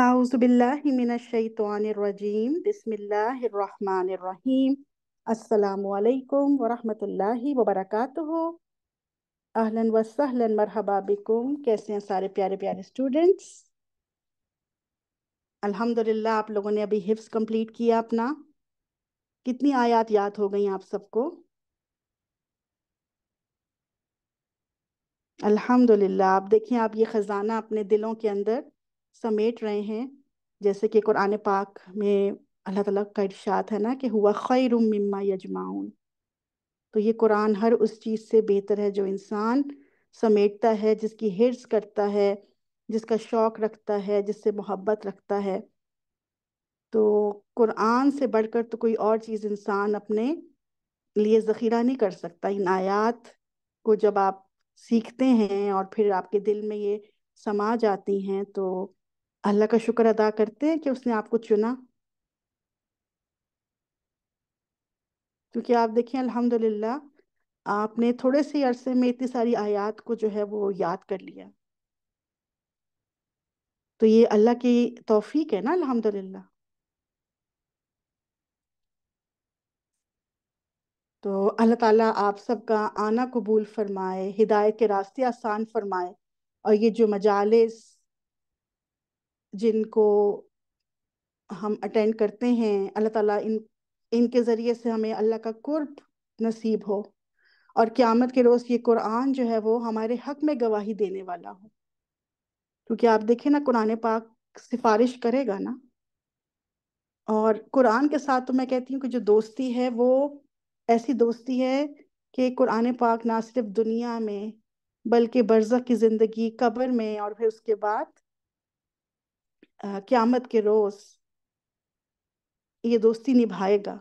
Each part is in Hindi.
आउज़बिल्लिमिनशैतरजीम बसमीम अल्लाम वरहमतुल्लाहि वबरकातुहु अहलन व सहलन मरहबा बिकुम कैसे हैं सारे प्यारे प्यारे स्टूडेंट्स अल्हम्दुलिल्लाह आप लोगों ने अभी हिफ्स कंप्लीट किया अपना कितनी आयात याद हो गई आप सबको अल्हम्दुलिल्लाह आप देखें आप ये ख़ज़ाना अपने दिलों के अंदर समेट रहे हैं जैसे कि कुरान पाक में अल्लाह तला का इर्शाद है ना कि हुआ खैर मिम्मा यजमाउन तो ये कुरान हर उस चीज़ से बेहतर है जो इंसान समेटता है जिसकी हिर्स करता है जिसका शौक रखता है जिससे मोहब्बत रखता है तो कुरान से बढ़कर तो कोई और चीज़ इंसान अपने लिए ज़ख़ीरा नहीं कर सकता इन आयात को जब आप सीखते हैं और फिर आपके दिल में ये समा जाती हैं तो अल्लाह का शुक्र अदा करते हैं कि उसने आपको चुना क्योंकि आप देखें अल्हम्दुलिल्लाह आपने थोड़े से अरसे में इतनी सारी आयात को जो है वो याद कर लिया तो ये अल्लाह की तौफीक है ना अल्हम्दुलिल्लाह तो अल्लाह ताला आप सबका आना कबूल फरमाए हिदायत के रास्ते आसान फरमाए और ये जो मजालिस जिनको हम अटेंड करते हैं अल्लाह ताला इन इनके ज़रिए से हमें अल्लाह का कुर्ब नसीब हो और क़्यामत के रोज़ ये कुरान जो है वो हमारे हक में गवाही देने वाला हो क्योंकि आप देखें ना कुरान पाक सिफारिश करेगा ना और कुरान के साथ तो मैं कहती हूँ कि जो दोस्ती है वो ऐसी दोस्ती है कि कुरान पाक ना सिर्फ दुनिया में बल्कि बरजा की ज़िंदगी कब्र में और फिर उसके बाद क़्यामत के रोज़ ये दोस्ती निभाएगा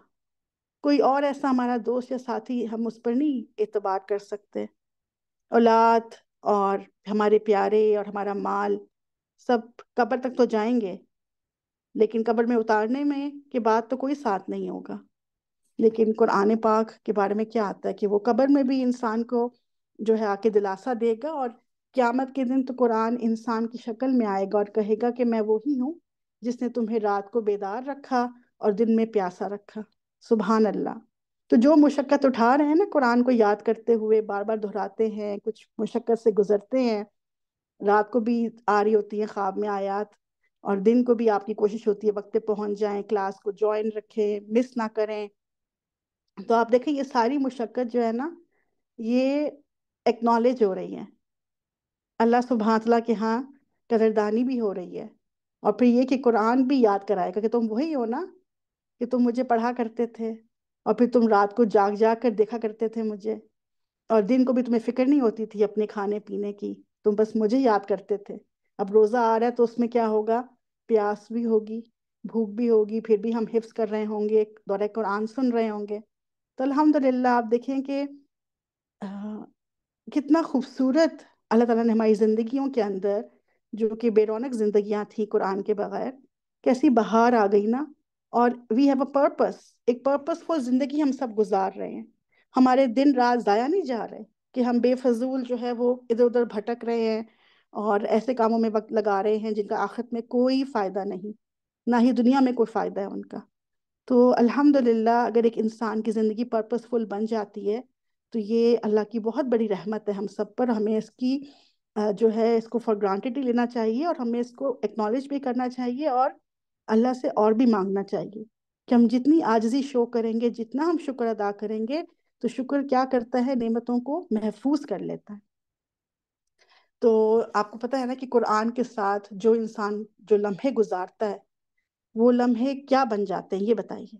कोई और ऐसा हमारा दोस्त या साथी हम उस पर नहीं एतबार कर सकते औलाद और हमारे प्यारे और हमारा माल सब कब्र तक तो जाएंगे लेकिन कब्र में उतारने में के बाद तो कोई साथ नहीं होगा लेकिन कुरान पाक के बारे में क्या आता है कि वो कब्र में भी इंसान को जो है आके दिलासा देगा और क्यामत के दिन तो कुरान इंसान की शक्ल में आएगा और कहेगा कि मैं वही हूँ जिसने तुम्हें रात को बेदार रखा और दिन में प्यासा रखा सुबहान अल्लाह तो जो मुशक्क़त उठा रहे हैं ना कुरान को याद करते हुए बार बार दोहराते हैं कुछ मुशक्क़त से गुजरते हैं रात को भी आ रही होती है ख्वाब में आयात और दिन को भी आपकी कोशिश होती है वक्त पे पहुंच जाएं क्लास को ज्वाइन रखें मिस ना करें तो आप देखें ये सारी मुशक्क़त जो है ना ये एक्नॉलेज हो रही है अल्लाह सुबहतला के यहाँ कदरदानी भी हो रही है और फिर ये कि कुरान भी याद कराएगा कि तुम वही हो ना कि तुम मुझे पढ़ा करते थे और फिर तुम रात को जाग जाग कर देखा करते थे मुझे और दिन को भी तुम्हें फिक्र नहीं होती थी अपने खाने पीने की तुम बस मुझे याद करते थे अब रोज़ा आ रहा है तो उसमें क्या होगा प्यास भी होगी भूख भी होगी फिर भी हम हिफ्स कर रहे होंगे दौरे कुरान सुन रहे होंगे तो अलहमदल्ला आप देखें कि कितना खूबसूरत अल्लाह ताला ने हमारी ज़िंदगियों के अंदर जो कि बेरोनक जिंदगियां थी कुरान के बगैर कैसी बहार आ गई ना और वी हैव अ पर्पस एक पर्पसफुल ज़िंदगी हम सब गुजार रहे हैं हमारे दिन रात ज़ाया नहीं जा रहे कि हम बेफजूल जो है वो इधर उधर भटक रहे हैं और ऐसे कामों में वक्त लगा रहे हैं जिनका आखिर में कोई फ़ायदा नहीं ना ही दुनिया में कोई फ़ायदा है उनका तो अल्हम्दुलिल्लाह अगर एक इंसान की ज़िंदगी पर्पसफुल बन जाती है तो ये अल्लाह की बहुत बड़ी रहमत है हम सब पर हमें इसकी जो है इसको फॉर ग्रांटेड ही लेना चाहिए और हमें इसको एक्नॉलेज भी करना चाहिए और अल्लाह से और भी मांगना चाहिए कि हम जितनी आजजी शो करेंगे जितना हम शुक्र अदा करेंगे तो शुक्र क्या करता है नेमतों को महफूज कर लेता है तो आपको पता है ना कि कुरान के साथ जो इंसान जो लम्हे गुजारता है वो लम्हे क्या बन जाते हैं ये बताइए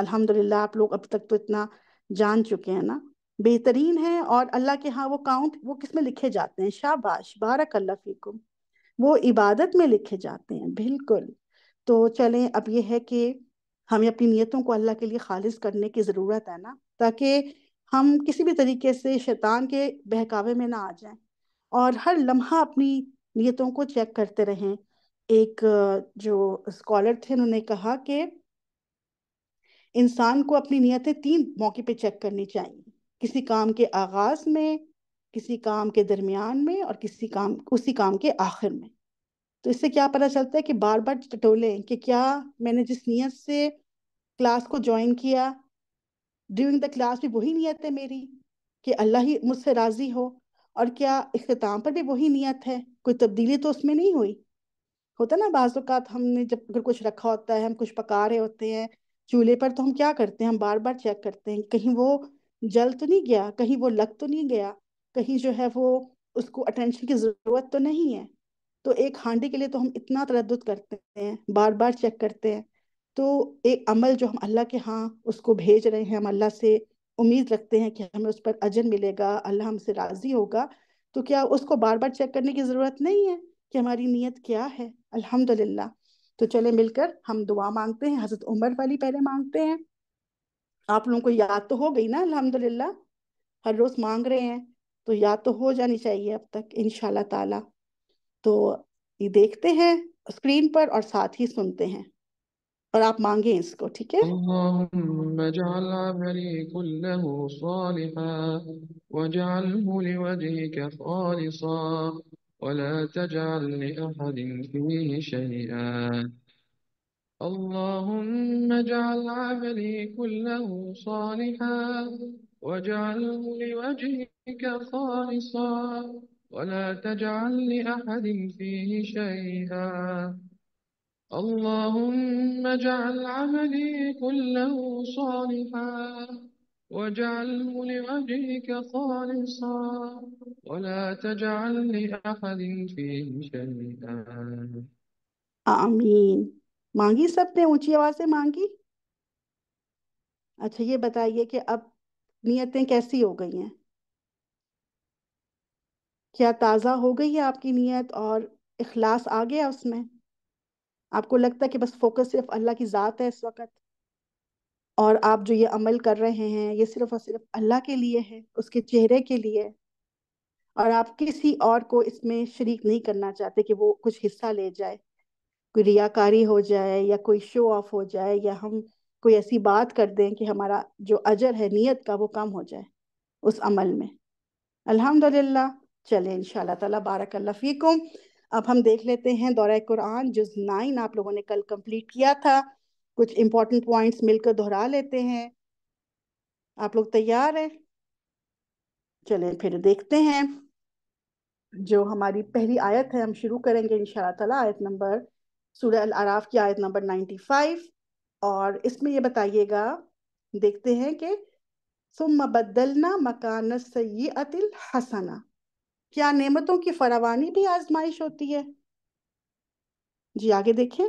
अल्हम्दुलिल्लाह आप लोग अब तक तो इतना जान चुके हैं ना बेहतरीन है और अल्लाह के यहाँ वो काउंट वो किस में लिखे जाते हैं शाबाश बारक अल्लाह फीकुम वो इबादत में लिखे जाते हैं बिल्कुल तो चलें अब ये है कि हमें अपनी नीयतों को अल्लाह के लिए खालिज करने की ज़रूरत है ना ताकि हम किसी भी तरीके से शैतान के बहकावे में ना आ जाएं और हर लम्हा अपनी नीयतों को चेक करते रहें एक जो स्कॉलर थे उन्होंने कहा कि इंसान को अपनी नीयतें तीन मौके पे चेक करनी चाहिए किसी काम के आगाज में किसी काम के दरमियान में और किसी काम उसी काम के आखिर में तो इससे क्या पता चलता है कि बार बार टटोले कि क्या मैंने जिस नीयत से क्लास को ज्वाइन किया ड्यूरिंग द क्लास भी वही नीयत है मेरी कि अल्लाह ही मुझसे राजी हो और क्या अख्ताम पर भी वही नीयत है कोई तब्दीली तो उसमें नहीं हुई होता ना बाज़ हमने जब अगर कुछ रखा होता है हम कुछ पका रहे होते हैं चूल्हे पर तो हम क्या करते हैं हम बार बार चेक करते हैं कहीं वो जल तो नहीं गया कहीं वो लग तो नहीं गया कहीं जो है वो उसको अटेंशन की ज़रूरत तो नहीं है तो एक हांडी के लिए तो हम इतना तरद करते हैं बार बार चेक करते हैं तो एक अमल जो हम अल्लाह के हाँ उसको भेज रहे हैं हम अल्लाह से उम्मीद रखते हैं कि हमें उस पर अजन मिलेगा अल्लाह हमसे राज़ी होगा तो क्या उसको बार बार चेक करने की ज़रूरत नहीं है कि हमारी नीयत क्या है अल्हम्दुलिल्लाह तो चले मिलकर हम दुआ मांगते हैं हजरत उमर वाली पहले मांगते हैं आप लोगों को याद तो हो गई ना अल्हम्दुलिल्लाह हर रोज मांग रहे हैं तो याद तो हो जानी चाहिए अब तक इन ताला तो ये देखते हैं स्क्रीन पर और साथ ही सुनते हैं और आप मांगे इसको ठीक है ولا تجعل لأحد فيه شيئا اللهم اجعل عملي كله صالحا واجعله لوجهك خالصا ولا تجعل لأحد فيه شيئا اللهم اجعل عملي كله صالحا واجعله لوجهك خالصا ولا تجعل لأحد فيه شيئا आमीन मांगी सबने ऊंची आवाज से मांगी अच्छा ये बताइए कि अब नियतें कैसी हो गई हैं क्या ताज़ा हो गई है आपकी नीयत और इखलास आ गया उसमें आपको लगता है कि बस फोकस सिर्फ अल्लाह की ज़ात है इस वक्त और आप जो ये अमल कर रहे हैं ये सिर्फ और सिर्फ अल्लाह के लिए है उसके चेहरे के लिए और आप किसी और को इसमें शरीक नहीं करना चाहते कि वो कुछ हिस्सा ले जाए कोई रियाकारी हो जाए या कोई शो ऑफ हो जाए या हम कोई ऐसी बात कर दें कि हमारा जो अजर है नियत का वो कम हो जाए उस अमल में अल्हम्दुलिल्लाह चले इन ताला बारक फ़ीकुम अब हम देख लेते हैं दौरा कुरान जुज नाइन आप लोगों ने कल कंप्लीट किया था कुछ इंपॉर्टेंट पॉइंट्स मिलकर दोहरा लेते हैं आप लोग तैयार हैं चलें फिर देखते हैं जो हमारी पहली आयत है हम शुरू करेंगे इन तला आयत नंबर सूर्य अल आराफ की आयत नंबर नाइन्टी फाइव और इसमें ये बताइएगा देखते हैं कि सुम बदलना मकान सई अतिल हसना क्या नेमतों की फरावानी भी आजमाइश होती है जी आगे देखिए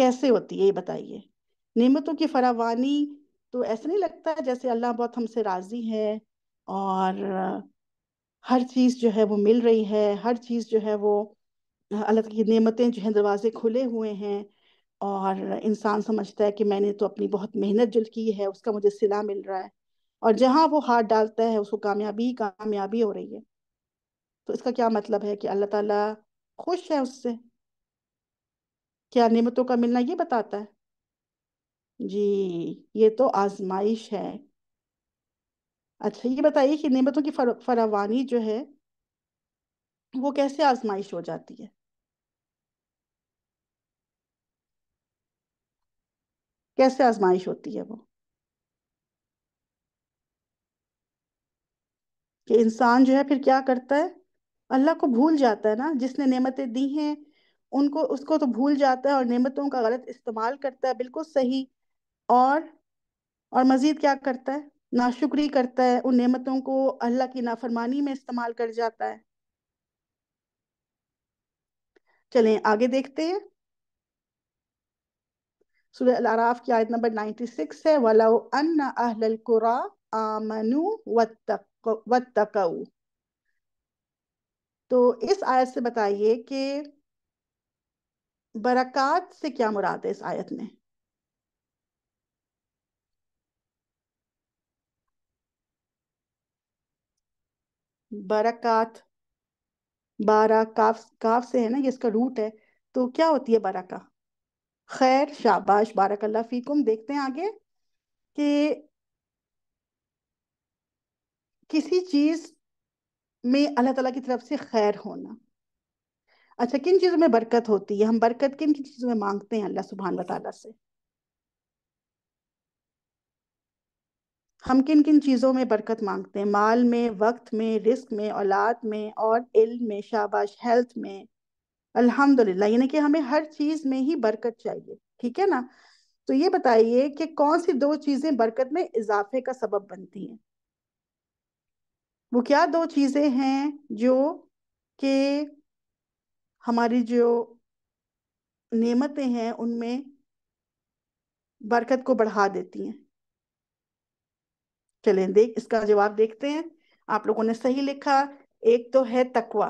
कैसे होती है ये बताइए नेमतों की फरावानी तो ऐसा नहीं लगता जैसे अल्लाह बहुत हमसे राजी है और हर चीज़ जो है वो मिल रही है हर चीज़ जो है वो अल्लाह की नेमतें जो हैं दरवाजे खुले हुए हैं और इंसान समझता है कि मैंने तो अपनी बहुत मेहनत जो की है उसका मुझे सिला मिल रहा है और जहाँ वो हाथ डालता है उसको कामयाबी कामयाबी हो रही है तो इसका क्या मतलब है कि अल्लाह ताला खुश है उससे क्या नियमतों का मिलना ये बताता है जी ये तो आजमाइश है अच्छा ये बताइए कि नियमतों की फरावानी जो है वो कैसे आजमाइश हो जाती है कैसे आजमाइश होती है वो कि इंसान जो है फिर क्या करता है अल्लाह को भूल जाता है ना जिसने नेमतें दी हैं उनको उसको तो भूल जाता है और नेमतों का गलत इस्तेमाल करता है बिल्कुल सही और और मजीद क्या करता है नाशुक्री करता है उन नेमतों को अल्लाह की नाफरमानी में इस्तेमाल कर जाता है चलें आगे देखते हैं सूरह अल आराफ की आयत नंबर सिक्स है वलाउ अन्न तो इस आयत से बताइए कि बरकत से क्या मुराद है इस आयत में बरकत बारा काफ काफ से है ना ये इसका रूट है तो क्या होती है बारका खैर शाबाश बारकल्ला फीकुम देखते हैं आगे कि किसी चीज में अल्लाह ताला की तरफ से खैर होना अच्छा किन चीजों में बरकत होती है हम बरकत किन किन चीजों में मांगते हैं अल्लाह सुबहान वाली से हम किन किन चीज़ों में बरकत मांगते हैं माल में वक्त में रिस्क में औलाद में और इल्म में शाबाश हेल्थ में अल्हम्दुलिल्लाह यानी कि हमें हर चीज़ में ही बरकत चाहिए ठीक है ना तो ये बताइए कि कौन सी दो चीज़ें बरकत में इजाफे का सबब बनती हैं वो क्या दो चीज़ें हैं जो कि हमारी जो नेमतें हैं उनमें बरकत को बढ़ा देती हैं चलें देख इसका जवाब देखते हैं आप लोगों ने सही लिखा एक तो है तकवा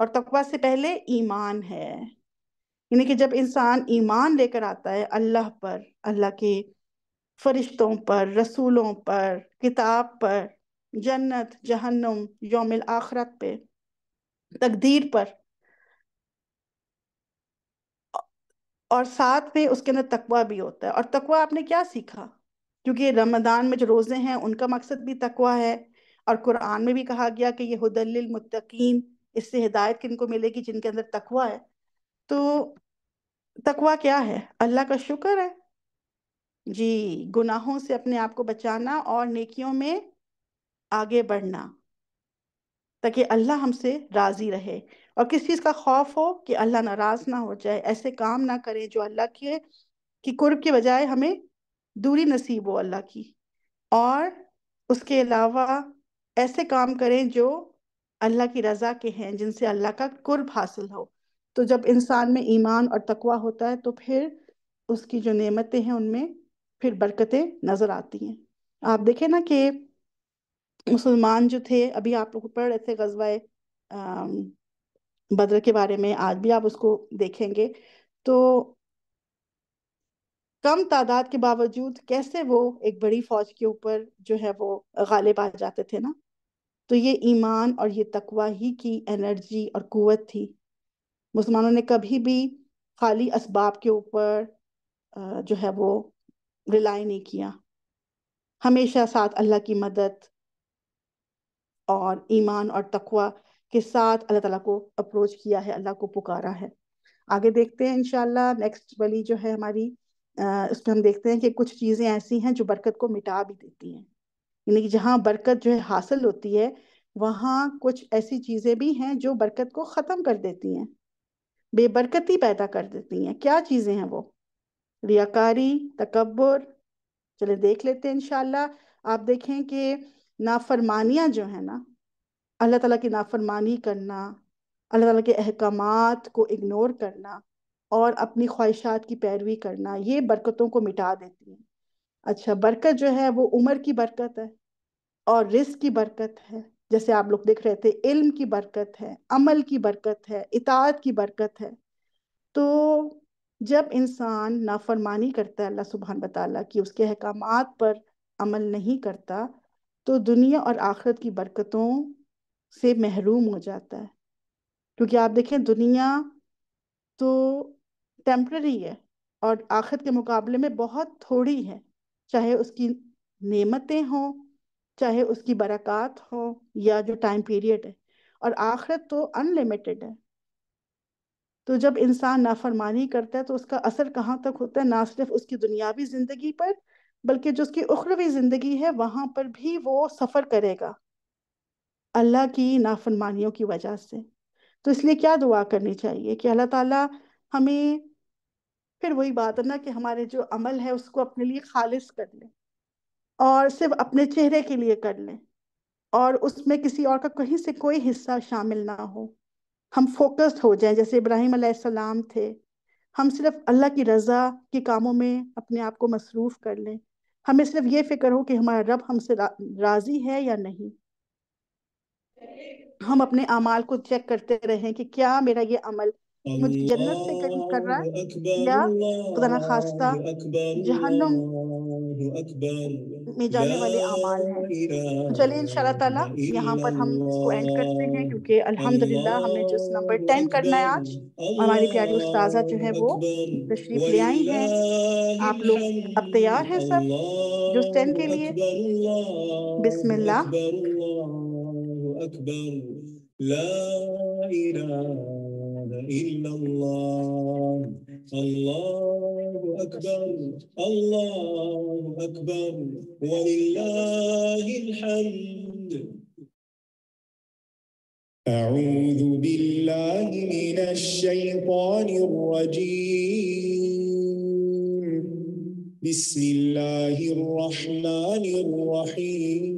और तकवा से पहले ईमान है यानी कि जब इंसान ईमान लेकर आता है अल्लाह पर अल्लाह के फरिश्तों पर रसूलों पर किताब पर जन्नत जहन्नुम योमिल आखरत पे तकदीर पर और साथ में उसके अंदर तकवा भी होता है और तकवा आपने क्या सीखा क्योंकि रमदान में जो रोज़े हैं उनका मकसद भी तकवा है और कुरान में भी कहा गया कि ये हदल मुतकीन इससे हिदायत किनको मिलेगी जिनके अंदर तकवा है तो तकवा क्या है अल्लाह का शुक्र है जी गुनाहों से अपने आप को बचाना और नेकियों में आगे बढ़ना ताकि अल्लाह हमसे राजी रहे और किस चीज़ का खौफ हो कि अल्लाह नाराज ना हो जाए ऐसे काम ना करें जो अल्लाह के की कुर्ब के बजाय हमें दूरी नसीब हो अल्लाह की और उसके अलावा ऐसे काम करें जो अल्लाह की रज़ा के हैं जिनसे अल्लाह का कुर्ब हासिल हो तो जब इंसान में ईमान और तकवा होता है तो फिर उसकी जो नेमतें हैं उनमें फिर बरकतें नज़र आती हैं आप देखें ना कि मुसलमान जो थे अभी आप लोग पढ़ रहे थे गजवाए बद्र के बारे में आज भी आप उसको देखेंगे तो कम तादाद के बावजूद कैसे वो एक बड़ी फौज के ऊपर जो है वो गालिब आ जाते थे ना तो ये ईमान और ये तकवा ही की एनर्जी और कुत थी मुसलमानों ने कभी भी खाली इसबाब के ऊपर जो है वो रिलाई नहीं किया हमेशा साथ अल्लाह की मदद और ईमान और तकवा के साथ अल्लाह ताला को अप्रोच किया है अल्लाह को पुकारा है आगे देखते हैं इनशाला नेक्स्ट वाली जो है हमारी अः उसमें हम देखते हैं कि कुछ चीज़ें ऐसी हैं जो बरकत को मिटा भी देती हैं यानी कि जहाँ बरकत जो है हासिल होती है वहां कुछ ऐसी चीज़ें भी हैं जो बरकत को ख़त्म कर देती हैं बेबरकती पैदा कर देती हैं क्या चीज़ें हैं वो रियाकारी तकबर चले देख लेते हैं इनशाला आप देखें कि नाफरमानियां जो है ना अल्लाह ताला की नाफरमानी करना अल्लाह ताला के अहकाम को इग्नोर करना और अपनी ख्वाहिशात की पैरवी करना ये बरकतों को मिटा देती हैं अच्छा बरकत जो है वो उम्र की बरकत है और रिस्क की बरकत है जैसे आप लोग देख रहे थे इल्म की बरकत है अमल की बरकत है इतात की बरकत है तो जब इंसान नाफरमानी करता है अल्लाह सुबहान बताला कि उसके अहकाम पर अमल नहीं करता तो दुनिया और आखरत की बरकतों से महरूम हो जाता है क्योंकि आप देखें दुनिया तो टेम्प्ररी है और आखिर के मुकाबले में बहुत थोड़ी है चाहे उसकी नेमतें हों चाहे उसकी बरक़ात हो या जो टाइम पीरियड है और आखिरत तो अनलिमिटेड है तो जब इंसान नाफरमानी करता है तो उसका असर कहाँ तक होता है ना सिर्फ उसकी दुनियावी ज़िंदगी पर बल्कि जो उसकी उखरवी ज़िंदगी है वहां पर भी वो सफ़र करेगा अल्लाह की नाफरमानियों की वजह से तो इसलिए क्या दुआ करनी चाहिए कि अल्लाह ताला हमें फिर वही बात है ना कि हमारे जो अमल है उसको अपने लिए खालिश कर लें और सिर्फ अपने चेहरे के लिए कर लें और उसमें किसी और का कहीं से कोई हिस्सा शामिल ना हो हम फोकस्ड हो जाएं जैसे इब्राहिम अलैहिस्सलाम थे हम सिर्फ अल्लाह की रज़ा के कामों में अपने आप को मसरूफ़ कर लें हमें सिर्फ ये फिक्र हो कि हमारा रब हमसे रा, राज़ी है या नहीं हम अपने अमाल को चेक करते रहें कि क्या मेरा ये अमल मुझे जन्नत से करीब कर रहा है या खुदा ना खास्ता जहन्नुम में जाने वाले अमाल हैं चलिए इंशाल्लाह ताला यहाँ पर हम इसको एंड करते हैं क्योंकि अल्हम्दुलिल्लाह हमने जिस नंबर टेन करना है आज हमारी प्यारी उस्ताजा जो है वो तशरीफ ले आई है आप लोग अब तैयार है सब जो टेन के लिए बिस्मिल्लाह أكبر لا إله إلا الله الله أكبر الله أكبر ولله الحمد أعوذ بالله من الشيطان الرجيم بسم الله الرحمن الرحيم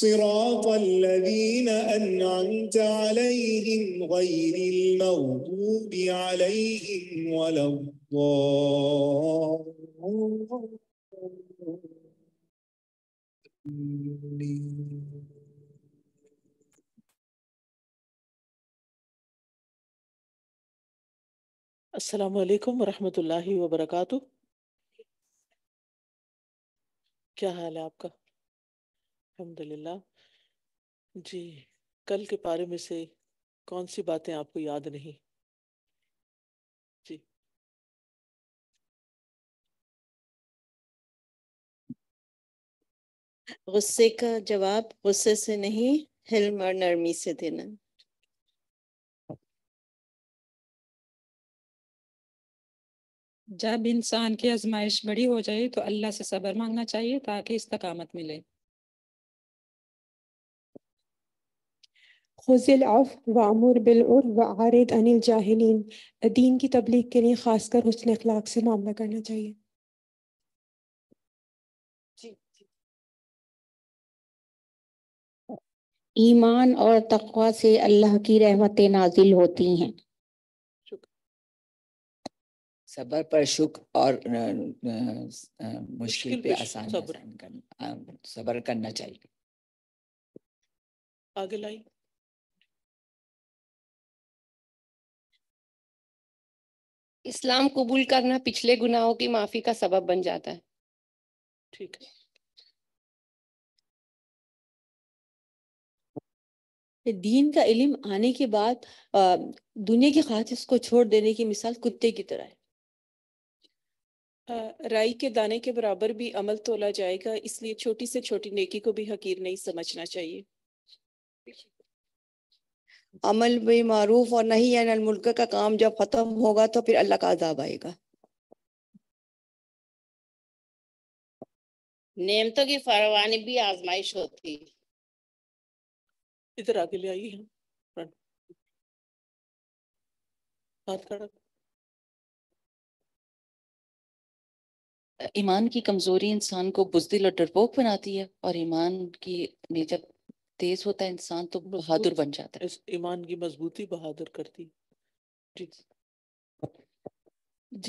صراط الذين أنعمت عليهم غير المغضوب عليهم ولا الضالين السلام عليكم ورحمة الله وبركاته كيف حالك؟ अल्हम्दुलिल्लाह जी कल के बारे में से कौन सी बातें आपको याद नहीं जी गुस्से का जवाब गुस्से से नहीं हिल्म और नरमी से देना जब इंसान की आजमाइश बड़ी हो जाए तो अल्लाह से सबर मांगना चाहिए ताकि इस्तकामत मिले खुज अफ़ वामूर बिलर व आरद अनिल जाहलीन दीन की तबलीग के लिए ख़ासकर हुसन अखलाक से मामला करना चाहिए ईमान और तकवा से अल्लाह की रहमतें नाजिल होती हैं सबर पर शुक्र और न, न, न, न, मुश्किल पे आसान सबर करना, चाहिए आगे लाई इस्लाम कबूल करना पिछले गुनाहों की माफी का सबब बन जाता है ठीक है दीन का इल्म आने के बाद दुनिया की खातिर को छोड़ देने की मिसाल कुत्ते की तरह है राई के दाने के बराबर भी अमल तोला जाएगा इसलिए छोटी से छोटी नेकी को भी हकीर नहीं समझना चाहिए अमल भी मारूफ और नहीं है नल मुल्क का काम जब खत्म होगा तो फिर अल्लाह का आजाब आएगा नेमतों की फरवानी भी आजमाइश होती इधर आगे ले आई है ईमान की कमजोरी इंसान को बुजदिल और डरपोक बनाती है और ईमान की में जब तेज होता है इंसान तो बहादुर बन जाता है इस ईमान की मजबूती बहादुर करती जी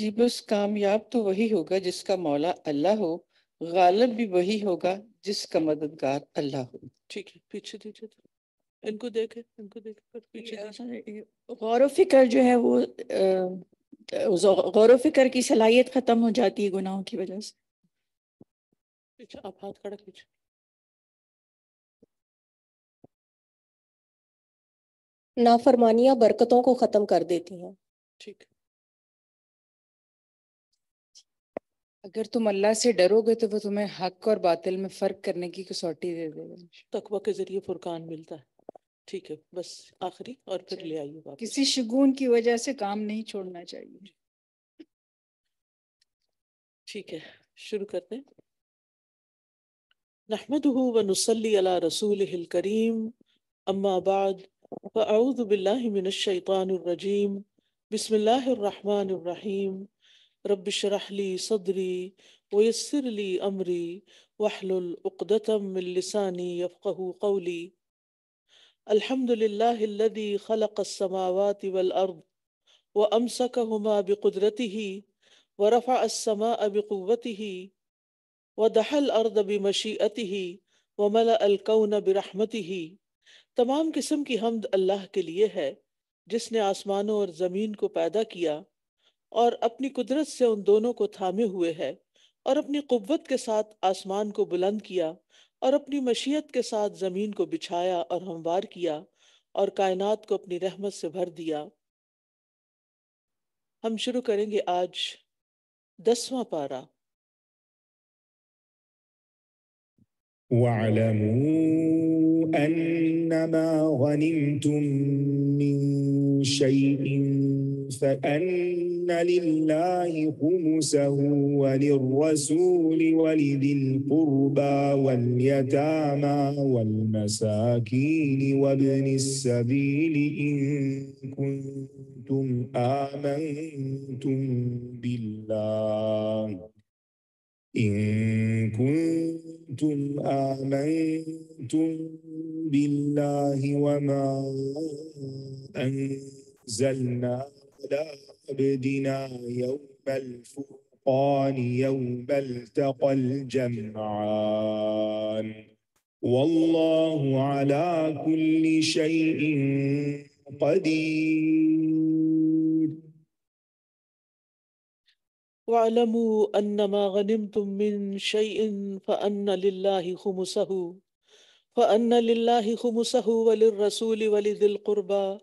जी बस कामयाब तो वही होगा जिसका मौला अल्लाह हो गालब भी वही होगा जिसका मददगार अल्लाह हो ठीक है पीछे दीजिए तो। इनको देखे इनको देखे पीछे गौर फिक्र जो है वो गौर फिक्र की सलाहियत खत्म हो जाती है गुनाहों की वजह से आप हाथ खड़ा पीछे नाफरमानियां बरकतों को ख़त्म कर देती हैं ठीक अगर तुम अल्लाह से डरोगे तो वो तुम्हें हक और बातिल में फ़र्क करने की कसौटी दे देगा तकवा के ज़रिए फुरकान मिलता है ठीक है बस आखिरी और फिर ले आइए किसी शगुन की वजह से काम नहीं छोड़ना चाहिए ठीक है शुरू करते हैं नहमद व नसली रसूल करीम अम्मा बाद فأعوذ بالله من الشيطان الرجيم بسم الله الرحمن الرحيم رب اشرح لي صدري ويسر لي أمري واحلل عقدة من لساني يفقه قولي الحمد لله الذي خلق السماوات والأرض وأمسكهما بقدرته ورفع السماء بقوته ودحى الأرض بمشيئته وملأ الكون برحمته तमाम किस्म की हमद अल्लाह के लिए है जिसने आसमानों और ज़मीन को पैदा किया और अपनी कुदरत से उन दोनों को थामे हुए है और अपनी कुत के साथ आसमान को बुलंद किया और अपनी मशीयत के साथ ज़मीन को बिछाया और हमवार किया और कायनात को अपनी रहमत से भर दिया हम शुरू करेंगे आज दसवां पारा واعلموا انما غنمتم من شيء فان لله خمسه وللرسول ولذي القربى واليتامى والمساكين وابن السبيل ان كنتم امنتم بالله إن كنتم آمنتم بالله وما أنزلنا على عبدنا يوم الفرقان يوم التقى الجمعان والله على كل شيء قدير واعلموا أن ما غنمتم من شيء فأن لله خمسه فأن لله خمسه وللرسول ولذي القربى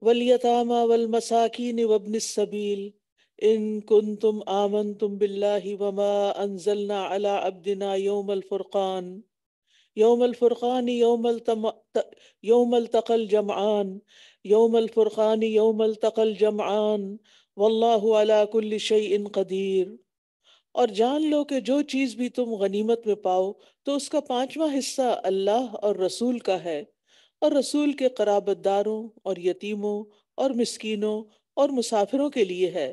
واليتامى والمساكين وابن السبيل إن كنتم آمنتم بالله وما أنزلنا على عبدنا يوم الفرقان يوم الفرقان يوم التم... يوم التقى الجمعان يوم الفرقان يوم التقى الجمعان वल्लाकुल्ल इन कदीर और जान लो कि जो चीज़ भी तुम गनीमत में पाओ तो उसका पाँचवा हिस्सा अल्लाह और रसूल का है और रसूल के कराबतदारों और यतीमों और मस्किनों और मुसाफिरों के लिए है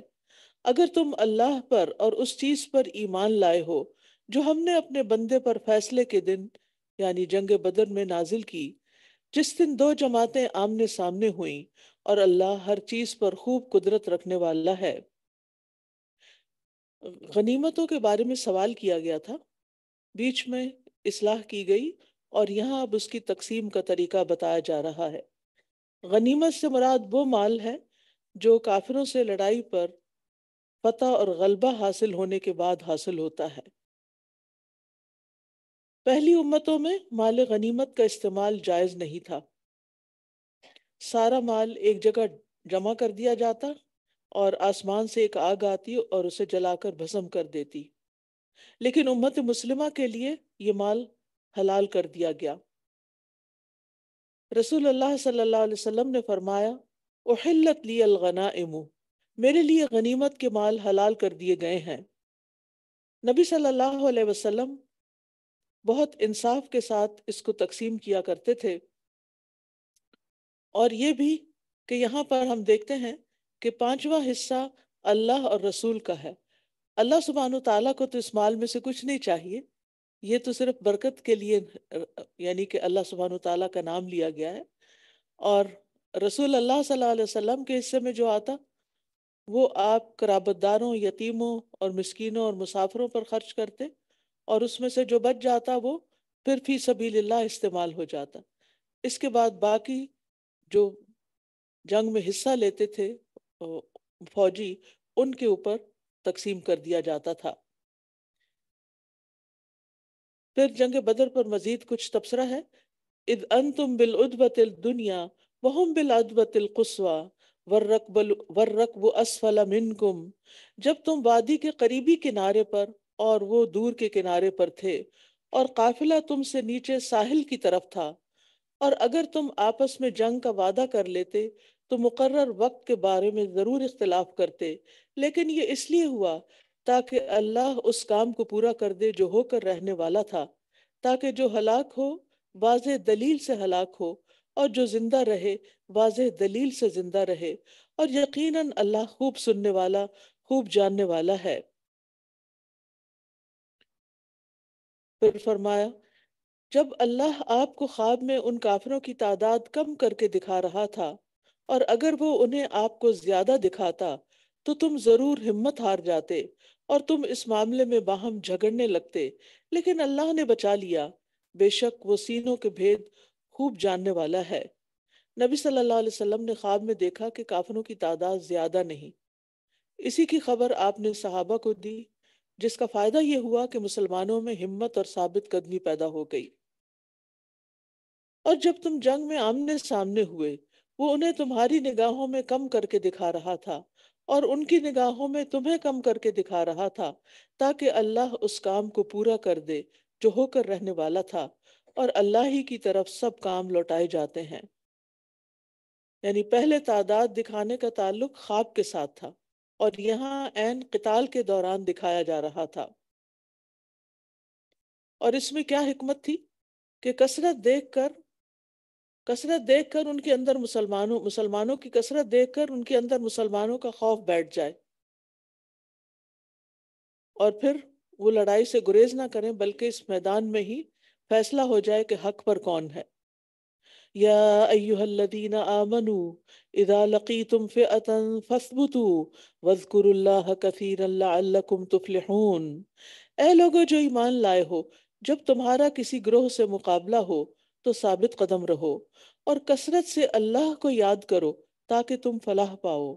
अगर तुम अल्लाह पर और उस चीज़ पर ईमान लाए हो जो हमने अपने बंदे पर फैसले के दिन यानी जंग बदर में नाजिल की जिस दिन दो जमातें आमने सामने हुई और अल्लाह हर चीज पर खूब कुदरत रखने वाला है गनीमतों के बारे में सवाल किया गया था बीच में इसलाह की गई और यहाँ अब उसकी तकसीम का तरीका बताया जा रहा है गनीमत से मुराद वो माल है जो काफिरों से लड़ाई पर पता और गलबा हासिल होने के बाद हासिल होता है पहली उम्मतों में माल गनीमत का इस्तेमाल जायज नहीं था सारा माल एक जगह जमा कर दिया जाता और आसमान से एक आग आती और उसे जलाकर भस्म कर देती लेकिन उम्मत मुस्लिमा के लिए ये माल हलाल कर दिया गया रसूल अल्लाह सल्लल्लाहु अलैहि वसल्लम ने फरमाया उहिल्लत ली अलगना मेरे लिए गनीमत के माल हलाल कर दिए गए हैं नबी सल्लल्लाहु अलैहि वसल्लम बहुत इंसाफ के साथ इसको तकसीम किया करते थे और ये भी कि यहाँ पर हम देखते हैं कि पांचवा हिस्सा अल्लाह और रसूल का है अल्लाह सुबहान तला को तो इस माल में से कुछ नहीं चाहिए ये तो सिर्फ बरकत के लिए यानी कि अल्लाह सुबहान तला का नाम लिया गया है और रसूल अल्लाह सल्लाम के हिस्से में जो आता वो आप कराबतदारों यतीमों और मस्किनों और मुसाफरों पर खर्च करते और उसमें से जो बच जाता वो फिर फी सभी लाला इस्तेमाल हो जाता इसके बाद बाकी जो जंग में हिस्सा लेते थे फौजी उनके ऊपर तकसीम कर दिया जाता था फिर जंग बदर पर मजीद कुछ तबसरा है इद अंतुम बिल उदबतिल दुनिया वहम बिल अदबिल कुसवा वर्रक वो असफला मिनकुम जब तुम वादी के करीबी किनारे पर और वो दूर के किनारे पर थे और काफिला तुमसे नीचे साहिल की तरफ था और अगर तुम आपस में जंग का वादा कर लेते तो मुकर्र वक्त के बारे में ज़रूर इख्तलाफ करते लेकिन ये इसलिए हुआ ताकि अल्लाह उस काम को पूरा कर दे जो होकर रहने वाला था ताकि जो हलाक हो वाज दलील से हलाक हो और जो जिंदा रहे वाज दलील से जिंदा रहे और यकीनन अल्लाह खूब सुनने वाला खूब जानने वाला है फिर फरमाया जब अल्लाह आपको ख्वाब में उन काफरों की तादाद कम करके दिखा रहा था और अगर वो उन्हें आपको ज्यादा दिखाता तो तुम जरूर हिम्मत हार जाते और तुम इस मामले में बाहम झगड़ने लगते लेकिन अल्लाह ने बचा लिया बेशक वो सीनों के भेद खूब जानने वाला है नबी सल्लल्लाहु अलैहि वसल्लम ने ख्वाब में देखा कि काफरों की तादाद ज्यादा नहीं इसी की खबर आपने सहाबा को दी जिसका फायदा यह हुआ कि मुसलमानों में हिम्मत और साबित कदमी पैदा हो गई और जब तुम जंग में आमने सामने हुए वो उन्हें तुम्हारी निगाहों में कम करके दिखा रहा था और उनकी निगाहों में तुम्हें कम करके दिखा रहा था ताकि अल्लाह उस काम को पूरा कर दे जो होकर रहने वाला था और अल्लाह ही की तरफ सब काम लौटाए जाते हैं यानी पहले तादाद दिखाने का ताल्लुक ख्वाब के साथ था और यहाँ एन किताल के दौरान दिखाया जा रहा था और इसमें क्या हिकमत थी कि कसरत देखकर कसरत देखकर उनके अंदर मुसलमानों मुसलमानों की कसरत देखकर उनके अंदर मुसलमानों का खौफ बैठ जाए और फिर वो लड़ाई से गुरेज ना करें बल्कि इस मैदान में ही फैसला हो जाए कि हक पर कौन है जो ईमान लाए हो जब तुम्हारा किसी ग्रोह से मुकाबला हो तो साबित कदम रहो और कसरत से अल्लाह को याद करो ताकि तुम फलाह पाओ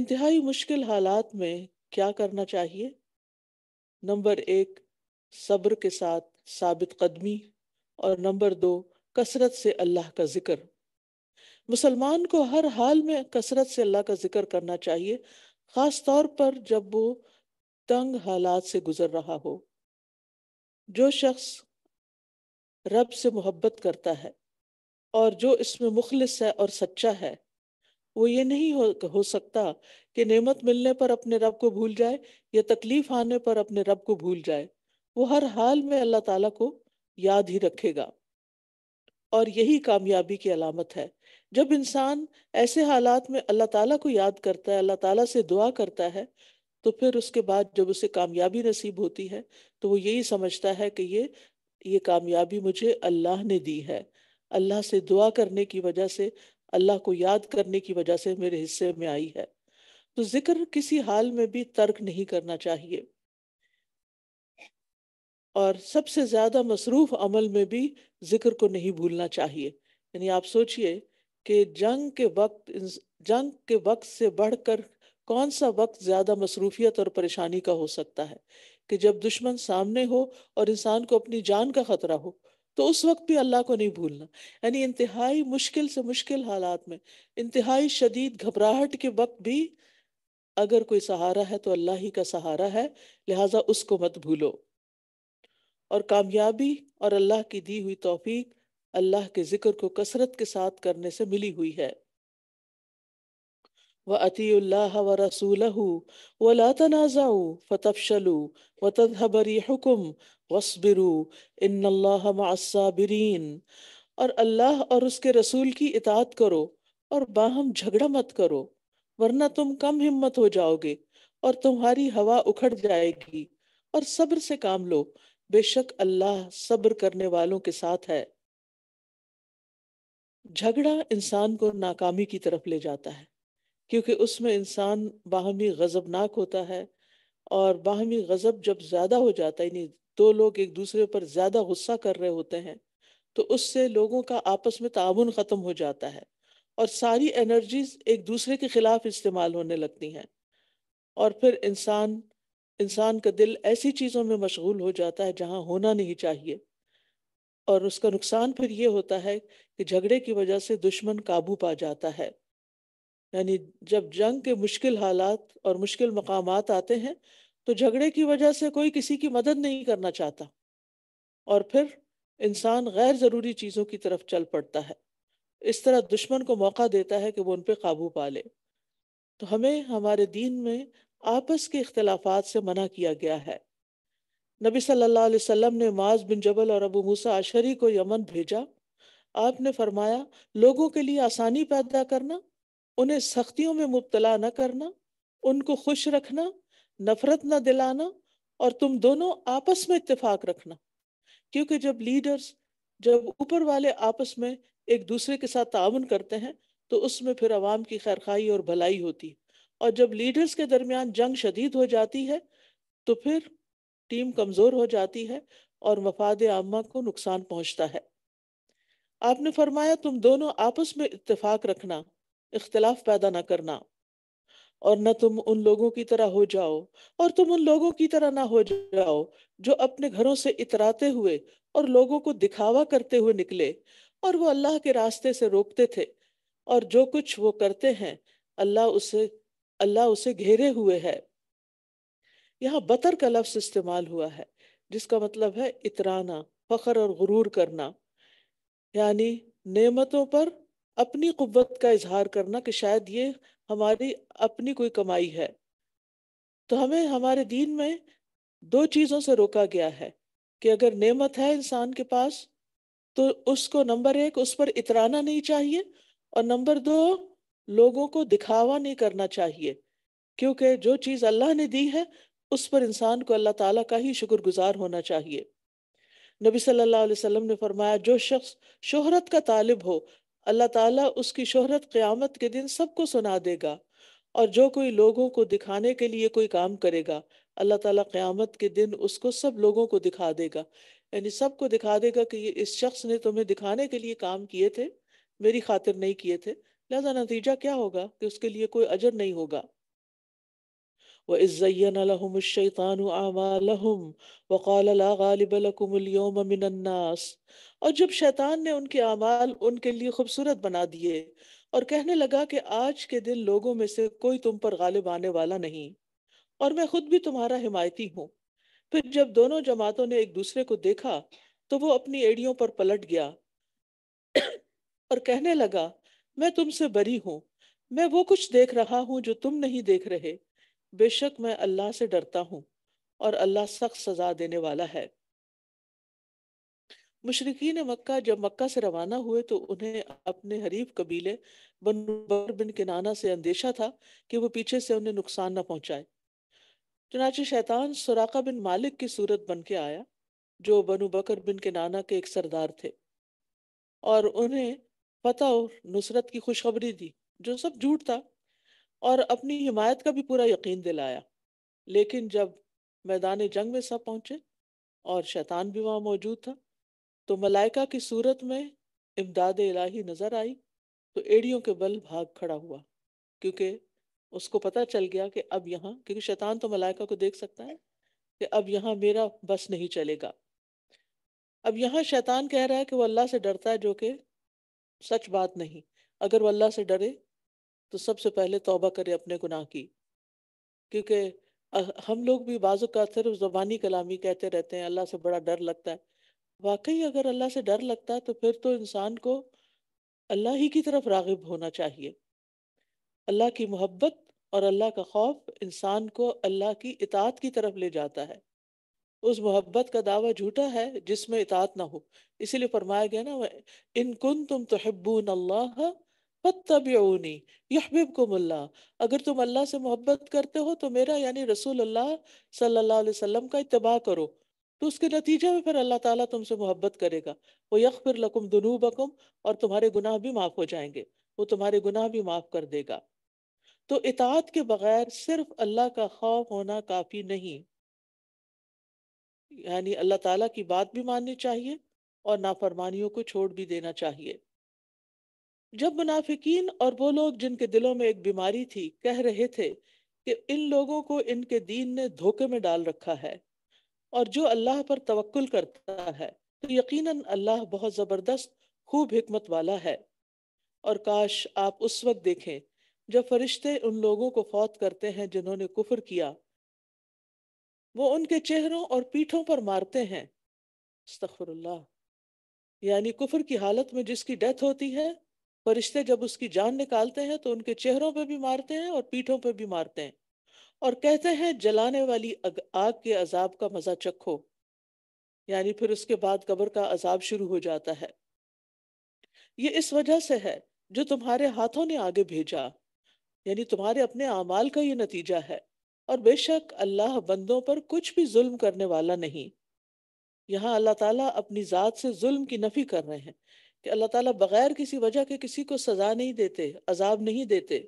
इंतहाई मुश्किल हालात में क्या करना चाहिए नंबर एक सब्र के साथ साबित कदमी और नंबर दो कसरत से अल्लाह का जिक्र मुसलमान को हर हाल में कसरत से अल्लाह का जिक्र करना चाहिए ख़ास तौर पर जब वो तंग हालात से गुजर रहा हो जो शख्स रब से मोहब्बत करता है और जो इसमें मुखलिस है और सच्चा है वो ये नहीं हो, हो सकता कि नेमत मिलने पर अपने रब को भूल जाए या तकलीफ आने पर अपने रब को भूल जाए वो हर हाल में अल्लाह ताला को याद ही रखेगा और यही कामयाबी की अलामत है जब इंसान ऐसे हालात में अल्लाह ताला को याद करता है अल्लाह ताला से दुआ करता है तो फिर उसके बाद जब उसे कामयाबी नसीब होती है तो वो यही समझता है कि ये ये कामयाबी मुझे अल्लाह ने दी है अल्लाह से दुआ करने की वजह से अल्लाह को याद करने की वजह से मेरे हिस्से में आई है तो जिक्र किसी हाल में भी तर्क नहीं करना चाहिए और सबसे ज़्यादा मसरूफ़ अमल में भी ज़िक्र को नहीं भूलना चाहिए यानी आप सोचिए कि जंग के वक्त जंग के वक्त से बढ़कर कौन सा वक्त ज़्यादा मसरूफियत और परेशानी का हो सकता है कि जब दुश्मन सामने हो और इंसान को अपनी जान का ख़तरा हो तो उस वक्त भी अल्लाह को नहीं भूलना यानी इंतहाई मुश्किल से मुश्किल हालात में इंतहाई शदीद घबराहट के वक्त भी अगर कोई सहारा है तो अल्लाह ही का सहारा है लिहाजा उसको मत भूलो और कामयाबी और अल्लाह की दी हुई तोफीक अल्लाह के जिक्र को कसरत के साथ करने से मिली हुई है व अतील्लाह व रसूल व लातनाजाऊ फ़तफ़लू व तदहबरी हुकुम वसबिरू इन्नल्लाहमासाबरीन और अल्लाह और उसके रसूल की इतात करो और बाहम झगड़ा मत करो वरना तुम कम हिम्मत हो जाओगे और तुम्हारी हवा उखड़ जाएगी और सब्र से काम लो बेशक अल्लाह सब्र करने वालों के साथ है झगड़ा इंसान को नाकामी की तरफ ले जाता है क्योंकि उसमें इंसान बाहमी गजबनाक होता है और बाहमी गजब जब ज़्यादा हो जाता है यानी दो लोग एक दूसरे पर ज़्यादा गुस्सा कर रहे होते हैं तो उससे लोगों का आपस में ताबन ख़त्म हो जाता है और सारी एनर्जीज एक दूसरे के खिलाफ इस्तेमाल होने लगती हैं और फिर इंसान इंसान का दिल ऐसी चीज़ों में मशगूल हो जाता है जहाँ होना नहीं चाहिए और उसका नुकसान फिर ये होता है कि झगड़े की वजह से दुश्मन काबू पा जाता है यानी जब जंग के मुश्किल हालात और मुश्किल मकाम आते हैं तो झगड़े की वजह से कोई किसी की मदद नहीं करना चाहता और फिर इंसान गैर ज़रूरी चीज़ों की तरफ चल पड़ता है इस तरह दुश्मन को मौका देता है कि वो उन पर काबू पा ले तो हमें हमारे दीन में आपस के इख्तलाफात से मना किया गया है नबी सल्लल्लाहु अलैहि वसल्लम ने माज बिन जबल और अबू मूसा अशरी को यमन भेजा आपने फरमाया लोगों के लिए आसानी पैदा करना उन्हें सख्तियों में मुबतला न करना उनको खुश रखना नफरत न दिलाना और तुम दोनों आपस में इत्तेफाक रखना क्योंकि जब लीडर्स जब ऊपर वाले आपस में एक दूसरे के साथ ताउन करते हैं तो उसमें फिर आवाम की खैरखाई और भलाई होती है और जब लीडर्स के दरमियान जंग शदीद हो जाती है तो फिर टीम कमज़ोर हो जाती है और मफाद आमा को नुकसान पहुंचता है आपने फरमाया तुम दोनों आपस में इतफाक रखना इख्तलाफ पैदा ना करना और न तुम उन लोगों की तरह हो जाओ और तुम उन लोगों की तरह ना हो जाओ जो अपने घरों से इतराते हुए और लोगों को दिखावा करते हुए निकले और वो अल्लाह के रास्ते से रोकते थे और जो कुछ वो करते हैं अल्लाह उसे अल्लाह उसे घेरे हुए है यहाँ बतर का लफ्स इस्तेमाल हुआ है जिसका मतलब है इतराना फखर और गुरूर करना यानी नेमतों पर अपनी कुत का इजहार करना कि शायद ये हमारी अपनी कोई कमाई है तो हमें हमारे दीन में दो चीज़ों से रोका गया है कि अगर नेमत है इंसान के पास तो उसको नंबर एक उस पर इतराना नहीं चाहिए और नंबर दो लोगों को दिखावा नहीं करना चाहिए क्योंकि जो चीज़ अल्लाह ने दी है उस पर इंसान को अल्लाह ताला का ही शुक्रगुजार होना चाहिए नबी सल्लल्लाहु अलैहि वसल्लम ने फरमाया जो शख्स शोहरत का तालिब हो अल्लाह ताला उसकी शोहरत क़यामत के दिन सबको सुना देगा और जो कोई लोगों को दिखाने के लिए कोई काम करेगा अल्लाह ताला क़यामत के दिन उसको सब लोगों को दिखा देगा यानी सबको दिखा देगा कि ये इस शख्स ने तुम्हें दिखाने के लिए काम किए थे मेरी खातिर नहीं किए थे लिहाजा नतीजा क्या होगा कि उसके लिए कोई अजर नहीं होगा और जब शैतान ने उनके अमाल उनके लिए खूबसूरत बना दिए और कहने लगा कि आज के दिन लोगों में से कोई तुम पर गालिब आने वाला नहीं और मैं खुद भी तुम्हारा हिमायती हूँ फिर जब दोनों जमातों ने एक दूसरे को देखा तो वो अपनी एड़ियों पर पलट गया और कहने लगा मैं तुमसे बरी हूँ मैं वो कुछ देख रहा हूँ जो तुम नहीं देख रहे बेशक मैं अल्लाह से डरता हूँ और अल्लाह सख्त सजा देने वाला है ने मक्का जब मक्का से रवाना हुए तो उन्हें अपने हरीफ कबीले बनबर बिन किनाना से अंदेशा था कि वो पीछे से उन्हें नुकसान न पहुंचाए चुनाचे शैतान सुराका बिन मालिक की सूरत बन के आया जो बनु बकर बिन किनाना के एक सरदार थे और उन्हें फतेह और नुसरत की खुशखबरी दी जो सब झूठ था और अपनी हिमायत का भी पूरा यकीन दिलाया लेकिन जब मैदान जंग में सब पहुंचे और शैतान भी वहाँ मौजूद था तो मलाइका की सूरत में इमदाद इलाही नज़र आई तो एड़ियों के बल भाग खड़ा हुआ क्योंकि उसको पता चल गया कि अब यहाँ क्योंकि शैतान तो मलाइका को देख सकता है कि अब यहाँ मेरा बस नहीं चलेगा अब यहाँ शैतान कह रहा है कि वो अल्लाह से डरता है जो कि सच बात नहीं अगर वो अल्लाह से डरे तो सबसे पहले तोबा करे अपने गुनाह की क्योंकि हम लोग भी बाजु का सिर्फ ज़बानी कलामी कहते रहते हैं अल्लाह से बड़ा डर लगता है वाकई अगर अल्लाह से डर लगता है तो फिर तो इंसान को अल्लाह ही की तरफ रागिब होना चाहिए अल्लाह की मोहब्बत और अल्लाह का खौफ इंसान को अल्लाह की इतात की तरफ ले जाता है उस मोहब्बत का दावा झूठा है जिसमें इतात ना हो इसीलिए फरमाया गया ना इन कुन तुम तो हब्बून अल्लाह अगर तुम अल्लाह से मोहब्बत करते हो तो मेरा यानी रसूल अल्लाह सल्लल्लाहु अलैहि वसल्लम का इतबा करो तो उसके नतीजे में फिर अल्लाह ताला तुमसे मोहब्बत करेगा वो यकफिर लकुम दुनूबकुम और तुम्हारे गुनाह भी माफ़ हो जाएंगे वो तुम्हारे गुनाह भी माफ़ कर देगा तो इतात के बगैर सिर्फ अल्लाह का खौफ होना काफ़ी नहीं यानी अल्लाह ताला की बात भी माननी चाहिए और नाफरमानियों को छोड़ भी देना चाहिए जब मुनाफिकीन और वो लोग जिनके दिलों में एक बीमारी थी कह रहे थे कि इन लोगों को इनके दीन ने धोखे में डाल रखा है और जो अल्लाह पर तवक्ल करता है तो यकीनन अल्लाह बहुत ज़बरदस्त खूब हमत वाला है और काश आप उस वक्त देखें जब फरिश्ते उन लोगों को फौत करते हैं जिन्होंने कुफर किया वो उनके चेहरों और पीठों पर मारते हैं अस्तफरल्ला यानी कुफर की हालत में जिसकी डेथ होती है फरिश्ते जब उसकी जान निकालते हैं तो उनके चेहरों पर भी मारते हैं और पीठों पर भी मारते हैं और कहते हैं जलाने वाली आग के अजाब का मजा चखो यानी फिर उसके बाद कब्र का अजाब शुरू हो जाता है ये इस वजह से है जो तुम्हारे हाथों ने आगे भेजा यानी तुम्हारे अपने अमाल का ये नतीजा है और बेशक अल्लाह बंदों पर कुछ भी जुल्म करने वाला नहीं यहाँ अल्लाह ताला अपनी ज़ात से जुल्म की नफ़ी कर रहे हैं कि अल्लाह ताला बगैर किसी वजह के किसी को सज़ा नहीं देते अजाब नहीं देते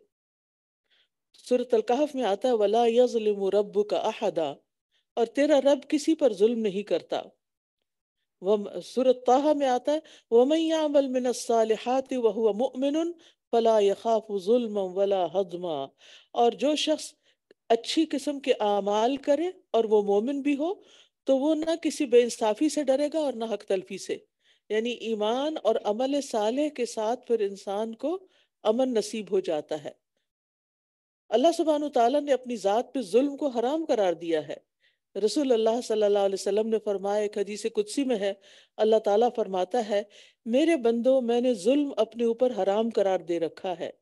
सूरत अलकाहफ में आता है वला यजलम रब का अहदा और तेरा रब किसी पर जुल्म नहीं करता वह सूरत ताहा में आता है वमैयामल मिनसालहात वह मुमिन फ़ला यखाफ जुल्म वला और जो शख्स अच्छी किस्म के आमाल करे और वो मोमिन भी हो तो वो ना किसी बेइंसाफ़ी से डरेगा और ना हक तलफी से यानी ईमान और अमल साले के साथ फिर इंसान को अमन नसीब हो जाता है अल्लाह सुबहान तला ने अपनी ज़ात पे जुल्म को हराम करार दिया है रसूल अल्लाह सल्लल्लाहु अलैहि वसल्लम ने फरमाया एक हदीस कुदसी में है अल्लाह ताला फरमाता है मेरे बंदो मैंने जुल्म अपने ऊपर हराम करार दे रखा है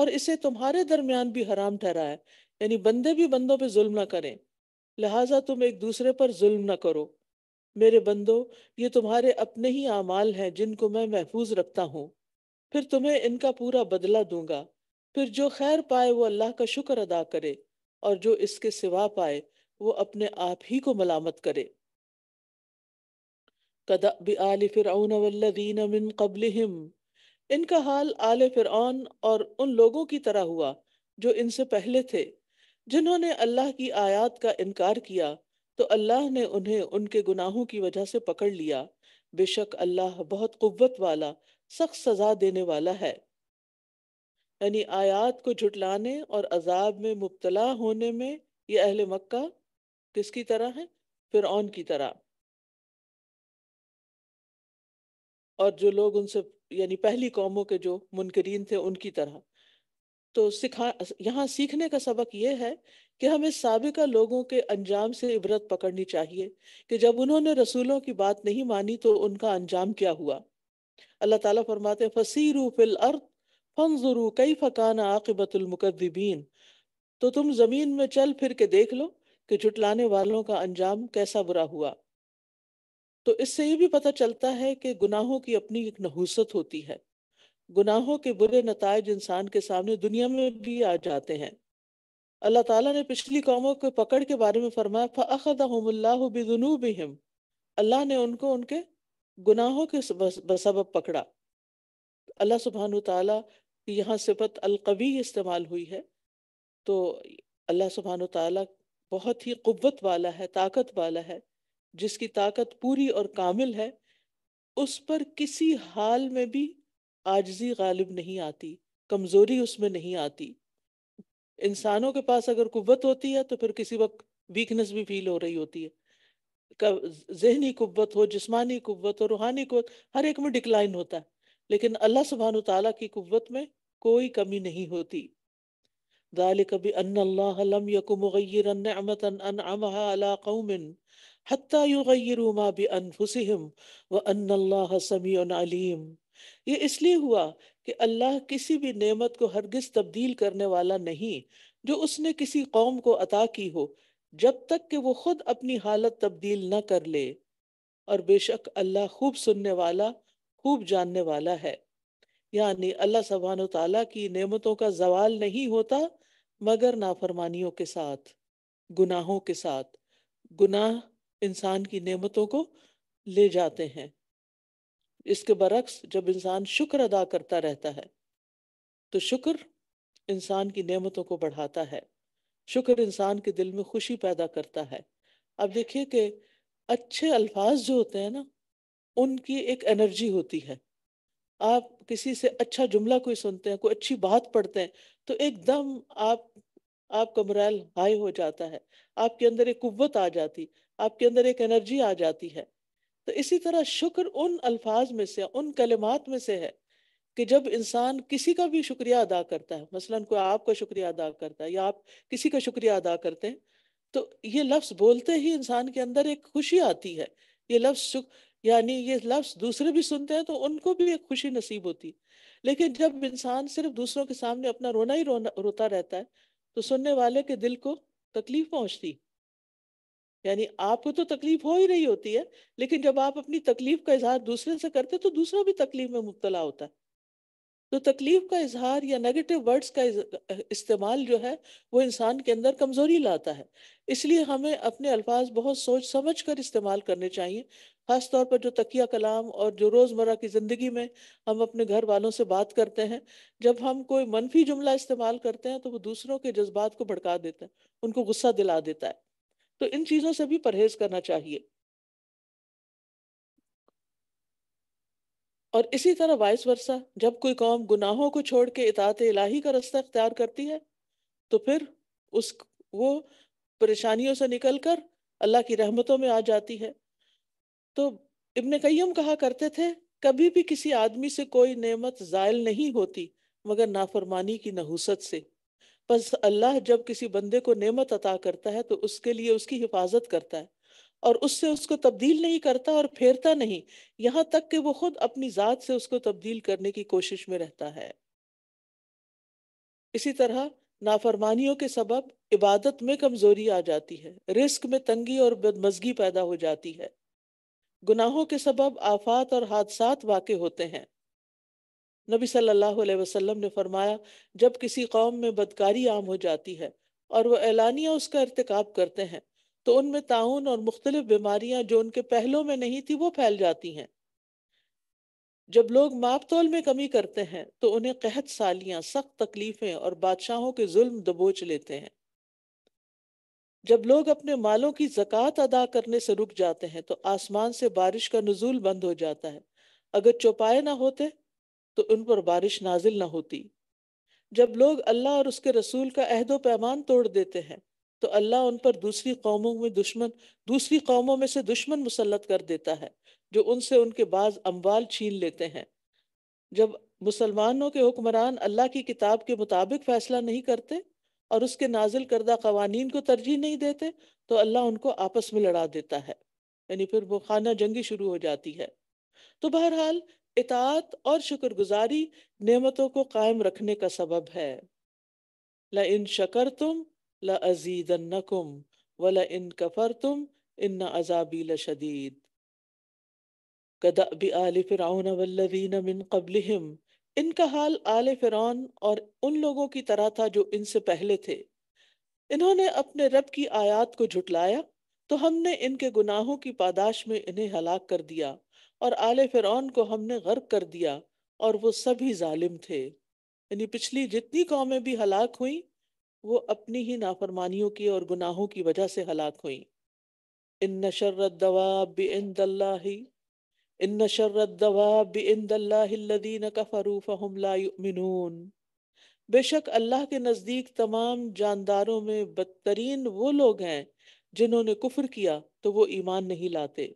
और इसे तुम्हारे दरमियान भी हराम ठहरा है यानी बंदे भी बंदों पे जुल्म ना करें लिहाजा तुम एक दूसरे पर जुल्म ना करो मेरे बंदो ये तुम्हारे अपने ही अमाल हैं जिनको मैं महफूज रखता हूँ फिर तुम्हें इनका पूरा बदला दूंगा फिर जो खैर पाए वो अल्लाह का शुक्र अदा करे और जो इसके सिवा पाए वो अपने आप ही को मलामत करे कदा आल फिरौन वल्लदीन मिन इनका हाल आले फिरौन और उन लोगों की तरह हुआ जो इनसे पहले थे जिन्होंने अल्लाह की आयात का इनकार किया तो अल्लाह ने उन्हें उनके गुनाहों की वजह से पकड़ लिया बेशक अल्लाह बहुत कुव्वत वाला सख्त सजा देने वाला है यानी आयात को झुटलाने और अजाब में मुबतला होने में ये अहल मक्का किसकी तरह है फिर की तरह और जो लोग उनसे यानी पहली कौमों के जो मुनकरीन थे उनकी तरह तो सिखा यहाँ सीखने का सबक ये है कि हमें सबका लोगों के अंजाम से इबरत पकड़नी चाहिए कि जब उन्होंने रसूलों की बात नहीं मानी तो उनका अंजाम क्या हुआ अल्लाह ताला फरमाते फसीरू फिल अर्थ कई आकबतुलमकदबीन तो तुम ज़मीन में चल फिर के देख लो कि जुटलाने वालों का अंजाम कैसा बुरा हुआ तो इससे ये भी पता चलता है कि गुनाहों की अपनी एक नहूसत होती है गुनाहों के बुरे नतज इंसान के सामने दुनिया में भी आ जाते हैं अल्लाह ताला ने पिछली कौमों के पकड़ के बारे में फरमाया फ़ाखदनूबिम अल्लाह ने उनको उनके गुनाहों के सबब पकड़ा अल्लाह सुबहान तहाँ की यहाँ सिफत अलकवी इस्तेमाल हुई है तो अल्लाह सुबहान तला बहुत ही क़ुत वाला है ताकत वाला है जिसकी ताकत पूरी और कामिल है उस पर किसी हाल में भी आजजी गालिब नहीं आती कमज़ोरी उसमें नहीं आती इंसानों के पास अगर कुत होती है तो फिर किसी वक्त वीकनेस भी फील हो रही होती है जहनी कुत हो जिस्मानी कुत हो रूहानी कुत हर एक में डिक्लाइन होता है लेकिन अल्लाह सुबहान तला की कुत में कोई कमी नहीं होती दाल कभी अन्नम यकुमतन हत्ता युगयरुमा बि अनफुसहम ये इसलिए हुआ कि अल्लाह किसी भी नेमत को हरगिज तब्दील करने वाला नहीं जो उसने किसी कौम को अता की हो जब तक कि वो खुद अपनी हालत तब्दील न कर ले और बेशक अल्लाह खूब सुनने वाला खूब जानने वाला है यानी अल्लाह सबान तला की नेमतों का जवाल नहीं होता मगर नाफरमानियों के साथ गुनाहों के साथ गुनाह इंसान की नेमतों को ले जाते हैं इसके बरक्स जब इंसान शुक्र अदा करता रहता है तो शुक्र इंसान की नेमतों को बढ़ाता है शुक्र इंसान के दिल में खुशी पैदा करता है अब देखिए कि अच्छे अल्फाज जो होते हैं ना उनकी एक एनर्जी होती है आप किसी से अच्छा जुमला कोई सुनते हैं कोई अच्छी बात पढ़ते हैं तो एकदम आप आपका मोरल हाई हो जाता है आपके अंदर एक कुत आ जाती आपके अंदर एक एनर्जी आ जाती है तो इसी तरह शुक्र उन अल्फाज में से उन कलिमात में से है कि जब इंसान किसी का भी शुक्रिया अदा करता है मसलन कोई आपका शुक्रिया अदा करता है या आप किसी का शुक्रिया अदा करते हैं तो ये लफ्ज़ बोलते ही इंसान के अंदर एक खुशी आती है ये लफ्ज़ यानी ये लफ्ज़ दूसरे भी सुनते हैं तो उनको भी एक खुशी नसीब होती लेकिन जब इंसान सिर्फ दूसरों के सामने अपना रोना ही रोना रोता रहता है तो सुनने वाले के दिल को तकलीफ पहुंचती यानी आपको तो तकलीफ हो ही रही होती है लेकिन जब आप अपनी तकलीफ का इजहार दूसरे से करते तो दूसरा भी तकलीफ में मुबतला होता है तो तकलीफ का इजहार या नेगेटिव वर्ड्स का इस्तेमाल जो है वो इंसान के अंदर कमज़ोरी लाता है इसलिए हमें अपने अल्फाज बहुत सोच समझ कर इस्तेमाल करने चाहिए ख़ास तौर पर जो तकिया कलाम और जो रोज़मर्रा की ज़िंदगी में हम अपने घर वालों से बात करते हैं जब हम कोई मनफी जुमला इस्तेमाल करते हैं तो वो दूसरों के जज्बात को भड़का देता है उनको गुस्सा दिला देता है तो इन चीजों से भी परहेज करना चाहिए और इसी तरह वायस वर्षा जब कोई कौम गुनाहों को छोड़ के इतात इलाही का रास्ता अख्तियार करती है तो फिर उस वो परेशानियों से निकल कर अल्लाह की रहमतों में आ जाती है तो इबन कईम कहा करते थे कभी भी किसी आदमी से कोई नेमत जायल नहीं होती मगर नाफरमानी की नहूसत से बस अल्लाह जब किसी बंदे को नेमत अता करता है तो उसके लिए उसकी हिफाजत करता है और उससे उसको तब्दील नहीं करता और फेरता नहीं यहाँ तक कि वो खुद अपनी ज़ात से उसको तब्दील करने की कोशिश में रहता है इसी तरह नाफरमानियों के सबब इबादत में कमज़ोरी आ जाती है रिस्क में तंगी और बदमजगी पैदा हो जाती है गुनाहों के सबब आफात और हादसात वाक़ होते हैं नबी सल्लल्लाहु अलैहि वसल्लम ने फरमाया जब किसी कौम में बदकारी आम हो जाती है और वह एलानिया उसका इरतकब करते हैं तो उनमें ताउन और मुख्तलिफ बीमारियां जो उनके पहलों में नहीं थी वो फैल जाती हैं जब लोग माप तोल में कमी करते हैं तो उन्हें कहत सालियां सख्त तकलीफें और बादशाहों के जुल्म दबोच लेते हैं जब लोग अपने मालों की जक़ात अदा करने से रुक जाते हैं तो आसमान से बारिश का नजूल बंद हो जाता है अगर चौपाए ना होते तो उन पर बारिश नाजिल ना होती जब लोग अल्लाह और उसके रसूल का अहदो पैमान तोड़ देते हैं तो अल्लाह उन पर दूसरी कौमों में दुश्मन दूसरी कौमों में से दुश्मन मुसलत कर देता है जो उनसे उनके बाज अम्बाल छीन लेते हैं जब मुसलमानों के हुक्मरान अल्लाह की किताब के मुताबिक फैसला नहीं करते और उसके नाजिल करदा कवानीन को तरजीह नहीं देते तो अल्लाह उनको आपस में लड़ा देता है यानी फिर वो खाना जंगी शुरू हो जाती है तो बहरहाल इतात और शुक्रगुजारी नेमतों को कायम रखने का सबब है ल इन शकर तुम ल अजीदन्नकुम व ल इन कफर तुम इन अजाबी ल शदीद कदबी आल फ़िरौन वल्लवीन मिन कबलहम इनका हाल आल फ़िरौन और उन लोगों की तरह था जो इनसे पहले थे इन्होंने अपने रब की आयात को झुटलाया तो हमने इनके गुनाहों की पादाश में इन्हें हलाक कर दिया और आले फिर को हमने गर्क कर दिया और वो सभी जालिम थे यानी पिछली जितनी कौमें भी हलाक हुई वो अपनी ही नाफरमानियों की और गुनाहों की वजह से हलाक हुई इन शर्रत दवा बे इन शर्रत दवाब इंदल्लादीन कफरूफ हमलामिनून बेशक अल्लाह के नज़दीक तमाम जानदारों में बदतरीन वो लोग हैं जिन्होंने कुफर किया तो वो ईमान नहीं लाते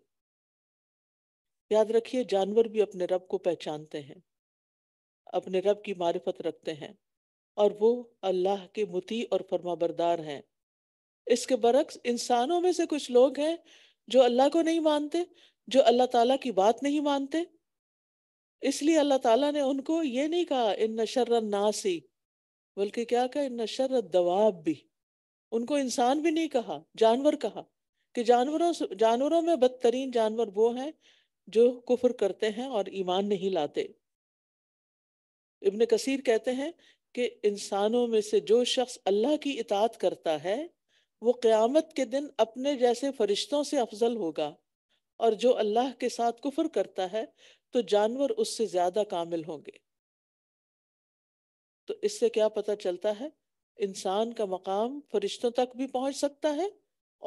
याद रखिए जानवर भी अपने रब को पहचानते हैं अपने रब की मारिफत रखते हैं और वो अल्लाह के मुती और फरमाबरदार हैं इसके बरक्स इंसानों में से कुछ लोग हैं जो अल्लाह को नहीं मानते जो अल्लाह ताला की बात नहीं मानते इसलिए अल्लाह ताला ने उनको ये नहीं कहा इन शर्र नासी बल्कि क्या कहा इन शर्र दवाब भी उनको इंसान भी नहीं कहा जानवर कहा कि जानवरों जानवरों में बदतरीन जानवर वो हैं जो कुफर करते हैं और ईमान नहीं लाते इब्ने कसीर कहते हैं कि इंसानों में से जो शख्स अल्लाह की इतात करता है वो क़यामत के दिन अपने जैसे फरिश्तों से अफजल होगा और जो अल्लाह के साथ कुफर करता है तो जानवर उससे ज़्यादा कामिल होंगे तो इससे क्या पता चलता है इंसान का मकाम फरिश्तों तक भी पहुंच सकता है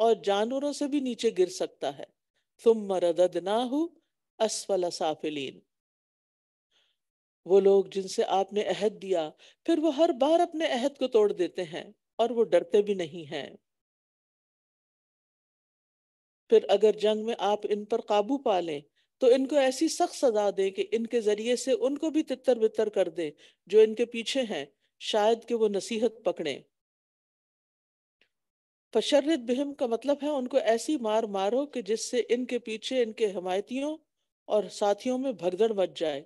और जानवरों से भी नीचे गिर सकता है तुम मरदद ना हो असफल असाफिलीन वो लोग जिनसे आपने अहद दिया फिर वो हर बार अपने अहद को तोड़ देते हैं और वो डरते भी नहीं हैं फिर अगर जंग में आप इन पर काबू पा लें तो इनको ऐसी सख्त सजा दें कि इनके जरिए से उनको भी तितर बितर कर दें जो इनके पीछे हैं शायद कि वो नसीहत पकड़े फशरत बिहम का मतलब है उनको ऐसी मार मारो कि जिससे इनके पीछे इनके हमायतियों और साथियों में भगदड़ मच जाए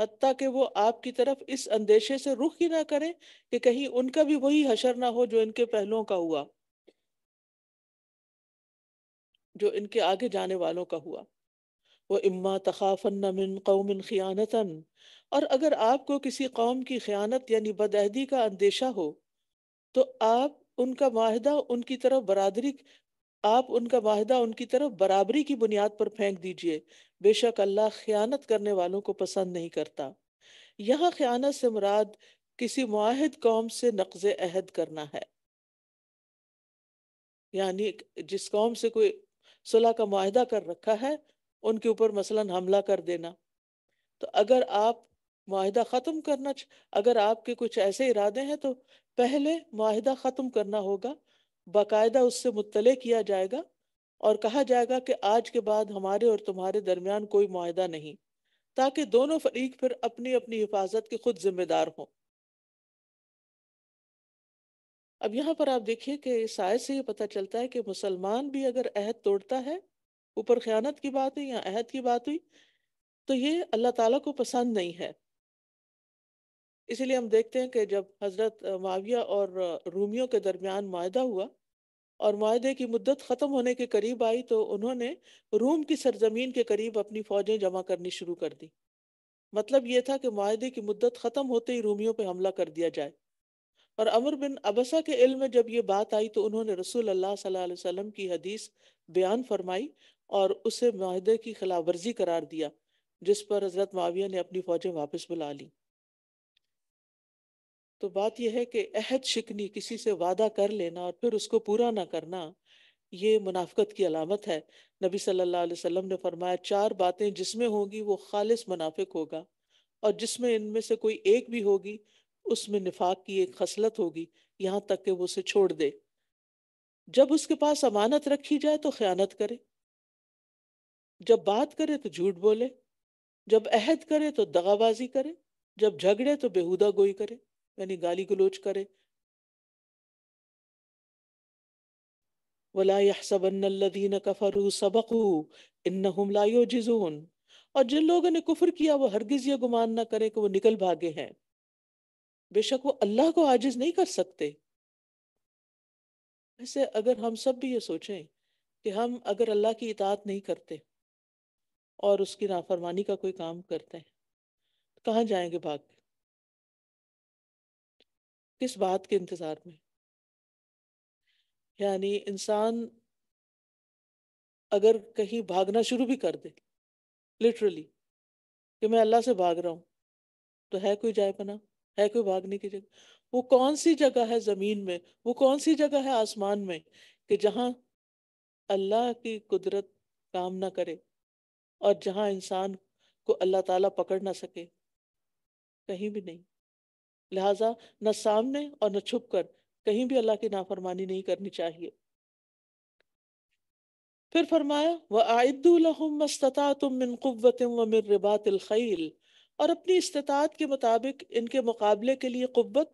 हती कि वो आपकी तरफ इस अंदेशे से रुख ही ना करें कि कहीं उनका भी वही हशर ना हो जो इनके पहलों का हुआ जो इनके आगे जाने वालों का हुआ व इम्मा तखाफ़न मिन कौमिन ख़ियानतन और अगर आपको किसी कौम की खयानत यानी बदहदी का अंदेशा हो तो आप उनका माहदा उनकी तरफ बरदरी आप उनका माहदा उनकी तरफ बराबरी की बुनियाद पर फेंक दीजिए बेशक अल्लाह खयानत करने वालों को पसंद नहीं करता यहाँ खयानत से मुराद किसी माहद कौम से नकज अहद करना है यानी जिस कौम से कोई सुलह का माहदा कर रखा है उनके ऊपर मसलन हमला कर देना तो अगर आप माहिदा ख़त्म करना अगर आपके कुछ ऐसे इरादे हैं तो पहले माहिदा ख़त्म करना होगा बाकायदा उससे मुतले किया जाएगा और कहा जाएगा कि आज के बाद हमारे और तुम्हारे दरमियान कोई माहिदा नहीं ताकि दोनों फरीक फिर अपनी अपनी हिफाजत के खुद जिम्मेदार हों अब यहाँ पर आप देखिए कि इस आयत से ये पता चलता है कि मुसलमान भी अगर अहद तोड़ता है ऊपर ख्यानत की बात हुई या अहद की बात हुई तो ये अल्लाह ताला को पसंद नहीं है इसीलिए हम देखते हैं कि जब हज़रत माविया और रूमियों के दरमियान माहा हुआ और माहे की मुद्दत ख़त्म होने के करीब आई तो उन्होंने रूम की सरजमीन के करीब अपनी फ़ौजें जमा करनी शुरू कर दी मतलब ये था कि माहे की मुद्दत ख़त्म होते ही रूमियों पर हमला कर दिया जाए और अमर बिन अबसा के इल्म में जब ये बात आई तो उन्होंने रसूल अल्लाह सल्लल्लाहु अलैहि वसल्लम की हदीस बयान फरमाई और उसे माहे की खिलाफ वर्जी करार दिया जिस पर हजरत माविया ने अपनी फौजें वापस बुला ली तो बात यह है कि अहद शिकनी किसी से वादा कर लेना और फिर उसको पूरा ना करना ये मुनाफ़त की अलामत है नबी सल्लल्लाहु अलैहि वसल्लम ने फरमाया चार बातें जिसमें होंगी वो खालिस मुनाफिक होगा और जिसमें इनमें से कोई एक भी होगी उसमें निफाक की एक खसलत होगी यहाँ तक कि वो उसे छोड़ दे जब उसके पास अमानत रखी जाए तो ख्यानत करे जब बात करे तो झूठ बोले जब अहद करे तो दगाबाजी करे जब झगड़े तो बेहुदा गोई करे यानी गाली गलोच करे वला यहसबन्नल्लज़ीन कफरू सबकू इन्नहुम ला युजिजून और जिन लोगों ने कुफर किया वो हरगिज ये गुमान ना करें कि वो निकल भागे हैं बेशक वो अल्लाह को आजिज नहीं कर सकते ऐसे अगर हम सब भी ये सोचें कि हम अगर अल्लाह की इतात नहीं करते और उसकी नाफरमानी का कोई काम करते हैं तो कहाँ जाएंगे भाग के किस बात के इंतज़ार में यानी इंसान अगर कहीं भागना शुरू भी कर दे लिटरली कि मैं अल्लाह से भाग रहा हूँ तो है कोई जाए पना है कोई भागने की जगह वो कौन सी जगह है ज़मीन में वो कौन सी जगह है आसमान में कि जहाँ अल्लाह की कुदरत काम ना करे और जहां इंसान को अल्लाह ताला पकड़ ना सके कहीं भी नहीं लिहाजा न सामने और न छुप कर कहीं भी अल्लाह की नाफरमानी नहीं करनी चाहिए फिर फरमाया वह आयदुलहमस्ता तुम मिन क़वत व मिन रिबातिल और अपनी इस्तात के मुताबिक इनके मुकाबले के लिए क़वत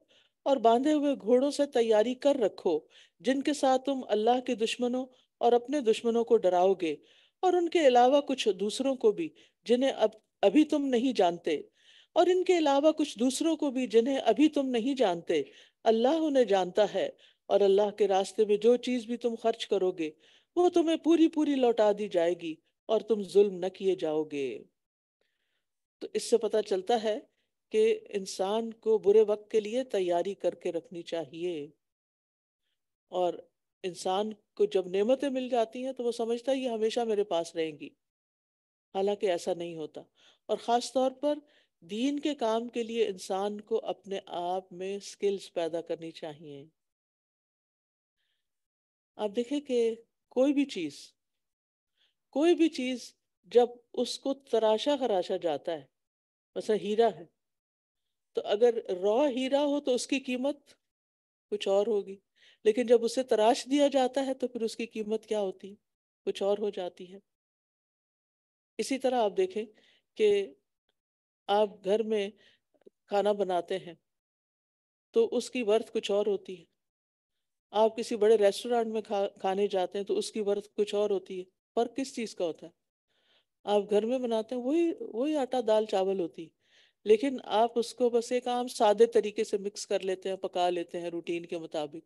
और बांधे हुए घोड़ों से तैयारी कर रखो जिनके साथ तुम अल्लाह के दुश्मनों और अपने दुश्मनों को डराओगे और उनके अलावा कुछ दूसरों को भी जिन्हें अब अभी तुम नहीं जानते और इनके अलावा कुछ दूसरों को भी जिन्हें अभी तुम नहीं जानते अल्लाह उन्हें जानता है और अल्लाह के रास्ते में जो चीज भी तुम खर्च करोगे वो तुम्हें पूरी पूरी लौटा दी जाएगी और तुम जुल्म न किए जाओगे तो इससे पता चलता है कि इंसान को बुरे वक्त के लिए तैयारी करके रखनी चाहिए और इंसान को जब नेमतें मिल जाती हैं तो वो समझता है ये हमेशा मेरे पास रहेंगी हालांकि ऐसा नहीं होता और ख़ास तौर पर दीन के काम के लिए इंसान को अपने आप में स्किल्स पैदा करनी चाहिए आप देखें कि कोई भी चीज़ कोई भी चीज़ जब उसको तराशा खराशा जाता है वैसे हीरा है तो अगर रॉ हीरा हो तो उसकी कीमत कुछ और होगी लेकिन जब उसे तराश दिया जाता है तो फिर उसकी कीमत क्या होती है कुछ और हो जाती है इसी तरह आप देखें कि आप घर में खाना बनाते हैं तो उसकी वर्थ कुछ और होती है आप किसी बड़े रेस्टोरेंट में खा खाने जाते हैं तो उसकी वर्थ कुछ और होती है फर्क किस चीज़ का होता है आप घर में बनाते हैं वही वही आटा दाल चावल होती है लेकिन आप उसको बस एक आम सादे तरीके से मिक्स कर लेते हैं पका लेते हैं रूटीन के मुताबिक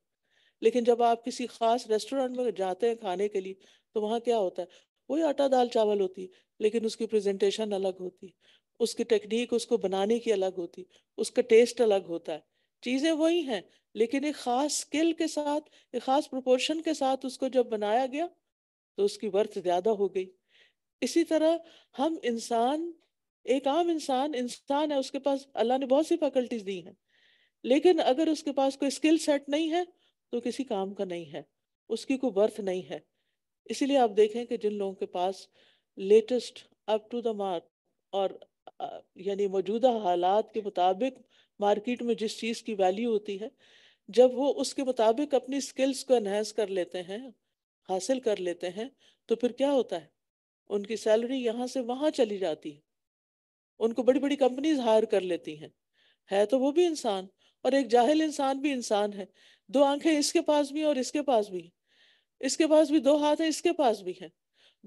लेकिन जब आप किसी खास रेस्टोरेंट में जाते हैं खाने के लिए तो वहाँ क्या होता है वही आटा दाल चावल होती है लेकिन उसकी प्रेजेंटेशन अलग होती है उसकी टेक्निक उसको बनाने की अलग होती उसका टेस्ट अलग होता है चीज़ें वही हैं लेकिन एक ख़ास स्किल के साथ एक ख़ास प्रोपोर्शन के साथ उसको जब बनाया गया तो उसकी वर्थ ज़्यादा हो गई इसी तरह हम इंसान एक आम इंसान इंसान है उसके पास अल्लाह ने बहुत सी फैकल्टीज दी हैं लेकिन अगर उसके पास कोई स्किल सेट नहीं है तो किसी काम का नहीं है उसकी कोई बर्थ नहीं है इसीलिए आप देखें कि जिन लोगों के पास latest up to the mark और यानी मौजूदा हालात के मुताबिक मार्केट में जिस चीज़ की वैल्यू होती है जब वो उसके मुताबिक अपनी स्किल्स को एनहेंस कर लेते हैं हासिल कर लेते हैं तो फिर क्या होता है उनकी सैलरी यहाँ से वहाँ चली जाती है उनको बड़ी बड़ी कंपनीज हायर कर लेती हैं है तो वो भी इंसान और एक जाहिल इंसान भी इंसान है दो आंखें इसके पास भी और इसके पास भी इसके पास भी दो हाथ है इसके पास भी है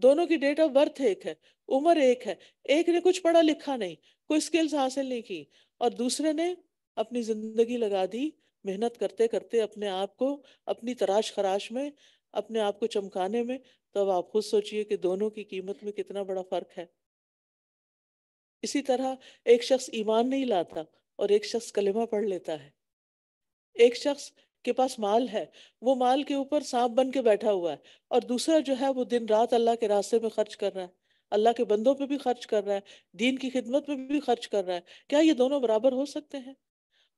दोनों की डेट ऑफ बर्थ एक है उम्र एक है एक ने कुछ पढ़ा लिखा नहीं कोई स्किल्स हासिल नहीं की और दूसरे ने अपनी जिंदगी लगा दी मेहनत करते करते अपने आप को अपनी तराश खराश में अपने आप को चमकाने में तो अब आप खुद सोचिए कि दोनों की कीमत में कितना बड़ा फर्क है इसी तरह एक शख्स ईमान नहीं लाता और एक शख्स कलिमा पढ़ लेता है एक शख्स के पास माल है वो माल के ऊपर सांप बन के बैठा हुआ है और दूसरा जो है वो दिन रात अल्लाह के रास्ते में खर्च कर रहा है अल्लाह के बंदों पे भी खर्च कर रहा है दीन की खिदमत में भी खर्च कर रहा है क्या ये दोनों बराबर हो सकते हैं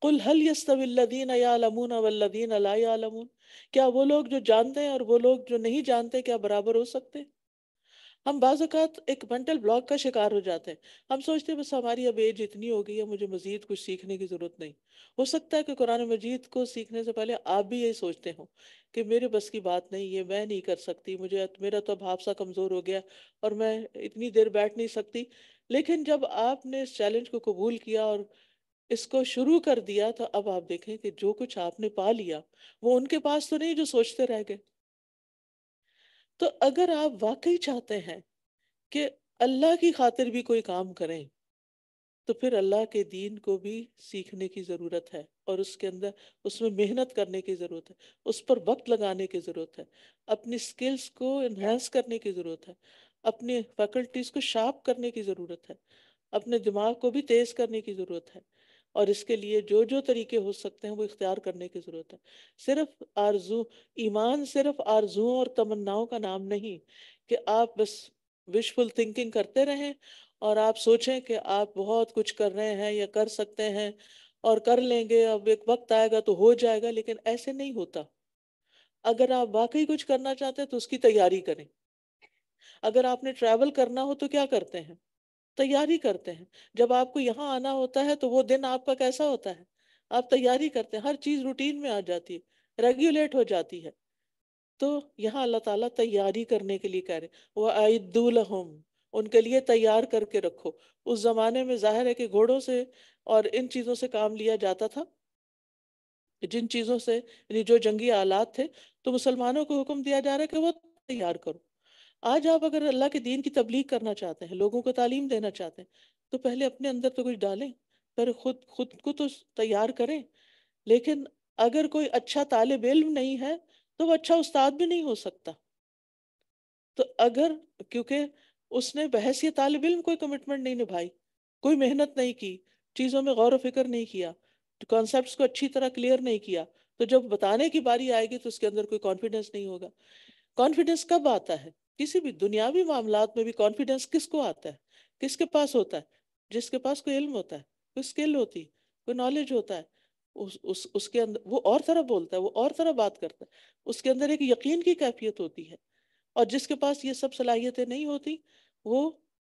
कुल हल यस्तविल्लदीन यालमून वल्लदीन ला क्या वो लोग जो जानते हैं और वो लोग जो नहीं जानते क्या बराबर हो सकते हम बात एक मेंटल ब्लॉक का शिकार हो जाते हैं हम सोचते हैं बस हमारी अब एज इतनी हो गई है मुझे मज़ीद कुछ सीखने की ज़रूरत नहीं हो सकता है कि कुरान मजीद को सीखने से पहले आप भी यही सोचते हो कि मेरे बस की बात नहीं ये मैं नहीं कर सकती मुझे मेरा तो अब हाफसा कमज़ोर हो गया और मैं इतनी देर बैठ नहीं सकती लेकिन जब आपने इस चैलेंज को कबूल किया और इसको शुरू कर दिया तो अब आप देखें कि जो कुछ आपने पा लिया वो उनके पास तो नहीं जो सोचते रह गए तो अगर आप वाकई चाहते हैं कि अल्लाह की खातिर भी कोई काम करें तो फिर अल्लाह के दीन को भी सीखने की ज़रूरत है और उसके अंदर उसमें मेहनत करने की ज़रूरत है उस पर वक्त लगाने की ज़रूरत है अपनी स्किल्स को इन्हेंस करने की ज़रूरत है अपनी फैकल्टीज़ को शार्प करने की ज़रूरत है अपने दिमाग को भी तेज़ करने की ज़रूरत है और इसके लिए जो जो तरीके हो सकते हैं वो इख्तियार करने की ज़रूरत है सिर्फ आरजू ईमान सिर्फ आरजुओं और तमन्नाओं का नाम नहीं कि आप बस विशफुल थिंकिंग करते रहें और आप सोचें कि आप बहुत कुछ कर रहे हैं या कर सकते हैं और कर लेंगे अब एक वक्त आएगा तो हो जाएगा लेकिन ऐसे नहीं होता अगर आप वाकई कुछ करना चाहते हैं तो उसकी तैयारी करें अगर आपने ट्रैवल करना हो तो क्या करते हैं तैयारी करते हैं जब आपको यहाँ आना होता है तो वो दिन आपका कैसा होता है आप तैयारी करते हैं हर चीज रूटीन में आ जाती है रेगुलेट हो जाती है तो यहाँ अल्लाह ताला तैयारी करने के लिए कह रहे हैं वह आयदुलहम उनके लिए तैयार करके रखो उस जमाने में जाहिर है कि घोड़ों से और इन चीजों से काम लिया जाता था जिन चीजों से जो जंगी आलात थे तो मुसलमानों को हुक्म दिया जा रहा है कि वो तैयार करो आज आप अगर अल्लाह के दीन की तबलीग करना चाहते हैं लोगों को तालीम देना चाहते हैं तो पहले अपने अंदर तो कुछ डालें पर खुद खुद को तो तैयार करें लेकिन अगर कोई अच्छा तालब इल्म नहीं है तो वो अच्छा उस्ताद भी नहीं हो सकता तो अगर क्योंकि उसने या तालब इल्म कोई कमिटमेंट नहीं निभाई कोई मेहनत नहीं की चीज़ों में गौर व फिक्र नहीं किया कॉन्सेप्ट को अच्छी तरह क्लियर नहीं किया तो जब बताने की बारी आएगी तो उसके अंदर कोई कॉन्फिडेंस नहीं होगा कॉन्फिडेंस कब आता है किसी भी दुनियावी मामला में भी कॉन्फिडेंस किसको आता है किसके पास होता है जिसके पास कोई इल्म होता है कोई स्किल होती है कोई नॉलेज होता है उस उस उसके अंदर वो और तरह बोलता है वो और तरह बात करता है उसके अंदर एक यकीन की कैफियत होती है और जिसके पास ये सब सलाहियतें नहीं होती वो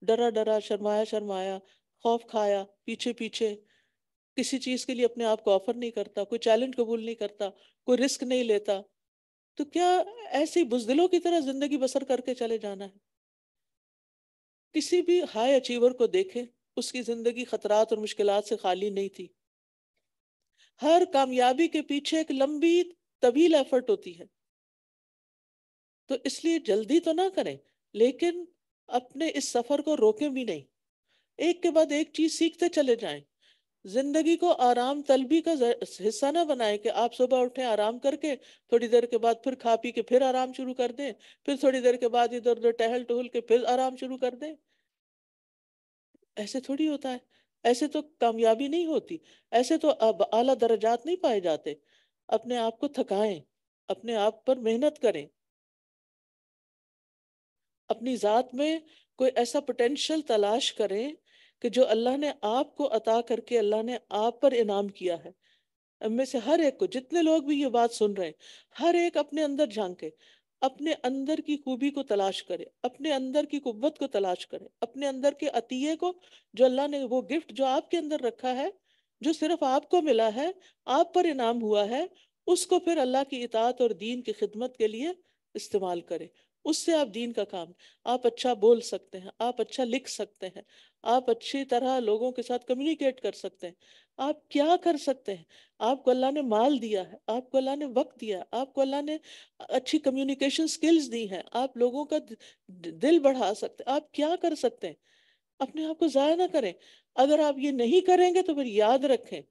डरा डरा शर्माया शर्माया खौफ खाया पीछे पीछे किसी चीज़ के लिए अपने आप को ऑफर नहीं करता कोई चैलेंज कबूल नहीं करता कोई रिस्क नहीं लेता तो क्या ऐसे बुजदिलों की तरह जिंदगी बसर करके चले जाना है किसी भी हाई अचीवर को देखे उसकी जिंदगी खतरात और मुश्किल से खाली नहीं थी हर कामयाबी के पीछे एक लंबी तवील एफर्ट होती है तो इसलिए जल्दी तो ना करें लेकिन अपने इस सफर को रोकें भी नहीं एक के बाद एक चीज सीखते चले जाएं जिंदगी को आराम तलबी का हिस्सा ना बनाए कि आप सुबह उठें आराम करके थोड़ी देर के बाद फिर खा पी के फिर आराम शुरू कर दें फिर थोड़ी देर के बाद इधर उधर टहल टहल के फिर आराम शुरू कर दें ऐसे थोड़ी होता है ऐसे तो कामयाबी नहीं होती ऐसे तो अब आला दर्जात नहीं पाए जाते अपने आप को थकाएं अपने आप पर मेहनत करें अपनी ज़ात में कोई ऐसा पोटेंशियल तलाश करें कि जो अल्लाह ने आपको अता करके अल्लाह ने आप पर इनाम किया है में से हर एक को जितने लोग भी ये बात सुन रहे हैं हर एक अपने अंदर झांके अपने अंदर की खूबी को तलाश करे अपने अंदर की कुत को तलाश करे अपने अंदर के अतिये को जो अल्लाह ने वो गिफ्ट जो आपके अंदर रखा है जो सिर्फ आपको मिला है आप पर इनाम हुआ है उसको फिर अल्लाह की इतात और दीन की खिदमत के लिए इस्तेमाल करे उससे आप दीन का काम आप अच्छा बोल सकते हैं आप अच्छा लिख सकते हैं आप अच्छी तरह लोगों के साथ कम्युनिकेट कर सकते हैं आप क्या कर सकते हैं आपको अल्लाह ने माल दिया है आपको अल्लाह ने वक्त दिया है आपको अल्लाह ने अच्छी कम्युनिकेशन स्किल्स दी हैं आप लोगों का दिल बढ़ा सकते हैं आप क्या कर सकते हैं अपने आप को ज़ाया ना करें अगर आप ये नहीं करेंगे तो फिर याद रखें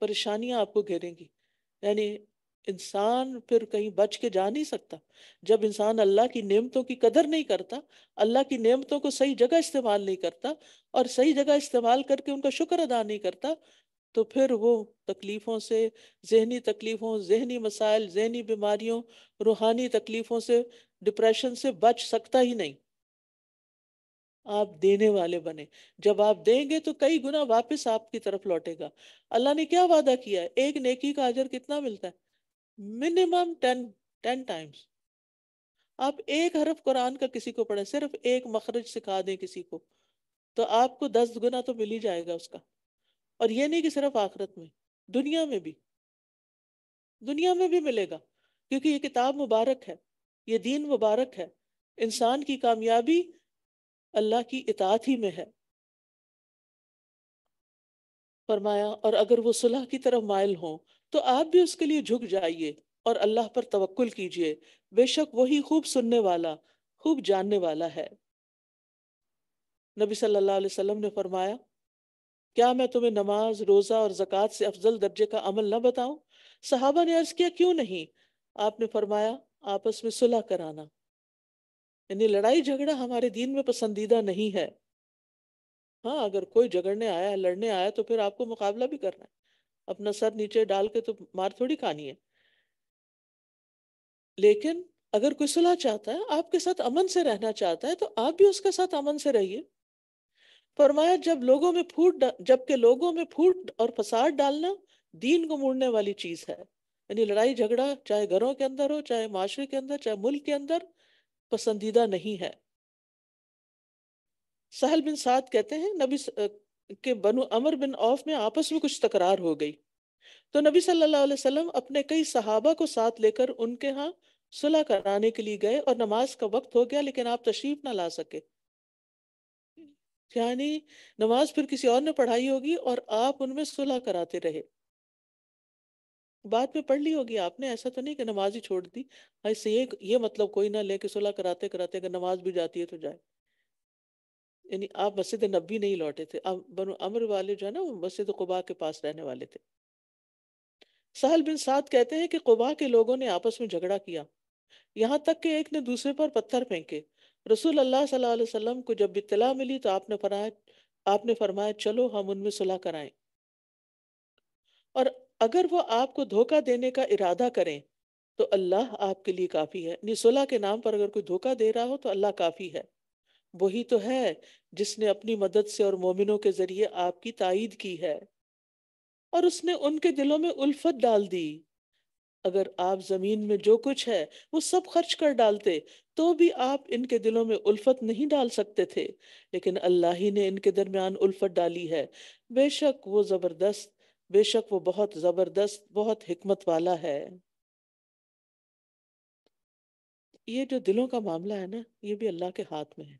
परेशानियां आपको घेरेंगी यानी इंसान फिर कहीं बच के जा नहीं सकता जब इंसान अल्लाह की नेमतों की कदर नहीं करता अल्लाह की नेमतों को सही जगह इस्तेमाल नहीं करता और सही जगह इस्तेमाल करके उनका शुक्र अदा नहीं करता तो फिर वो तकलीफ़ों से जहनी तकलीफ़ों जहनी मसाइल जहनी बीमारियों रूहानी तकलीफ़ों से डिप्रेशन से बच सकता ही नहीं आप देने वाले बने जब आप देंगे तो कई गुना वापस आपकी तरफ लौटेगा अल्लाह ने क्या वादा किया है एक नेकी का आजर कितना मिलता है मिनिमम टेन टेन टाइम्स आप एक हरफ कुरान का किसी को पढ़े सिर्फ एक मखरज सिखा दें किसी को तो आपको दस गुना तो मिल ही जाएगा उसका और ये नहीं कि सिर्फ आखरत में दुनिया में भी दुनिया में भी मिलेगा क्योंकि ये किताब मुबारक है ये दीन मुबारक है इंसान की कामयाबी अल्लाह की इतात ही में है फरमाया और अगर वो सुलह की तरफ मायल हों तो आप भी उसके लिए झुक जाइए और अल्लाह पर तवक्ल कीजिए बेशक वही खूब सुनने वाला खूब जानने वाला है नबी सल्लल्लाहु अलैहि वसल्लम ने फरमाया क्या मैं तुम्हें नमाज रोज़ा और जक़ात से अफजल दर्जे का अमल न बताऊं सहाबा ने अर्ज किया क्यों नहीं आपने फरमाया आपस में सुलह कराना यानी लड़ाई झगड़ा हमारे दीन में पसंदीदा नहीं है हाँ अगर कोई झगड़ने आया लड़ने आया तो फिर आपको मुकाबला भी करना है अपना सर नीचे डाल के तो मार थोड़ी खानी है लेकिन अगर कोई सुलह चाहता है आपके साथ अमन से रहना चाहता है तो आप भी उसके साथ अमन से रहिए फरमाया जब लोगों में फूट जबकि लोगों में फूट और फसाद डालना दीन को मुड़ने वाली चीज है यानी लड़ाई झगड़ा चाहे घरों के अंदर हो चाहे माशरे के अंदर चाहे मुल्क के अंदर पसंदीदा नहीं है सहल बिन साद कहते हैं नबी के बनु अमर बिन औफ में आपस में कुछ तकरार हो गई तो नबी सल्लल्लाहु अलैहि वसल्लम अपने कई सहाबा को साथ लेकर उनके यहाँ सुलह कराने के लिए गए और नमाज का वक्त हो गया लेकिन आप तशरीफ ना ला सके यानी नमाज फिर किसी और ने पढ़ाई होगी और आप उनमें सुलह कराते रहे बाद में पढ़ ली होगी आपने ऐसा तो नहीं कि नमाज ही छोड़ दी ऐसे ये ये मतलब कोई ना ले कि सुलह कराते कराते अगर नमाज भी जाती है तो जाए यानी आप मस्जिद नबी नहीं लौटे थे अब बनो अमर वाले जो है ना वो मस्जिद कुबा के पास रहने वाले थे सहल बिन साद कहते हैं कि कुबा के लोगों ने आपस में झगड़ा किया यहाँ तक कि एक ने दूसरे पर पत्थर फेंके रसूल अल्लाह सल्लाम को जब इतला मिली तो आपने फरमाया आपने फरमाया चलो हम उनमें सुलह कराएं और अगर वो आपको धोखा देने का इरादा करें तो अल्लाह आपके लिए काफ़ी है सुलह के नाम पर अगर कोई धोखा दे रहा हो तो अल्लाह काफ़ी है वही तो है जिसने अपनी मदद से और मोमिनों के जरिए आपकी तायद की है और उसने उनके दिलों में उल्फत डाल दी अगर आप जमीन में जो कुछ है वो सब खर्च कर डालते तो भी आप इनके दिलों में उल्फत नहीं डाल सकते थे लेकिन अल्लाह ही ने इनके दरमियान उल्फत डाली है बेशक वो जबरदस्त बेशक वो बहुत जबरदस्त बहुत हिकमत वाला है ये जो दिलों का मामला है ना ये भी अल्लाह के हाथ में है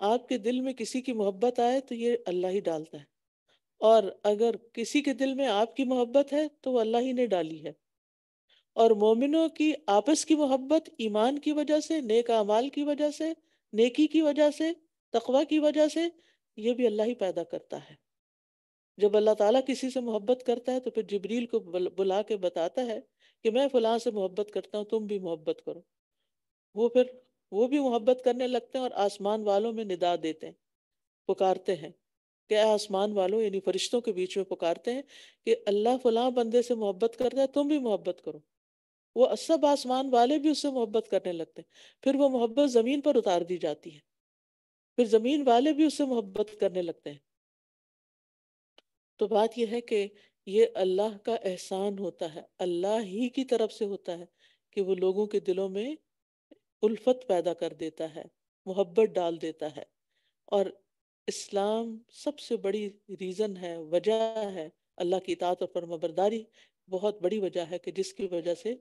आपके दिल में किसी की मोहब्बत आए तो ये अल्लाह ही डालता है और अगर किसी के दिल में आपकी मोहब्बत है तो वो अल्लाह ही ने डाली है और मोमिनों की आपस की मोहब्बत ईमान की वजह से नेक अमाल की वजह से नेकी की वजह से तकवा की वजह से ये भी अल्लाह ही पैदा करता है जब अल्लाह ताला किसी से मोहब्बत करता है तो फिर जबरील को बुला के बताता है कि मैं फलां से मोहब्बत करता हूँ तुम भी मोहब्बत करो वो फिर वो भी मोहब्बत करने लगते हैं और आसमान वालों में निदा देते हैं पुकारते हैं कि आसमान वालों यानी फरिश्तों के बीच में पुकारते हैं कि अल्लाह फलां बंदे से मोहब्बत करता है तुम भी मोहब्बत करो वो सब आसमान वाले भी उससे मोहब्बत करने लगते हैं फिर वो मोहब्बत ज़मीन पर उतार दी जाती है फिर ज़मीन वाले भी उससे मोहब्बत करने लगते हैं तो बात यह है कि ये अल्लाह का एहसान होता है अल्लाह ही की तरफ से होता है कि वो लोगों के दिलों में उल्फत पैदा कर देता है मोहब्बत डाल देता है और इस्लाम सबसे बड़ी रीज़न है वजह है अल्लाह की इतात और फर्माबरदारी बहुत बड़ी वजह है कि जिसकी वजह से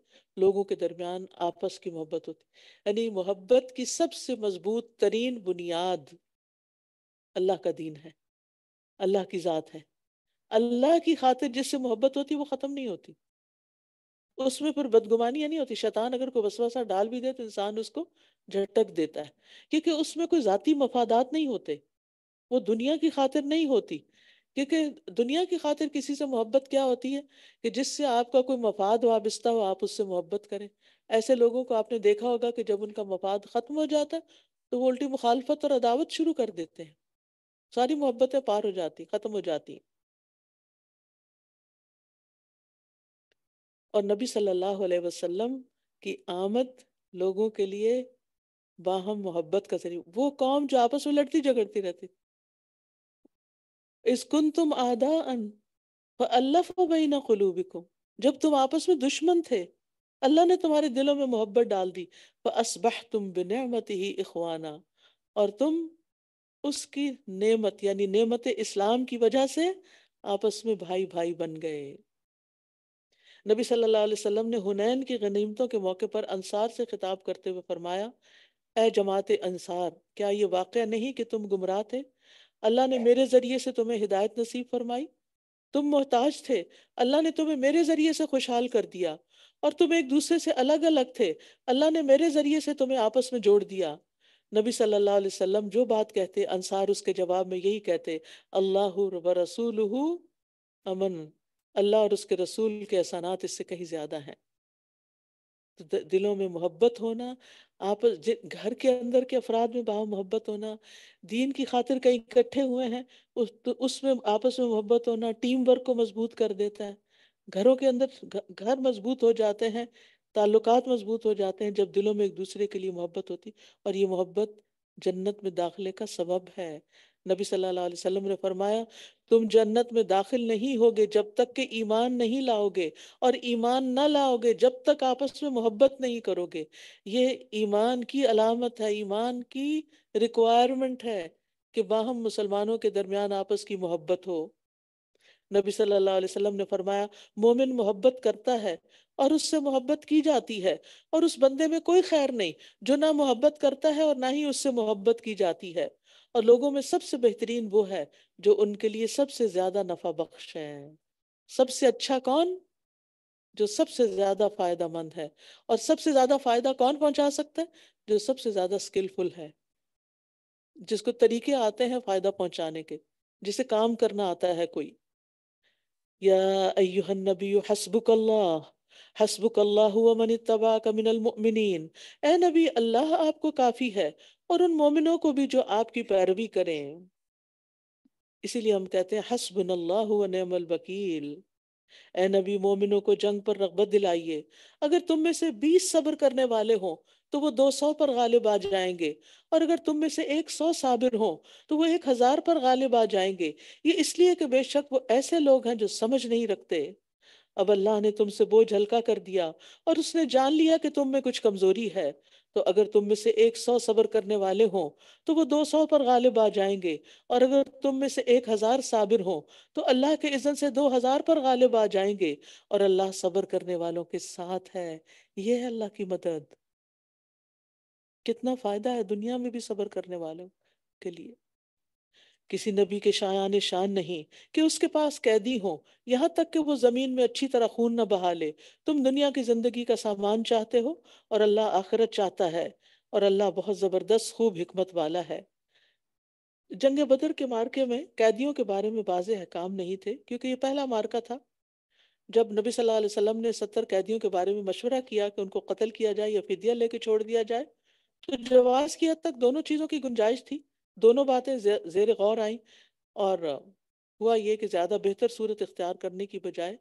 लोगों के दरमियान आपस की मोहब्बत होती यानी मोहब्बत की सबसे मजबूत तरीन बुनियाद अल्लाह का दीन है अल्लाह की ज़ात है अल्लाह की खातिर जिससे मोहब्बत होती वो ख़त्म नहीं होती उसमें फिर बदगुमानी नहीं होती शैतान अगर कोई वसवासा डाल भी दे तो इंसान उसको झटक देता है क्योंकि उसमें कोई जाती मफादात नहीं होते वो दुनिया की खातिर नहीं होती क्योंकि दुनिया की खातिर किसी से मोहब्बत क्या होती है कि जिससे आपका कोई मफाद वाबस्ता हो आप उससे मोहब्बत करें ऐसे लोगों को आपने देखा होगा कि जब उनका मफाद ख़त्म हो जाता है तो वो उल्टी मुखालफत और अदावत शुरू कर देते हैं सारी मोहब्बतें पार हो जाती ख़त्म हो जाती हैं और नबी सल्लल्लाहु अलैहि वसल्लम की आमद लोगों के लिए बाहम मोहब्बत का जरिए वो कौम जो आपस में लड़ती झगड़ती रहती कुन तुम आधा अन अल्लाफ बई ना जब तुम आपस में दुश्मन थे अल्लाह ने तुम्हारे दिलों में मोहब्बत डाल दी वह असबह तुम बिनमत ही इखवाना और तुम उसकी नेमत यानी नेमत इस्लाम की वजह से आपस में भाई भाई बन गए नबी सल्लल्लाहु अलैहि वसल्लम ने हुनैन की गनीमतों के मौके पर अंसार से खिताब करते हुए फरमाया ए जमात अंसार क्या ये वाक़ नहीं कि तुम गुमराह थे अल्लाह ने मेरे ज़रिए से तुम्हें हिदायत नसीब फरमाई तुम मोहताज थे अल्लाह ने तुम्हें मेरे ज़रिए से खुशहाल कर दिया और तुम एक दूसरे से अलग अलग थे अल्लाह ने मेरे ज़रिए से तुम्हें आपस में जोड़ दिया नबी सल्लल्लाहु अलैहि वसल्लम जो बात कहते अंसार उसके जवाब में यही कहते अल्लाह रब रसूल अमन अल्लाह और उसके रसूल के एहसानात इससे कहीं ज़्यादा हैं तो दिलों में मोहब्बत होना आप घर के अंदर के अफराद में भाव मोहब्बत होना दीन की खातिर कहीं इकट्ठे हुए हैं उस तो उसमें आपस में मोहब्बत होना टीम वर्क को मजबूत कर देता है घरों के अंदर घर मजबूत हो जाते हैं ताल्लुकात मजबूत हो जाते हैं जब दिलों में एक दूसरे के लिए मोहब्बत होती और ये मोहब्बत जन्नत में दाखिले का सबब है नबी सल्लल्लाहु अलैहि वसल्लम ने फरमाया तुम जन्नत में दाखिल नहीं होगे जब तक के ईमान नहीं लाओगे और ईमान ना लाओगे जब तक आपस में मोहब्बत नहीं करोगे ये ईमान की अलामत है ईमान की रिक्वायरमेंट है कि बाहम मुसलमानों के दरमियान आपस की मोहब्बत हो नबी सल्लल्लाहु अलैहि वसल्लम ने फरमाया मोमिन मोहब्बत करता है और उससे मोहब्बत की जाती है और उस बंदे में कोई खैर नहीं जो ना मोहब्बत करता है और ना ही उससे मोहब्बत की जाती है और लोगों में सबसे बेहतरीन वो है जो उनके लिए सबसे ज्यादा नफा बख्श है सबसे अच्छा कौन जो सबसे ज्यादा फायदा मंद है और सबसे ज्यादा फायदा कौन पहुंचा सकता है जो सबसे ज्यादा स्किलफुल है जिसको तरीके आते हैं फायदा पहुंचाने के जिसे काम करना आता है कोई या अयुहन नबी हसबुक अल्लाह हसबुकल्लामन मुमिन ए नबी अल्लाह आपको काफ़ी है और उन मोमिनों को भी जो आपकी पैरवी करें इसीलिए हम कहते हैं हसबन अल्लाबकील ए नबी मोमिनों को जंग पर रगबत दिलाइए अगर तुम में से बीस सब्र करने वाले हों तो वो दो सौ पर गालिब आ जाएंगे और अगर तुम में से एक सौ साबिर हों तो वो एक हजार पर गालिब आ जाएंगे ये इसलिए कि बेशक वो ऐसे लोग हैं जो समझ नहीं रखते अब अल्लाह ने तुमसे बोझ हल्का कर दिया और उसने जान लिया कि तुम में कुछ कमजोरी है तो अगर तुम में से एक सौ सबर करने वाले हों तो वो दो सौ पर गालिब आ जाएंगे और अगर तुम में से एक हजार साबिर हों तो अल्लाह के इज़न से दो हजार पर गालिब आ जाएंगे और अल्लाह सबर करने वालों के साथ है ये है अल्लाह की मदद कितना फायदा है दुनिया में भी सबर करने वालों के लिए किसी नबी के शायान शान नहीं कि उसके पास कैदी हो यहाँ तक कि वो ज़मीन में अच्छी तरह खून न बहा ले तुम दुनिया की ज़िंदगी का सामान चाहते हो और अल्लाह आखिरत चाहता है और अल्लाह बहुत ज़बरदस्त खूब हमत वाला है जंग बदर के मार्के में कैदियों के बारे में बाज़ हकाम नहीं थे क्योंकि ये पहला मार्का था जब नबी सल्लल्लाहु अलैहि वसल्लम ने सत्तर कैदियों के बारे में मशवरा किया कि उनको कत्ल किया जाए या फिदिया लेके छोड़ दिया जाए तो जवाज की हद तक दोनों चीज़ों की गुंजाइश थी दोनों बातें जेर गौर आई और हुआ ये कि ज़्यादा बेहतर सूरत इख्तियार करने की बजाय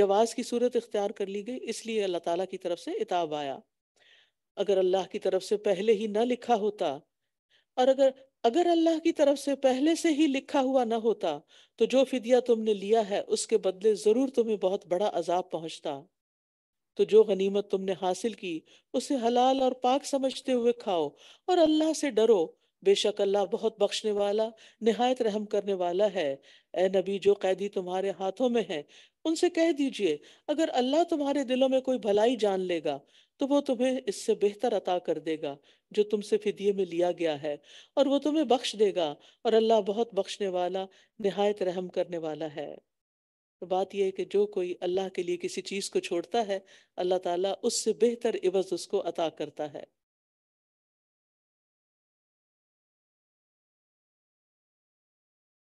जवाज़ की सूरत इख्तियार कर ली गई इसलिए अल्लाह ताला की तरफ से इताब आया अगर अल्लाह की तरफ से पहले ही ना लिखा होता और अगर अगर अल्लाह की तरफ से पहले से ही लिखा हुआ ना होता तो जो फिदिया तुमने लिया है उसके बदले ज़रूर तुम्हें बहुत बड़ा अजाब पहुंचता तो जो गनीमत तुमने हासिल की उसे हलाल और पाक समझते हुए खाओ और अल्लाह से डरो बेशक अल्लाह बहुत बख्शने वाला नहायत रहम करने वाला है ए नबी जो कैदी तुम्हारे हाथों में है उनसे कह दीजिए अगर अल्लाह तुम्हारे दिलों में कोई भलाई जान लेगा तो वो तुम्हें इससे बेहतर अता कर देगा जो तुमसे फिदिये में लिया गया है और वो तुम्हें बख्श देगा और अल्लाह बहुत बख्शने वाला नहायत रहम करने वाला है तो बात यह है कि जो कोई अल्लाह के लिए किसी चीज़ को छोड़ता है अल्लाह ताला उससे बेहतर इवज़ उसको अता करता है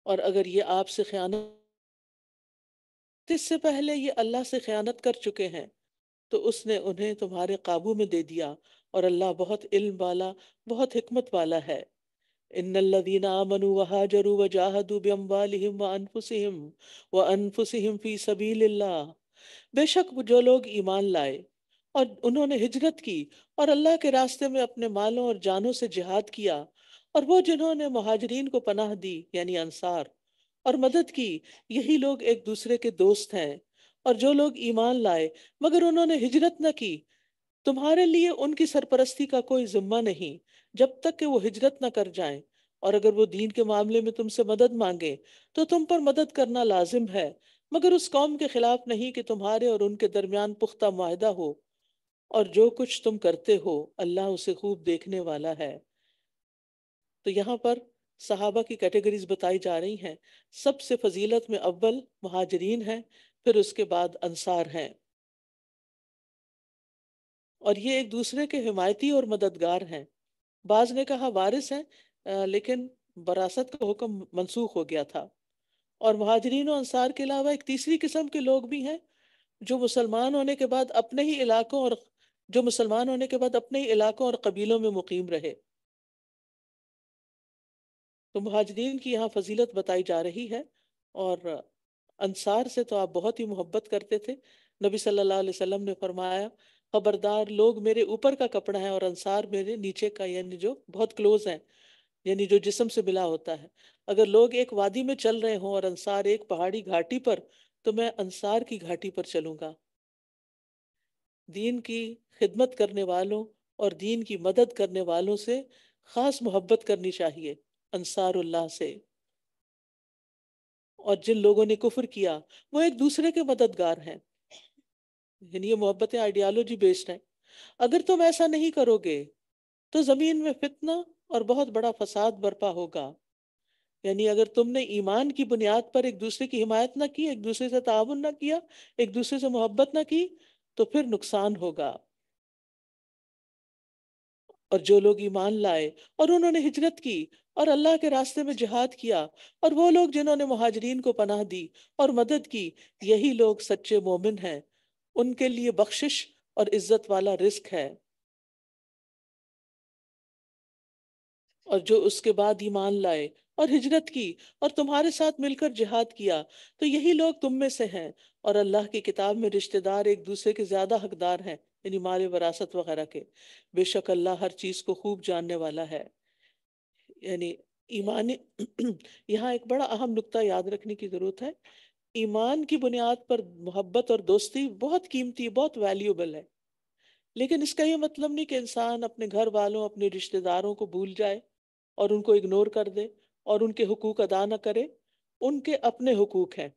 और अगर ये आपसे ख़यानत इससे पहले ये अल्लाह से ख़यानत कर चुके हैं तो उसने उन्हें तुम्हारे काबू में दे दिया और अल्लाह बहुत इल्म वाला बहुत हिकमत वाला है बेशक जो लोग ईमान लाए और उन्होंने हिजरत की और अल्लाह के रास्ते में अपने मालों और जानों से जिहाद किया और वो जिन्होंने महाजरीन को पनाह दी यानी अंसार और मदद की यही लोग एक दूसरे के दोस्त हैं और जो लोग ईमान लाए मगर उन्होंने हिजरत न की तुम्हारे लिए उनकी सरपरस्ती का कोई जिम्मा नहीं जब तक कि वो हिजरत न कर जाएं और अगर वो दीन के मामले में तुमसे मदद मांगे तो तुम पर मदद करना लाजिम है मगर उस कौम के खिलाफ नहीं कि तुम्हारे और उनके दरमियान पुख्ता माहदा हो और जो कुछ तुम करते हो अल्लाह उसे खूब देखने वाला है तो यहाँ पर सहाबा की कैटेगरीज बताई जा रही हैं सबसे फजीलत में अव्वल महाजरीन हैं फिर उसके बाद अंसार हैं और ये एक दूसरे के हिमायती और मददगार हैं बाज ने कहा वारिस हैं लेकिन बरासत का हुक्म मनसूख हो गया था और महाजरीन और अंसार के अलावा एक तीसरी किस्म के लोग भी हैं जो मुसलमान होने के बाद अपने ही इलाकों और जो मुसलमान होने के बाद अपने ही इलाकों और कबीलों में मुकीम रहे तो महाजरीन की यहाँ फजीलत बताई जा रही है और अंसार से तो आप बहुत ही मोहब्बत करते थे नबी सल्लल्लाहु अलैहि वसल्लम ने फरमाया खबरदार लोग मेरे ऊपर का कपड़ा है और अंसार मेरे नीचे का यानी जो बहुत क्लोज है यानी जो जिसम से मिला होता है अगर लोग एक वादी में चल रहे हों और अंसार एक पहाड़ी घाटी पर तो मैं अंसार की घाटी पर चलूंगा दीन की खिदमत करने वालों और दीन की मदद करने वालों से खास मोहब्बत करनी चाहिए अंसारुल्लाह से और जिन लोगों ने कुफर किया वो एक दूसरे के मददगार हैं यानी ये मोहब्बतें आइडियालॉजी बेस्ड हैं अगर तुम ऐसा नहीं करोगे तो ज़मीन में फितना और बहुत बड़ा फसाद बरपा होगा यानी अगर तुमने ईमान की बुनियाद पर एक दूसरे की हिमायत ना की एक दूसरे से ताउन ना किया एक दूसरे से मोहब्बत ना की तो फिर नुकसान होगा और जो लोग ईमान लाए और उन्होंने हिजरत की और अल्लाह के रास्ते में जिहाद किया और वो लोग जिन्होंने महाजरीन को पनाह दी और मदद की यही लोग सच्चे मोमिन हैं उनके लिए बख्शिश और इज्जत वाला रिस्क है और जो उसके बाद ईमान लाए और हिजरत की और तुम्हारे साथ मिलकर जिहाद किया तो यही लोग तुम में से हैं और अल्लाह की किताब में रिश्तेदार एक दूसरे के ज्यादा हकदार हैं यानी माल वरासत वगैरह के बेशक अल्लाह हर चीज को खूब जानने वाला है यानी ईमान यहाँ एक बड़ा अहम नुकता याद रखने की ज़रूरत है ईमान की बुनियाद पर मोहब्बत और दोस्ती बहुत कीमती बहुत वैल्यूबल है लेकिन इसका ये मतलब नहीं कि इंसान अपने घर वालों अपने रिश्तेदारों को भूल जाए और उनको इग्नोर कर दे और उनके हकूक अदा ना करे उनके अपने हकूक हैं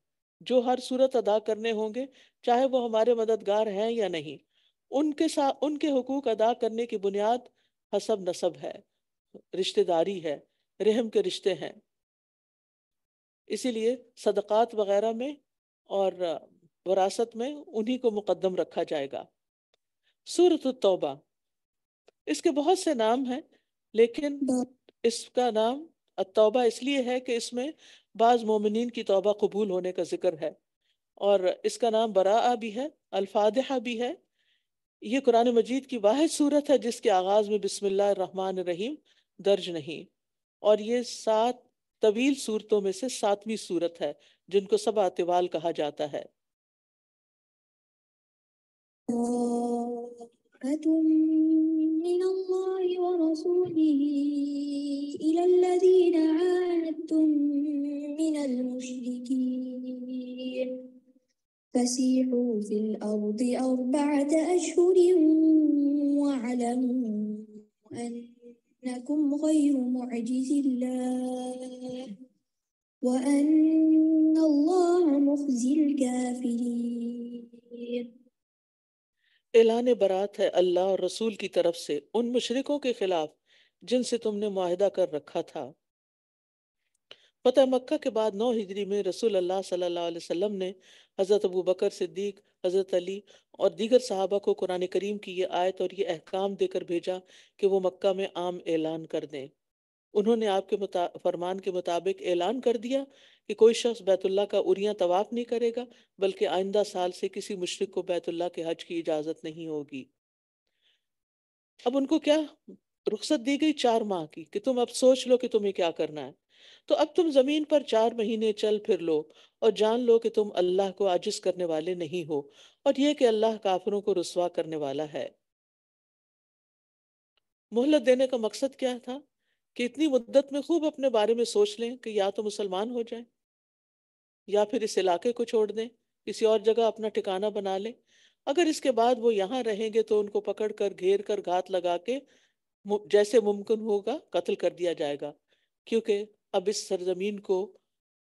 जो हर सूरत अदा करने होंगे चाहे वो हमारे मददगार हैं या नहीं उनके साथ उनके हकूक अदा करने की बुनियाद हसब नसब है रिश्तेदारी है रहम के रिश्ते हैं इसीलिए सदक़ात वगैरह में और वरासत में उन्हीं को मुकदम रखा जाएगा सूरत तौबा इसके बहुत से नाम हैं लेकिन इसका नाम तौबा इसलिए है कि इसमें बाज़ मोमिन की तौबा कबूल होने का जिक्र है और इसका नाम बरा भी है अल्फादहा भी है ये कुरान मजीद की वाद सूरत है जिसके आगाज़ में बसमिल्लर रहीम दर्ज नहीं और ये सात तवील सूरतों में से सातवीं सूरत है जिनको सब आतिवाल कहा जाता है فسيحوا في الأرض أربعة أشهر واعلموا أن إنكم غير معجز الله وأن الله مخزي الكافرين ऐलान बरात है अल्लाह और रसूल की तरफ से उन मुशरकों के खिलाफ जिनसे तुमने माहिदा कर रखा था फतह मक् के बाद नौ हिजरी में रसूल अल्लाह सल्लल्लाहु ने हज़रत अबू बकर सिद्दीक हज़रत अली और दीगर साहबा को कुरान करीम की ये आयत और ये अहकाम देकर भेजा कि वो मक् में आम ऐलान कर दें उन्होंने आपके फरमान के मुताबिक ऐलान कर दिया कि कोई शख्स बैतुल्ला का उरिया तवाफ नहीं करेगा बल्कि आइंदा साल से किसी मुशरक को बैतुल्ला के हज की इजाज़त नहीं होगी अब उनको क्या रुख्सत दी गई चार माह की कि तुम अब सोच लो कि तुम्हें क्या करना है तो अब तुम जमीन पर चार महीने चल फिर लो और जान लो कि तुम अल्लाह को आजिज करने वाले नहीं हो और यह कि अल्लाह काफरों को रसवा करने वाला है मोहलत देने का मकसद क्या था कि इतनी मुद्दत में खूब अपने बारे में सोच लें कि या तो मुसलमान हो जाए या फिर इस इलाके को छोड़ दें किसी और जगह अपना ठिकाना बना लें अगर इसके बाद वो यहाँ रहेंगे तो उनको पकड़ कर घेर कर घात लगा के जैसे मुमकिन होगा कत्ल कर दिया जाएगा क्योंकि अब इस सरजमीन को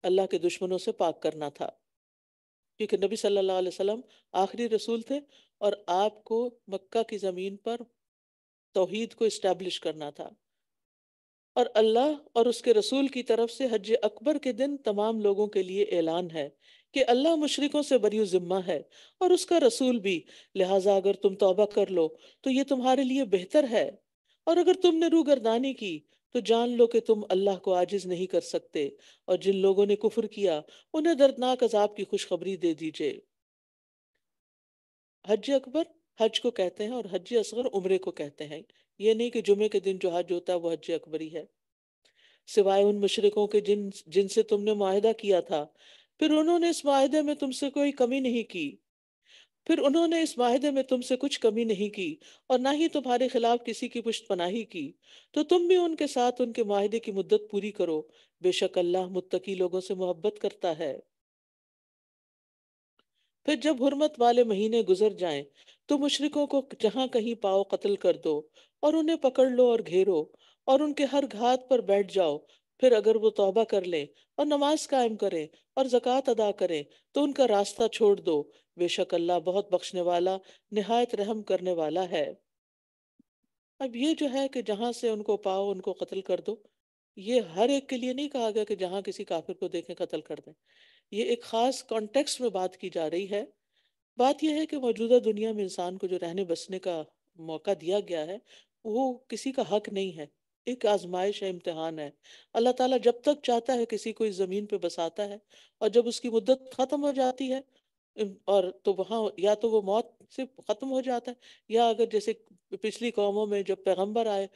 अल्लाह के दुश्मनों से पाक करना था क्योंकि नबी सल्लल्लाहु अलैहि वसल्लम आखिरी रसूल थे और आपको मक्का की ज़मीन पर तोहद को इस्टेब्लिश करना था और अल्लाह और उसके रसूल की तरफ से हज अकबर के दिन तमाम लोगों के लिए ऐलान है कि अल्लाह मुशरकों से बरी ज़िम्मा है और उसका रसूल भी लिहाजा अगर तुम तोबा कर लो तो ये तुम्हारे लिए बेहतर है और अगर तुमने रूगरदानी की तो जान लो कि तुम अल्लाह को आजिज नहीं कर सकते और जिन लोगों ने कुफर किया उन्हें दर्दनाक अजाब की खुशखबरी दे दीजिए हज अकबर हज को कहते हैं और हज असगर उमरे को कहते हैं ये नहीं कि जुमे के दिन जो हज होता है वह हज अकबरी है सिवाय उन मशरकों के जिन जिनसे तुमने माहिदा किया था फिर उन्होंने इस माहदे में तुमसे कोई कमी नहीं की फिर उन्होंने इस वायदे में तुमसे कुछ कमी नहीं की और ना ही तुम्हारे खिलाफ किसी की पुष्ट पनाही की तो तुम भी उनके साथ उनके वायदे की मुद्दत पूरी करो बेशक अल्लाह मुत्तकी लोगों से मोहब्बत करता है फिर जब हुरमत वाले महीने गुजर जाएं तो मुशरकों को जहां कहीं पाओ कत्ल कर दो और उन्हें पकड़ लो और घेरो और उनके हर घात पर बैठ जाओ फिर अगर वो तौबा कर ले और नमाज कायम करे और जक़ात अदा करे तो उनका रास्ता छोड़ दो बेशक अल्लाह बहुत बख्शने वाला नहायत रहम करने वाला है अब ये जो है कि जहाँ से उनको पाओ उनको कत्ल कर दो ये हर एक के लिए नहीं कहा गया कि जहाँ किसी काफिर को देखें कत्ल कर दें ये एक ख़ास कॉन्टेक्स्ट में बात की जा रही है बात यह है कि मौजूदा दुनिया में इंसान को जो रहने बसने का मौका दिया गया है वो किसी का हक नहीं है एक आजमाइश है इम्तहान है अल्लाह ताला जब तक चाहता है किसी को इस ज़मीन पे बसाता है और जब उसकी मुद्दत ख़त्म हो जाती है और तो वहाँ या तो वो मौत से ख़त्म हो जाता है या अगर जैसे पिछली कौमों में जब पैगम्बर आए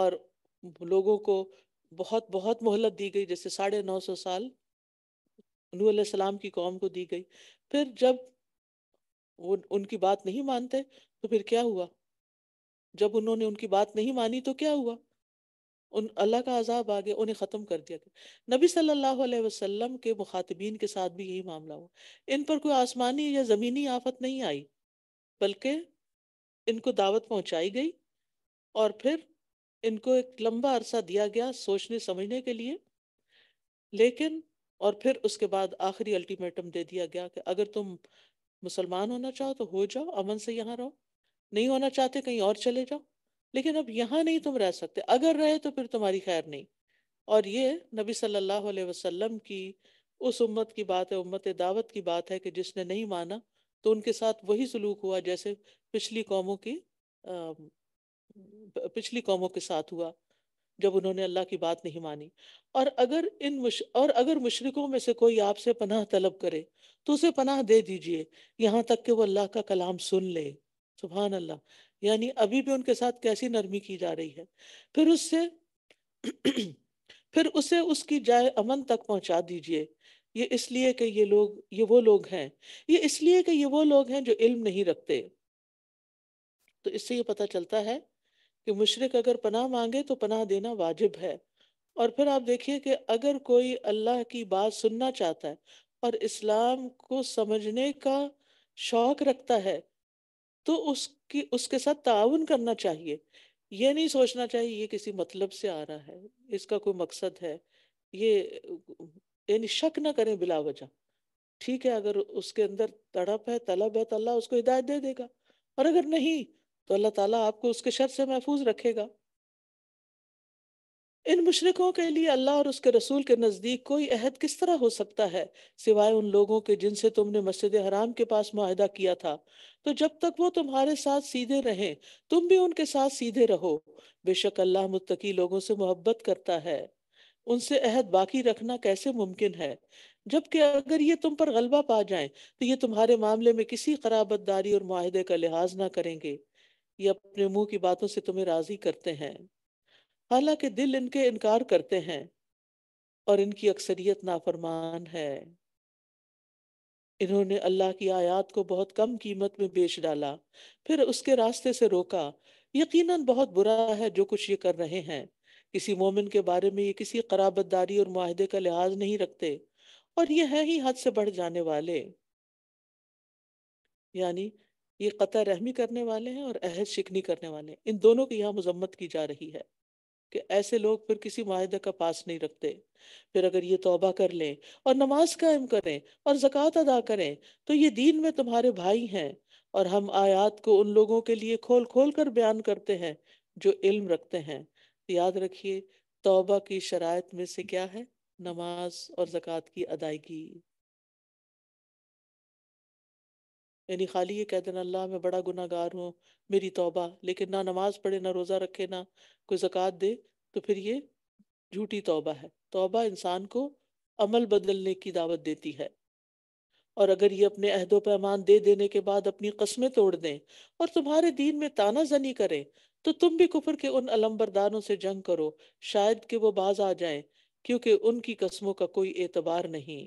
और लोगों को बहुत बहुत मोहलत दी गई जैसे साढ़े नौ सौ साल नू सलाम की कौम को दी गई फिर जब वो उनकी बात नहीं मानते तो फिर क्या हुआ जब उन्होंने उनकी बात नहीं मानी तो क्या हुआ उन अल्लाह का अजाब आ गया उन्हें ख़त्म कर दिया गया नबी सल्लल्लाहु अलैहि वसल्लम के मुखातबीन के साथ भी यही मामला हुआ इन पर कोई आसमानी या ज़मीनी आफत नहीं आई बल्कि इनको दावत पहुंचाई गई और फिर इनको एक लंबा अरसा दिया गया सोचने समझने के लिए लेकिन और फिर उसके बाद आखिरी अल्टीमेटम दे दिया गया कि अगर तुम मुसलमान होना चाहो तो हो जाओ अमन से यहाँ रहो नहीं होना चाहते कहीं और चले जाओ लेकिन अब यहाँ नहीं तुम रह सकते अगर रहे तो फिर तुम्हारी खैर नहीं और ये नबी सल्लल्लाहु अलैहि वसल्लम की उस उम्मत की बात है उम्मत दावत की बात है कि जिसने नहीं माना तो उनके साथ वही सलूक हुआ जैसे पिछली कौमों की पिछली कौमों के साथ हुआ जब उन्होंने अल्लाह की बात नहीं मानी और अगर इन मुश और अगर मुशरकों में से कोई आपसे पनाह तलब करे तो उसे पनाह दे दीजिए यहाँ तक कि वो अल्लाह का कलाम सुन ले सुबहान अल्लाह यानी अभी भी उनके साथ कैसी नरमी की जा रही है फिर उससे फिर उसे उसकी जाय अमन तक पहुंचा दीजिए ये इसलिए कि ये लोग ये वो लोग हैं ये इसलिए कि ये वो लोग हैं जो इल्म नहीं रखते तो इससे ये पता चलता है कि मुशरक अगर पनाह मांगे तो पनाह देना वाजिब है और फिर आप देखिए कि अगर कोई अल्लाह की बात सुनना चाहता है और इस्लाम को समझने का शौक रखता है तो उसकी उसके साथ ताउन करना चाहिए ये नहीं सोचना चाहिए ये किसी मतलब से आ रहा है इसका कोई मकसद है ये यानी शक ना करें बिला वजह ठीक है अगर उसके अंदर तड़प है तलब है तो अल्लाह उसको हिदायत दे देगा और अगर नहीं तो अल्लाह ताला आपको उसके शर से महफूज रखेगा इन मुशरकों के लिए अल्लाह और उसके रसूल के नज़दीक कोई अहद किस तरह हो सकता है सिवाय उन लोगों के जिनसे तुमने मस्जिद हराम के पास माहिदा किया था तो जब तक वो तुम्हारे साथ सीधे रहें तुम भी उनके साथ सीधे रहो बेशक अल्लाह मुत्तकी लोगों से मोहब्बत करता है उनसे अहद बाकी रखना कैसे मुमकिन है जबकि अगर ये तुम पर गलबा पा जाए तो ये तुम्हारे मामले में किसी खराबतदारी और माहदे का लिहाज ना करेंगे ये अपने मुंह की बातों से तुम्हें राजी करते हैं हालांकि दिल इनके इनकार करते हैं और इनकी अक्सरियत नाफरमान है इन्होंने अल्लाह की आयात को बहुत कम कीमत में बेच डाला फिर उसके रास्ते से रोका यकीनन बहुत बुरा है जो कुछ ये कर रहे हैं किसी मोमिन के बारे में ये किसी कराबतदारी और माहदे का लिहाज नहीं रखते और ये है ही हद से बढ़ जाने वाले यानी ये कतर रहमी करने वाले हैं और अहद शिकनी करने वाले इन दोनों की यहाँ मजम्मत की जा रही है कि ऐसे लोग फिर किसी माहे का पास नहीं रखते फिर अगर ये तोबा कर लें और नमाज कायम करें और ज़क़़त अदा करें तो ये दीन में तुम्हारे भाई हैं और हम आयात को उन लोगों के लिए खोल खोल कर बयान करते हैं जो इल्म रखते हैं याद रखिए तौबा की शरात में से क्या है नमाज और ज़क़़त की अदायगी यानी खाली ये कह देना अल्लाह मैं बड़ा गुनागार हूँ मेरी तोबा लेकिन ना नमाज पढ़े ना रोज़ा रखे ना कोई ज़क़़त दे तो फिर ये झूठी तोबा है तौबा इंसान को अमल बदलने की दावत देती है और अगर ये अपने अहदो पैमान दे देने के बाद अपनी कस्में तोड़ दें और तुम्हारे दीन में ताना जनी करें तो तुम भी कुफर के उन अलम्बरदारों से जंग करो शायद कि वो बाज आ जाए क्योंकि उनकी कस्मों का कोई एतबार नहीं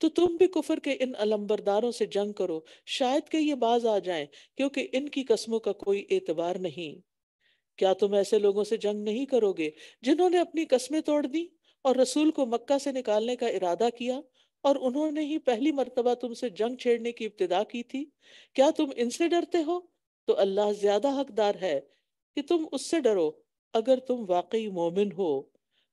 तो तुम भी कुफर के इन अलंबरदारों से जंग करो शायद के ये बाज आ जाएं क्योंकि इनकी कस्मों का कोई एतबार नहीं क्या तुम ऐसे लोगों से जंग नहीं करोगे जिन्होंने अपनी कस्में तोड़ दी और रसूल को मक्का से निकालने का इरादा किया और उन्होंने ही पहली मरतबा तुमसे जंग छेड़ने की इब्तदा की थी क्या तुम इनसे डरते हो तो अल्लाह ज्यादा हकदार है कि तुम उससे डरो अगर तुम वाकई मोमिन हो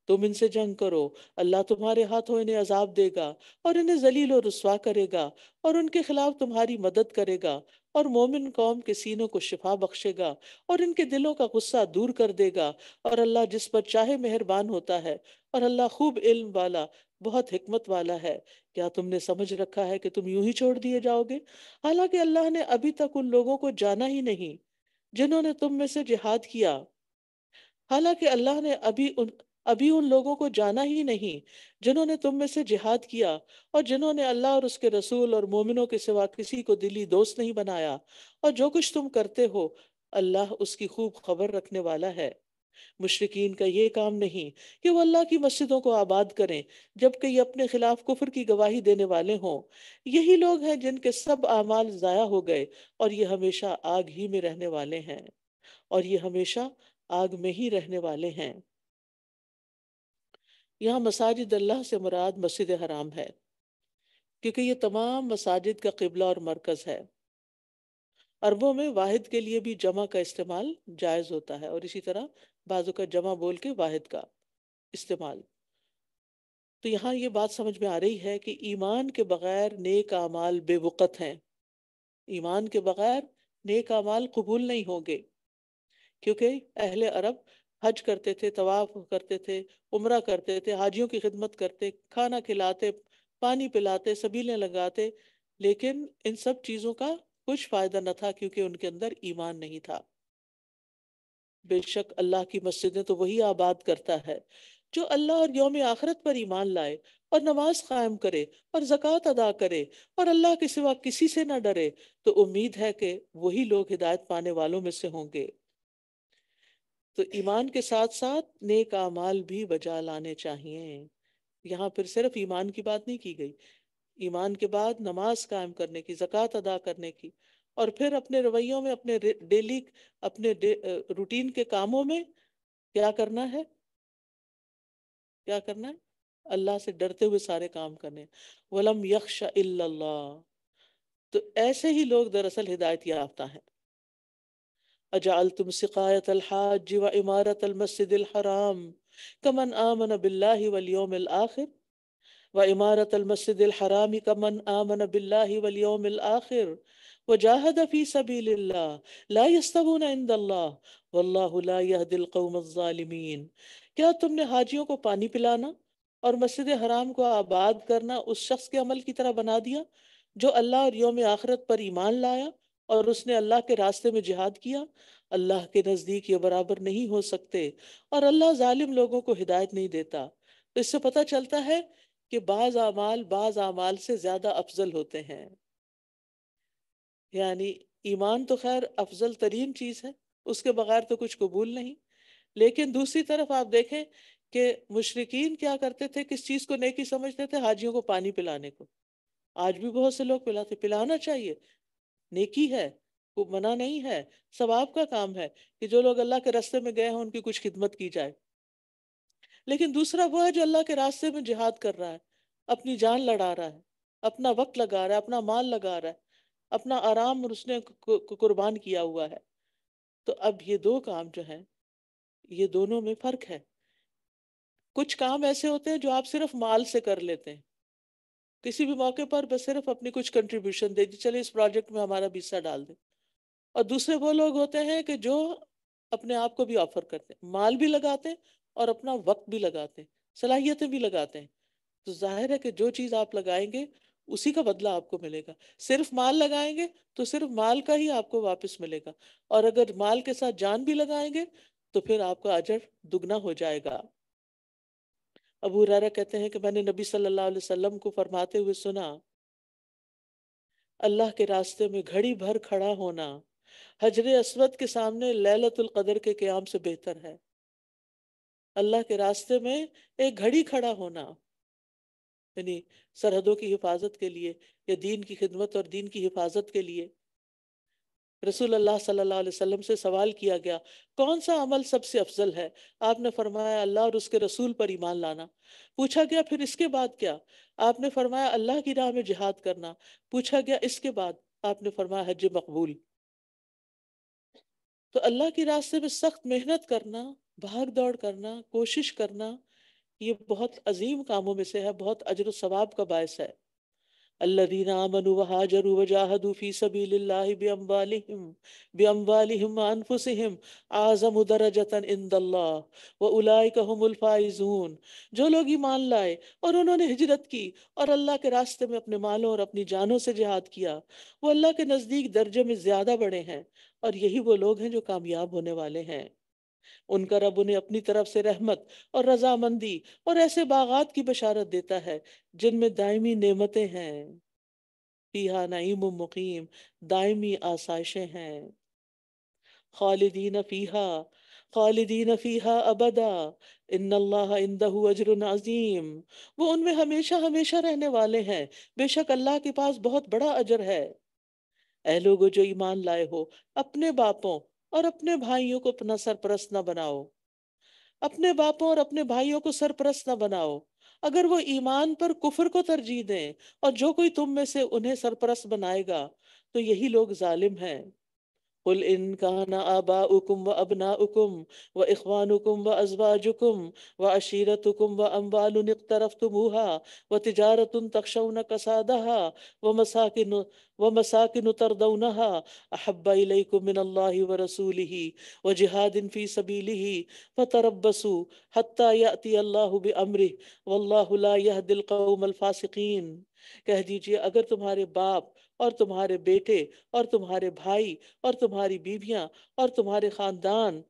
तुम इनसे जंग करो अल्लाह तुम्हारे हाथों इन्हें अजाब देगा और इन्हें जलील और रसवा करेगा और उनके खिलाफ तुम्हारी मदद करेगा और मोमिन कौम के सीनों को शिफा बख्शेगा और इनके दिलों का गुस्सा दूर कर देगा और अल्लाह जिस पर चाहे मेहरबान होता है और अल्लाह खूब इल्म वाला बहुत हिकमत वाला है क्या तुमने समझ रखा है कि तुम यूं ही छोड़ दिए जाओगे हालांकि अल्लाह ने अभी तक उन लोगों को जाना ही नहीं जिन्होंने तुम में से जिहाद किया हालांकि अल्लाह ने अभी उन अभी उन लोगों को जाना ही नहीं जिन्होंने तुम में से जिहाद किया और जिन्होंने अल्लाह और उसके रसूल और मोमिनों के सिवा किसी को दिली दोस्त नहीं बनाया और जो कुछ तुम करते हो अल्लाह उसकी खूब खबर रखने वाला है मुश्रकिन का ये काम नहीं कि वो अल्लाह की मस्जिदों को आबाद करें जबकि ये अपने खिलाफ कुफर की गवाही देने वाले हों यही लोग हैं जिनके सब अमाल ज़ाया हो गए और ये हमेशा आग ही में रहने वाले हैं और ये हमेशा आग में ही रहने वाले हैं यहाँ मसाजिद अल्लाह से मुराद मस्जिद हराम है क्योंकि ये तमाम मसाजिद का किबला और मरकज़ है अरबों में वाहिद के लिए भी जमा का इस्तेमाल जायज़ होता है और इसी तरह बाजू का जमा बोल के वाहिद का इस्तेमाल तो यहाँ ये बात समझ में आ रही है कि ईमान के बगैर नेक अमाल बेवकत हैं ईमान के बगैर नेक अमाल कबूल नहीं होंगे क्योंकि अहले अरब हज करते थे तवाफ करते थे उम्र करते थे हाजियों की खिदमत करते खाना खिलाते पानी पिलाते सबीलें लगाते लेकिन इन सब चीज़ों का कुछ फ़ायदा न था क्योंकि उनके अंदर ईमान नहीं था बेशक अल्लाह की मस्जिदें तो वही आबाद करता है जो अल्लाह और योम आखरत पर ईमान लाए और नमाज कायम करे और जक़ात अदा करे और अल्लाह के सिवा किसी से ना डरे तो उम्मीद है कि वही लोग हिदायत पाने वालों में से होंगे तो ईमान के साथ साथ नेक आमाल भी बजा लाने चाहिए यहाँ फिर सिर्फ ईमान की बात नहीं की गई ईमान के बाद नमाज कायम करने की जक़ात अदा करने की और फिर अपने रवैयों में अपने डेली अपने डे, रूटीन के कामों में क्या करना है क्या करना है अल्लाह से डरते हुए सारे काम करने वलम यक्ष तो ऐसे ही लोग दरअसल हिदायत याफ्ता हैं अजाल तुम शिकायत अलहाज व इमारत अलमसदराम कमन आमन बिल्ला वलियोम आखिर व इमारत अलमसदराम कमन आमन बिल्ला वलियोम आखिर व जाहद फ़ी सबी लास्तबून इंदल्ला वल्लादिलकौमज़ालमीन क्या तुमने हाजियों को पानी पिलाना और मस्जिद हराम को आबाद करना उस शख्स के अमल की तरह बना दिया जो अल्लाह और योम आखरत पर ईमान लाया और उसने अल्लाह के रास्ते में जिहाद किया अल्लाह के नज़दीक ये बराबर नहीं हो सकते और अल्लाह जालिम लोगों को हिदायत नहीं देता तो इससे पता चलता है कि बाज़ आमाल बाज़ आमाल से ज़्यादा अफजल होते हैं यानी ईमान तो खैर अफजल तरीन चीज़ है उसके बगैर तो कुछ कबूल नहीं लेकिन दूसरी तरफ आप देखें कि मुशरकिन क्या करते थे किस चीज़ को नेकी समझते थे हाजियों को पानी पिलाने को आज भी बहुत से लोग पिलाते पिलाना चाहिए नेकी है वो मना नहीं है सवाब का काम है कि जो लोग अल्लाह के रास्ते में गए हैं उनकी कुछ खिदमत की जाए लेकिन दूसरा वो है जो अल्लाह के रास्ते में जिहाद कर रहा है अपनी जान लड़ा रहा है अपना वक्त लगा रहा है अपना माल लगा रहा है अपना आराम और उसने कुर्बान किया हुआ है तो अब ये दो काम जो है ये दोनों में फर्क है कुछ काम ऐसे होते हैं जो आप सिर्फ माल से कर लेते हैं किसी भी मौके पर बस सिर्फ अपनी कुछ कंट्रीब्यूशन दे दी चलिए इस प्रोजेक्ट में हमारा हिस्सा डाल दें और दूसरे वो लोग होते हैं कि जो अपने आप को भी ऑफर करते हैं माल भी लगाते हैं और अपना वक्त भी लगाते हैं सलाहियतें भी लगाते हैं तो जाहिर है कि जो चीज़ आप लगाएंगे उसी का बदला आपको मिलेगा सिर्फ माल लगाएंगे तो सिर्फ माल का ही आपको वापस मिलेगा और अगर माल के साथ जान भी लगाएंगे तो फिर आपका अजर दुगना हो जाएगा अबू हुरारा कहते हैं कि मैंने नबी सल्लल्लाहु अलैहि वसल्लम को फरमाते हुए सुना अल्लाह के रास्ते में घड़ी भर खड़ा होना हजर असवद के सामने लैलतुल कदर के क्याम से बेहतर है अल्लाह के रास्ते में एक घड़ी खड़ा होना यानी सरहदों की हिफाजत के लिए या दीन की खिदमत और दीन की हिफाजत के लिए रसूल अल्लाह सल्लल्लाहु अलैहि वसल्लम से सवाल किया गया कौन सा अमल सबसे अफजल है आपने फरमाया अल्लाह और उसके रसूल पर ईमान लाना पूछा गया फिर इसके बाद क्या आपने फरमाया अल्लाह की राह में जिहाद करना पूछा गया इसके बाद आपने फरमाया हज मकबूल तो अल्लाह के रास्ते में सख्त मेहनत करना भाग दौड़ करना कोशिश करना ये बहुत अजीम कामों में से है बहुत अजर सवाब का बायस है जो लोग ईमान लाए और उन्होंने हिजरत की और अल्लाह के रास्ते में अपने मालों और अपनी जानों से जिहाद किया वो अल्लाह के नज़दीक दर्जे में ज़्यादा बड़े हैं और यही वो लोग हैं जो कामयाब होने वाले हैं उनका रब उन्हें अपनी तरफ से रहमत और रजामंदी और ऐसे बागात की बशारत देता है जिनमें दायमी नेमतें हैं फीहा नईम मुकीम दायमी आसाइशें हैं खालिदीन फीहा खालिदीन फीहा अबदा इन्दहू अजर अजीम वो उनमें हमेशा हमेशा रहने वाले हैं बेशक अल्लाह के पास बहुत बड़ा अजर है ए लोगो जो ईमान लाए हो अपने बापों और अपने भाइयों को अपना सरपरस्त न बनाओ अपने बापों और अपने भाइयों को सरपरस्त न बनाओ अगर वो ईमान पर कुफर को तरजीह दें और जो कोई तुम में से उन्हें सरपरस्त बनाएगा तो यही लोग जालिम हैं قل إن كان آباؤكم وأبناؤكم وإخوانكم وأزواجكم وعشيرتكم وأموال اقترفتموها وتجارة تخشون كسادها ومساكن ومساكن ترضونها أحب إليكم من الله ورسوله وجهاد في سبيله فتربصوا حتى يأتي الله بأمره والله لا يهدي القوم الفاسقين کہہ دیجئے اگر تمہارے باپ और तुम्हारे बेटे और तुम्हारे भाई और तुम्हारी बीवियां और तुम्हारे खानदान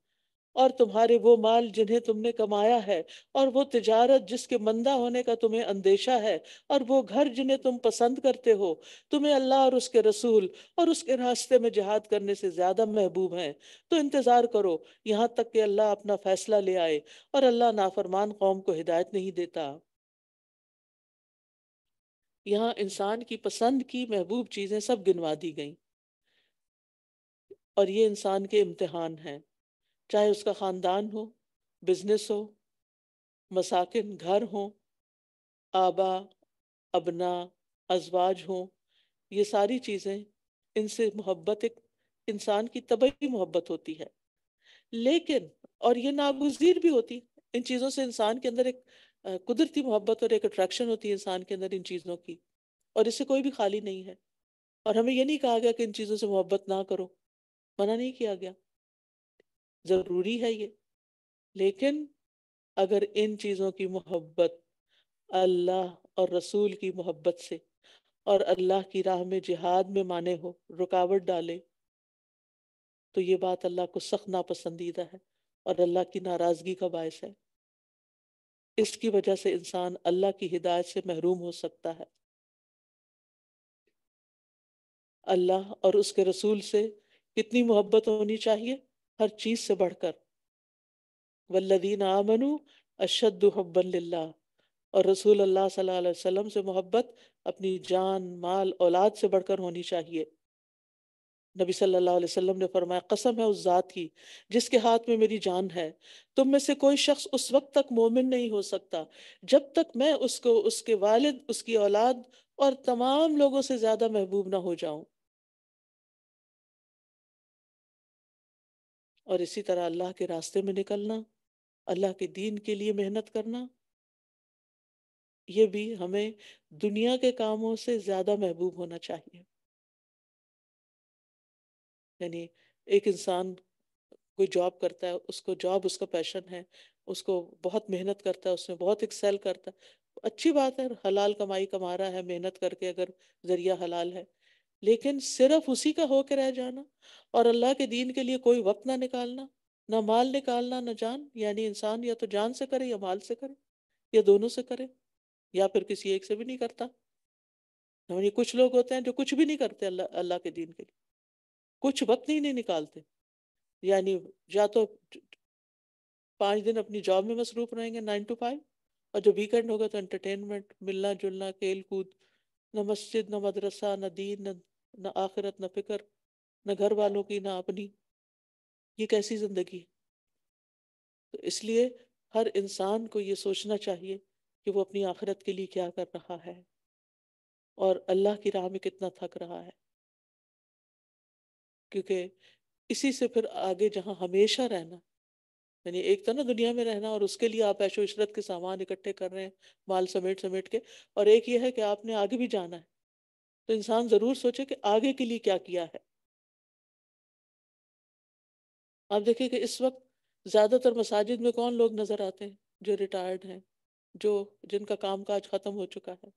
और तुम्हारे वो माल जिन्हें तुमने कमाया है और वो तिजारत जिसके मंदा होने का तुम्हें अंदेशा है और वो घर जिन्हें तुम पसंद करते हो तुम्हें अल्लाह और उसके रसूल और उसके रास्ते में जिहाद करने से ज़्यादा महबूब हैं तो इंतज़ार करो यहाँ तक कि अल्लाह अपना फ़ैसला ले आए और अल्लाह नाफरमान कौम को हिदायत नहीं देता यहाँ इंसान की पसंद की महबूब चीज़ें सब गिनवा दी गई और ये इंसान के इम्तहान हैं चाहे उसका ख़ानदान हो बिजनेस हो मसाकिन घर हो आबा अबना अजवाज हो ये सारी चीज़ें इनसे मोहब्बत एक इंसान की तबई मोहब्बत होती है लेकिन और ये नागुजीर भी होती इन चीज़ों से इंसान के अंदर एक कुदरती मोहब्बत और एक अट्रैक्शन होती है इंसान के अंदर इन चीज़ों की और इससे कोई भी खाली नहीं है और हमें यह नहीं कहा गया कि इन चीज़ों से मोहब्बत ना करो मना नहीं किया गया ज़रूरी है ये लेकिन अगर इन चीज़ों की मोहब्बत अल्लाह और रसूल की मोहब्बत से और अल्लाह की राह में जिहाद में माने हो रुकावट डाले तो ये बात अल्लाह को सख्त नापसंदीदा है और अल्लाह की नाराज़गी का बायस है इसकी वजह से इंसान अल्लाह की हिदायत से महरूम हो सकता है अल्लाह और उसके रसूल से कितनी मोहब्बत होनी चाहिए हर चीज़ से बढ़कर वल्लदीन आमनु अशद हब्बन और रसूल अल्लाह सल्लल्लाहु अलैहि वसल्लम से मोहब्बत अपनी जान माल औलाद से बढ़कर होनी चाहिए नबी सल्लल्लाहु अलैहि वसल्लम ने फरमाया कसम है उस ज़ात की जिसके हाथ में मेरी जान है तुम में से कोई शख्स उस वक्त तक मोमिन नहीं हो सकता जब तक मैं उसको उसके वालिद उसकी औलाद और तमाम लोगों से ज़्यादा महबूब ना हो जाऊं और इसी तरह अल्लाह के रास्ते में निकलना अल्लाह के दीन के लिए मेहनत करना ये भी हमें दुनिया के कामों से ज़्यादा महबूब होना चाहिए यानी एक इंसान कोई जॉब करता है उसको जॉब उसका पैशन है उसको बहुत मेहनत करता है उसमें बहुत एक्सेल करता है अच्छी बात है हलाल कमाई कमा रहा है मेहनत करके अगर जरिया हलाल है लेकिन सिर्फ उसी का होके रह जाना और अल्लाह के दीन के लिए कोई वक्त ना निकालना ना माल निकालना ना जान यानी इंसान या तो जान से करे या माल से करे या दोनों से करे या फिर किसी एक से भी नहीं करता कुछ लोग होते हैं जो कुछ भी नहीं करते अल्लाह अल्लाह के दीन के लिए कुछ वक्त ही नहीं निकालते यानी या तो पाँच दिन अपनी जॉब में मसरूफ रहेंगे नाइन टू फाइव और जो वीकेंड होगा तो एंटरटेनमेंट मिलना जुलना खेल कूद न मस्जिद न मदरसा न दीन न न आखिरत न फिक्र न घर वालों की ना अपनी ये कैसी ज़िंदगी है तो इसलिए हर इंसान को ये सोचना चाहिए कि वो अपनी आखिरत के लिए क्या कर रहा है और अल्लाह की राह में कितना थक रहा है क्योंकि इसी से फिर आगे जहाँ हमेशा रहना यानी एक तो ना दुनिया में रहना और उसके लिए आप ऐशो इशरत के सामान इकट्ठे कर रहे हैं माल समेट समेट के और एक ये है कि आपने आगे भी जाना है तो इंसान ज़रूर सोचे कि आगे के लिए क्या किया है आप देखिए कि इस वक्त ज़्यादातर मसाजिद में कौन लोग नज़र आते हैं जो रिटायर्ड हैं जो जिनका काम काज ख़त्म हो चुका है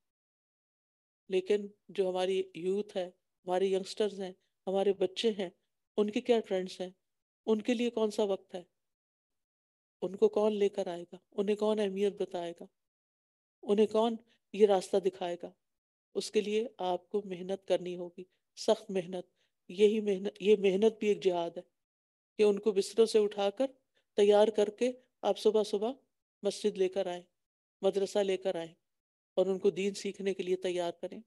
लेकिन जो हमारी यूथ है हमारे यंगस्टर्स हैं हमारे बच्चे हैं उनके क्या ट्रेंड्स हैं उनके लिए कौन सा वक्त है उनको कौन लेकर आएगा उन्हें कौन अहमियत बताएगा उन्हें कौन ये रास्ता दिखाएगा उसके लिए आपको मेहनत करनी होगी सख्त मेहनत यही मेहनत ये मेहनत भी एक जिहाद है कि उनको बिस्तरों से उठाकर तैयार करके आप सुबह सुबह मस्जिद लेकर आए मदरसा लेकर आए और उनको दीन सीखने के लिए तैयार करें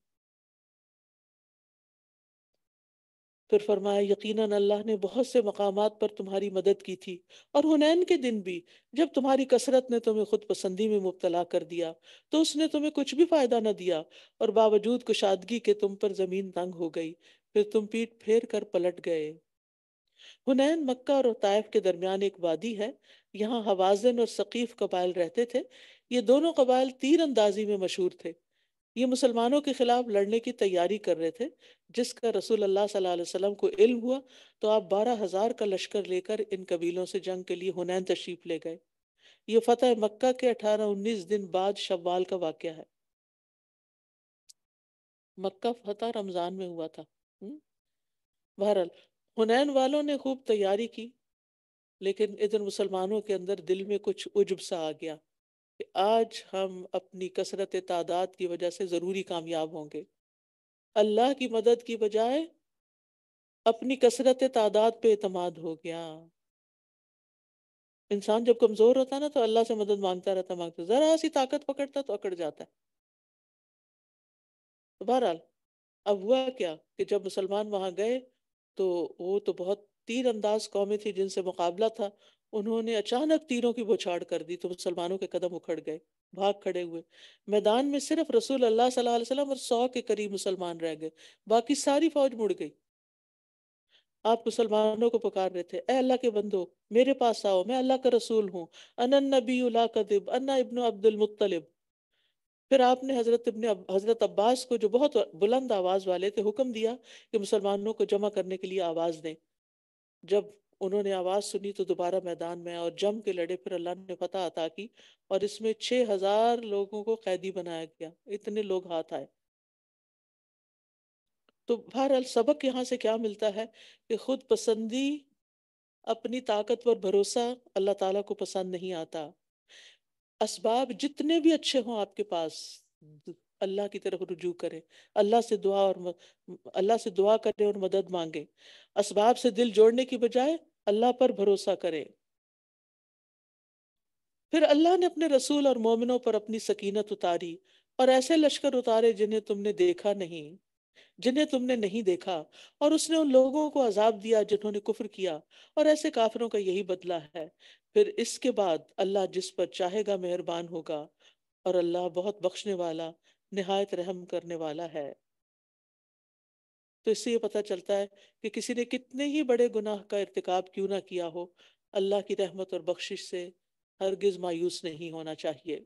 फिर फरमाया यकीनन अल्लाह ने बहुत से मकाम पर तुम्हारी मदद की थी और हुनैन के दिन भी जब तुम्हारी कसरत ने तुम्हें खुद पसंदी में मुबतला कर दिया तो उसने तुम्हें कुछ भी फ़ायदा न दिया और बावजूद कुशादगी के तुम पर ज़मीन तंग हो गई फिर तुम पीठ फेर कर पलट गए हुनैन मक्का और तयफ के दरमियान एक वादी है यहाँ हवाजन और शकीफ कबाइल रहते थे ये दोनों कबाइल तीर अंदाजी में मशहूर थे ये मुसलमानों के खिलाफ लड़ने की तैयारी कर रहे थे जिसका रसूल अल्लाह सल्लल्लाहु अलैहि वसल्लम को इल्म हुआ तो आप बारह हजार का लश्कर लेकर इन कबीलों से जंग के लिए हुनैन तशरीफ ले गए ये फतेह मक्का के अठारह उन्नीस दिन बाद शव्वाल का वाक़ है मक्का फतह रमज़ान में हुआ था हम्म। बहरहाल हुनैन वालों ने खूब तैयारी की लेकिन इधर मुसलमानों के अंदर दिल में कुछ उजब सा आ गया आज हम अपनी कसरत तादाद की वजह से ज़रूरी कामयाब होंगे अल्लाह की मदद की बजाय अपनी कसरत तादाद पे अतमाद हो गया इंसान जब कमज़ोर होता है ना तो अल्लाह से मदद मांगता रहता मांगता ज़रा सी ताकत पकड़ता तो अकड़ जाता है तो बहरहाल अब हुआ क्या कि जब मुसलमान वहाँ गए तो वो तो बहुत तीर अंदाज कौमें थी जिनसे मुकाबला था उन्होंने अचानक तीरों की बौछाड़ कर दी तो मुसलमानों के कदम उखड़ गए भाग खड़े हुए मैदान में सिर्फ रसूल अल्लाह सल्लल्लाहु अलैहि वसल्लम और सौ के करीब मुसलमान रह गए बाकी सारी फौज मुड़ गई आप मुसलमानों को पुकार रहे थे ए अल्लाह के बंदो मेरे पास आओ मैं अल्लाह का रसूल हूँ अनन नबी उला कदिब अन्ना इब्न अब्दुल मुत्तलिब फिर आपने हजरत इब्ने हजरत अब्बास को जो बहुत बुलंद आवाज़ वाले थे हुक्म दिया कि मुसलमानों को जमा करने के लिए आवाज़ दें जब उन्होंने आवाज़ सुनी तो दोबारा मैदान में और जम के लड़े फिर अल्लाह ने फतह अता की और इसमें छः हजार लोगों को कैदी बनाया गया इतने लोग हाथ आए तो बहरहाल सबक यहाँ से क्या मिलता है कि खुद पसंदी अपनी ताकत पर भरोसा अल्लाह ताला को पसंद नहीं आता असबाब जितने भी अच्छे हों आपके पास अल्लाह की तरफ रुजू करें अल्लाह से दुआ और अल्लाह से दुआ करें और मदद मांगे इसबाब से दिल जोड़ने की बजाय अल्लाह पर भरोसा करें फिर अल्लाह ने अपने रसूल और मोमिनों पर अपनी सकीनत उतारी और ऐसे लश्कर उतारे जिन्हें तुमने देखा नहीं जिन्हें तुमने नहीं देखा और उसने उन लोगों को अजाब दिया जिन्होंने कुफर किया और ऐसे काफिरों का यही बदला है फिर इसके बाद अल्लाह जिस पर चाहेगा मेहरबान होगा और अल्लाह बहुत बख्शने वाला निहायत रहम करने वाला है तो इससे ये पता चलता है कि किसी ने कितने ही बड़े गुनाह का इरतकाब क्यों ना किया हो अल्लाह की रहमत और बख्शिश से हरगिज मायूस नहीं होना चाहिए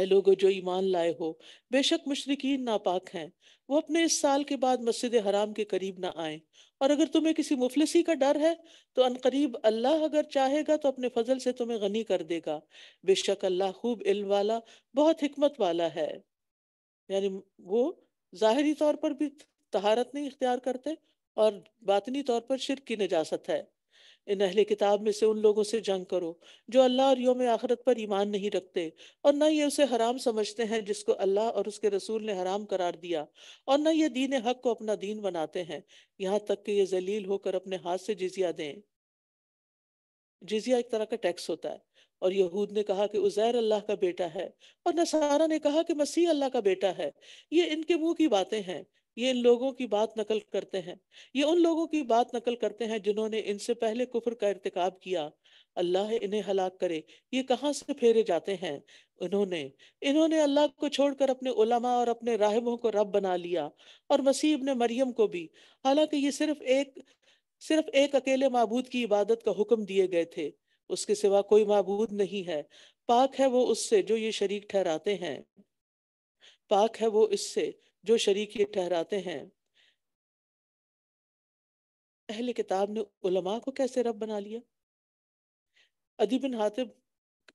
ए लोगो जो ईमान लाए हो बेशक मुशरकिन नापाक हैं वो अपने इस साल के बाद मस्जिद हराम के करीब ना आए और अगर तुम्हें किसी मुफलसी का डर है तो अनकरीब अल्लाह अगर चाहेगा तो अपने फजल से तुम्हें गनी कर देगा बेशक अल्लाह खूब इल्म वाला बहुत हिकमत वाला है यानी वो ज़ाहरी तौर पर भी तहारत नहीं इख्तियार करते और बातनी तौर पर शिर की नजास्त है इन अहल किताब में से उन लोगों से जंग करो जो अल्लाह और योम आखरत पर ईमान नहीं रखते और न ये उसे हराम समझते हैं जिसको अल्लाह और उसके रसूल ने हराम करार दिया और न ये दीन हक को अपना दीन बनाते हैं यहाँ तक कि ये जलील होकर अपने हाथ से जिजिया दें जिजिया एक तरह का टैक्स होता है और यहूद ने कहा कि उजैर अल्लाह का बेटा है और नसारा ने कहा कि मसीह अल्लाह का बेटा है ये इनके मुंह की बातें हैं ये इन लोगों की बात नकल करते हैं ये उन लोगों की बात नकल करते हैं जिन्होंने इनसे पहले कुफर का इरतकब किया अल्लाह इन्हें हलाक करे ये कहाँ से फेरे जाते हैं उन्होंने इन्होंने अल्लाह को छोड़कर अपने उलमा और अपने राहबों को रब बना लिया और मसीह ने मरियम को भी हालांकि ये सिर्फ एक सिर्फ एक अकेले महबूद की इबादत का हुक्म दिए गए थे उसके सिवा कोई महबूद नहीं है पाक है वो उससे जो ये शरीक ठहराते हैं पाक है वो इससे जो शरीक ठहराते हैं अहल किताब ने उलमा को कैसे रब बना लिया अदी बिन हातिब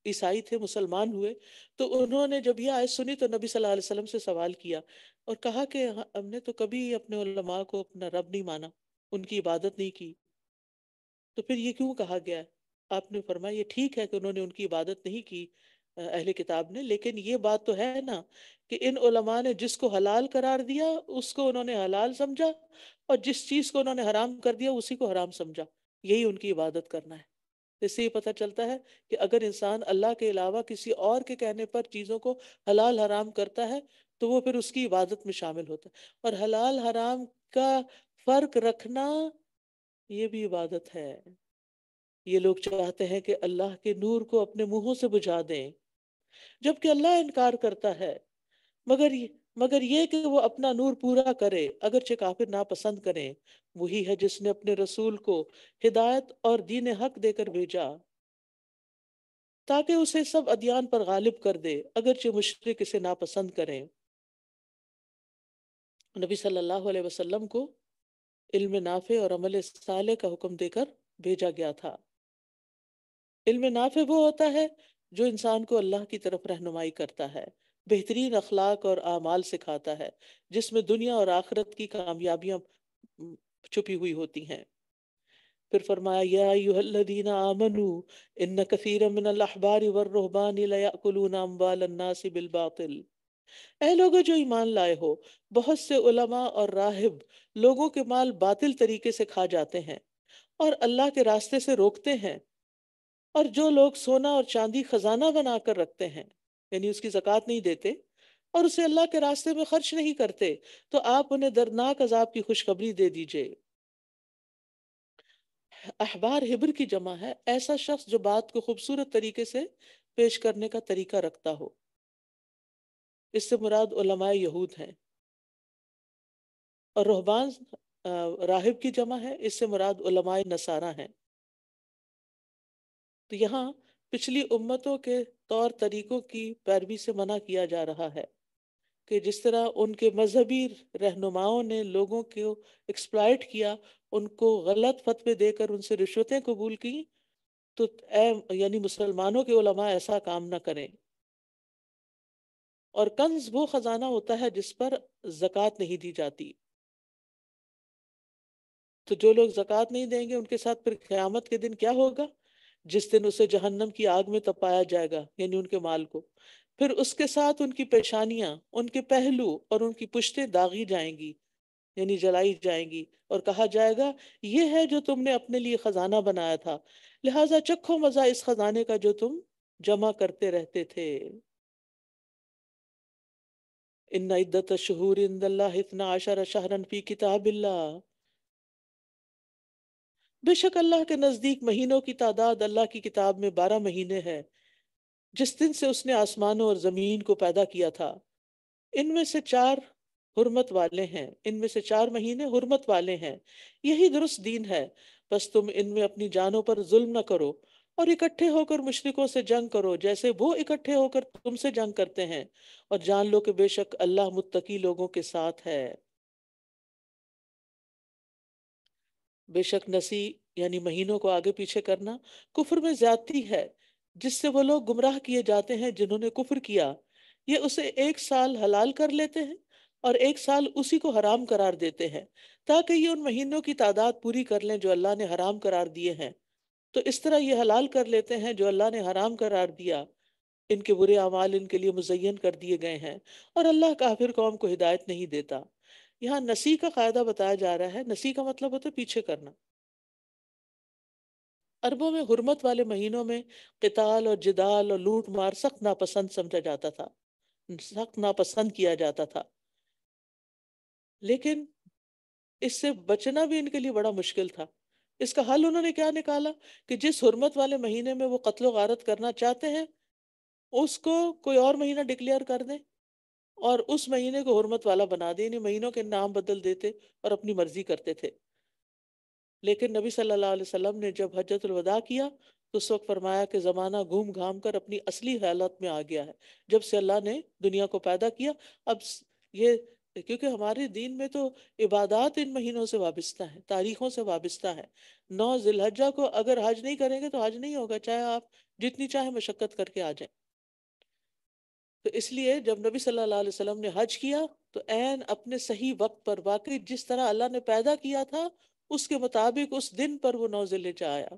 ईसाई थे मुसलमान हुए तो उन्होंने जब यह आयत सुनी तो नबी सल्लल्लाहु अलैहि वसल्लम से सवाल किया और कहा कि हाँ, हमने तो कभी अपने उलमा को अपना रब नहीं माना उनकी इबादत नहीं की तो फिर ये क्यों कहा गया आपने फरमाया ये ठीक है कि उन्होंने उनकी इबादत नहीं की अहले किताब ने लेकिन ये बात तो है ना कि इन उलमा ने जिसको हलाल करार दिया उसको उन्होंने हलाल समझा और जिस चीज़ को उन्होंने हराम कर दिया उसी को हराम समझा यही उनकी इबादत करना है इससे ये पता चलता है कि अगर इंसान अल्लाह के अलावा किसी और के कहने पर चीज़ों को हलाल हराम करता है तो वो फिर उसकी इबादत में शामिल होता है और हलाल हराम का फ़र्क रखना ये भी इबादत है ये लोग चाहते हैं कि अल्लाह के नूर को अपने मुंहों से बुझा दें जबकि अल्लाह इनकार करता है मगर मगर ये कि वो अपना नूर पूरा करे अगरचे काफिर नापसंद करें वही है जिसने अपने रसूल को हिदायत और दीन हक देकर भेजा ताकि उसे सब अदियान पर गालिब कर दे अगरचे मुशरक इसे नापसंद करें नबी सल्लल्लाहु अलैहि वसल्लम को इल्म नाफे और अमल साले का हुक्म देकर भेजा गया था इल्म नाफे वो होता है जो इंसान को अल्लाह की तरफ रहनुमाई करता है बेहतरीन अखलाक और आमाल सिखाता है जिसमें दुनिया और आखरत की कामयाबियां छुपी हुई होती हैं फिर फरमाया ए लोगों जो ईमान लाए हो बहुत से उलमा और राहिब लोगों के माल बातिल तरीके से खा जाते हैं और अल्लाह के रास्ते से रोकते हैं और जो लोग सोना और चांदी खजाना बनाकर रखते हैं यानी उसकी जक़ात नहीं देते और उसे अल्लाह के रास्ते में खर्च नहीं करते तो आप उन्हें दर्दनाक अजाब की खुशखबरी दे दीजिए अहबार हिब्र की जमा है ऐसा शख्स जो बात को खूबसूरत तरीके से पेश करने का तरीका रखता हो इससे मुराद उलमाए यहूद हैं और रोहबान राहिब की जमा है इससे मुराद उलमाए नसारा हैं तो यहाँ पिछली उम्मतों के तौर तरीकों की पैरवी से मना किया जा रहा है कि जिस तरह उनके मजहबी रहनुमाओं ने लोगों को एक्सप्लाइट किया उनको गलत फतवे देकर उनसे रिश्वतें कबूल की तो यानी मुसलमानों के उलमा ऐसा काम ना करें और कंज वो खजाना होता है जिस पर जक़ात नहीं दी जाती तो जो लोग जक़ात नहीं देंगे उनके साथ फिर क़्यामत के दिन क्या होगा जिस दिन उसे जहन्नम की आग में तपाया जाएगा यानी उनके माल को फिर उसके साथ उनकी पेशानियां उनके पहलू और उनकी पुश्तें दागी जाएंगी यानी जलाई जाएंगी और कहा जाएगा ये है जो तुमने अपने लिए खजाना बनाया था लिहाजा चखो मजा इस खजाने का जो तुम जमा करते रहते थे इन्ना इद्दत शहूर इंदल्ला इतना आशा शहरन फी किताबिल्ला बेशक अल्लाह के नज़दीक महीनों की तादाद अल्लाह की किताब में बारह महीने है जिस दिन से उसने आसमानों और ज़मीन को पैदा किया था इनमें से चार हुरमत वाले हैं इनमें से चार महीने हुरमत वाले हैं यही दुरुस्त दीन है बस तुम इनमें अपनी जानों पर जुल्म न करो और इकट्ठे होकर मुशरकों से जंग करो जैसे वो इकट्ठे होकर तुमसे जंग करते हैं और जान लो कि बेशक अल्लाह मुत्तकी लोगों के साथ है बेशक नसी यानी महीनों को आगे पीछे करना कुफर में ज्यादती है जिससे वो लोग गुमराह किए जाते हैं जिन्होंने कुफर किया ये उसे एक साल हलाल कर लेते हैं और एक साल उसी को हराम करार देते हैं ताकि ये उन महीनों की तादाद पूरी कर लें जो अल्लाह ने हराम करार दिए हैं तो इस तरह ये हलाल कर लेते हैं जो अल्लाह ने हराम करार दिया इनके बुरे अमाल इनके लिए मुजयन कर दिए गए हैं और अल्लाह काफिर कौम को हिदायत नहीं देता यहाँ नसी का कायदा बताया जा रहा है नसी का मतलब होता है पीछे करना अरबों में हुरमत वाले महीनों में किताल और जिदाल और लूट मार सख्त नापसंद समझा जाता था सख्त नापसंद किया जाता था लेकिन इससे बचना भी इनके लिए बड़ा मुश्किल था इसका हल उन्होंने क्या निकाला कि जिस हुरमत वाले महीने में वो कत्लो गारत करना चाहते हैं उसको कोई और महीना डिक्लेयर कर दें और उस महीने को हरमत वाला बना दिया इन्हें महीनों के नाम बदल देते और अपनी मर्जी करते थे लेकिन नबी सल्लल्लाहु अलैहि वसल्लम ने जब हजरतुलवदा किया तो उस वक्त फरमाया कि ज़माना घूम घाम कर अपनी असली हालत में आ गया है जब से अल्लाह ने दुनिया को पैदा किया अब ये क्योंकि हमारे दीन में तो इबादत इन महीनों से वाबस्ता है तारीखों से वाबस्ता है नौ जिलहजा को अगर हज नहीं करेंगे तो हज नहीं होगा चाहे आप जितनी चाहे मशक्क़त करके आ जाए तो इसलिए जब नबी सल्लल्लाहु अलैहि वसल्लम ने हज किया तो एन अपने सही वक्त पर वाकई जिस तरह अल्लाह ने पैदा किया था उसके मुताबिक उस दिन पर वो ले जाया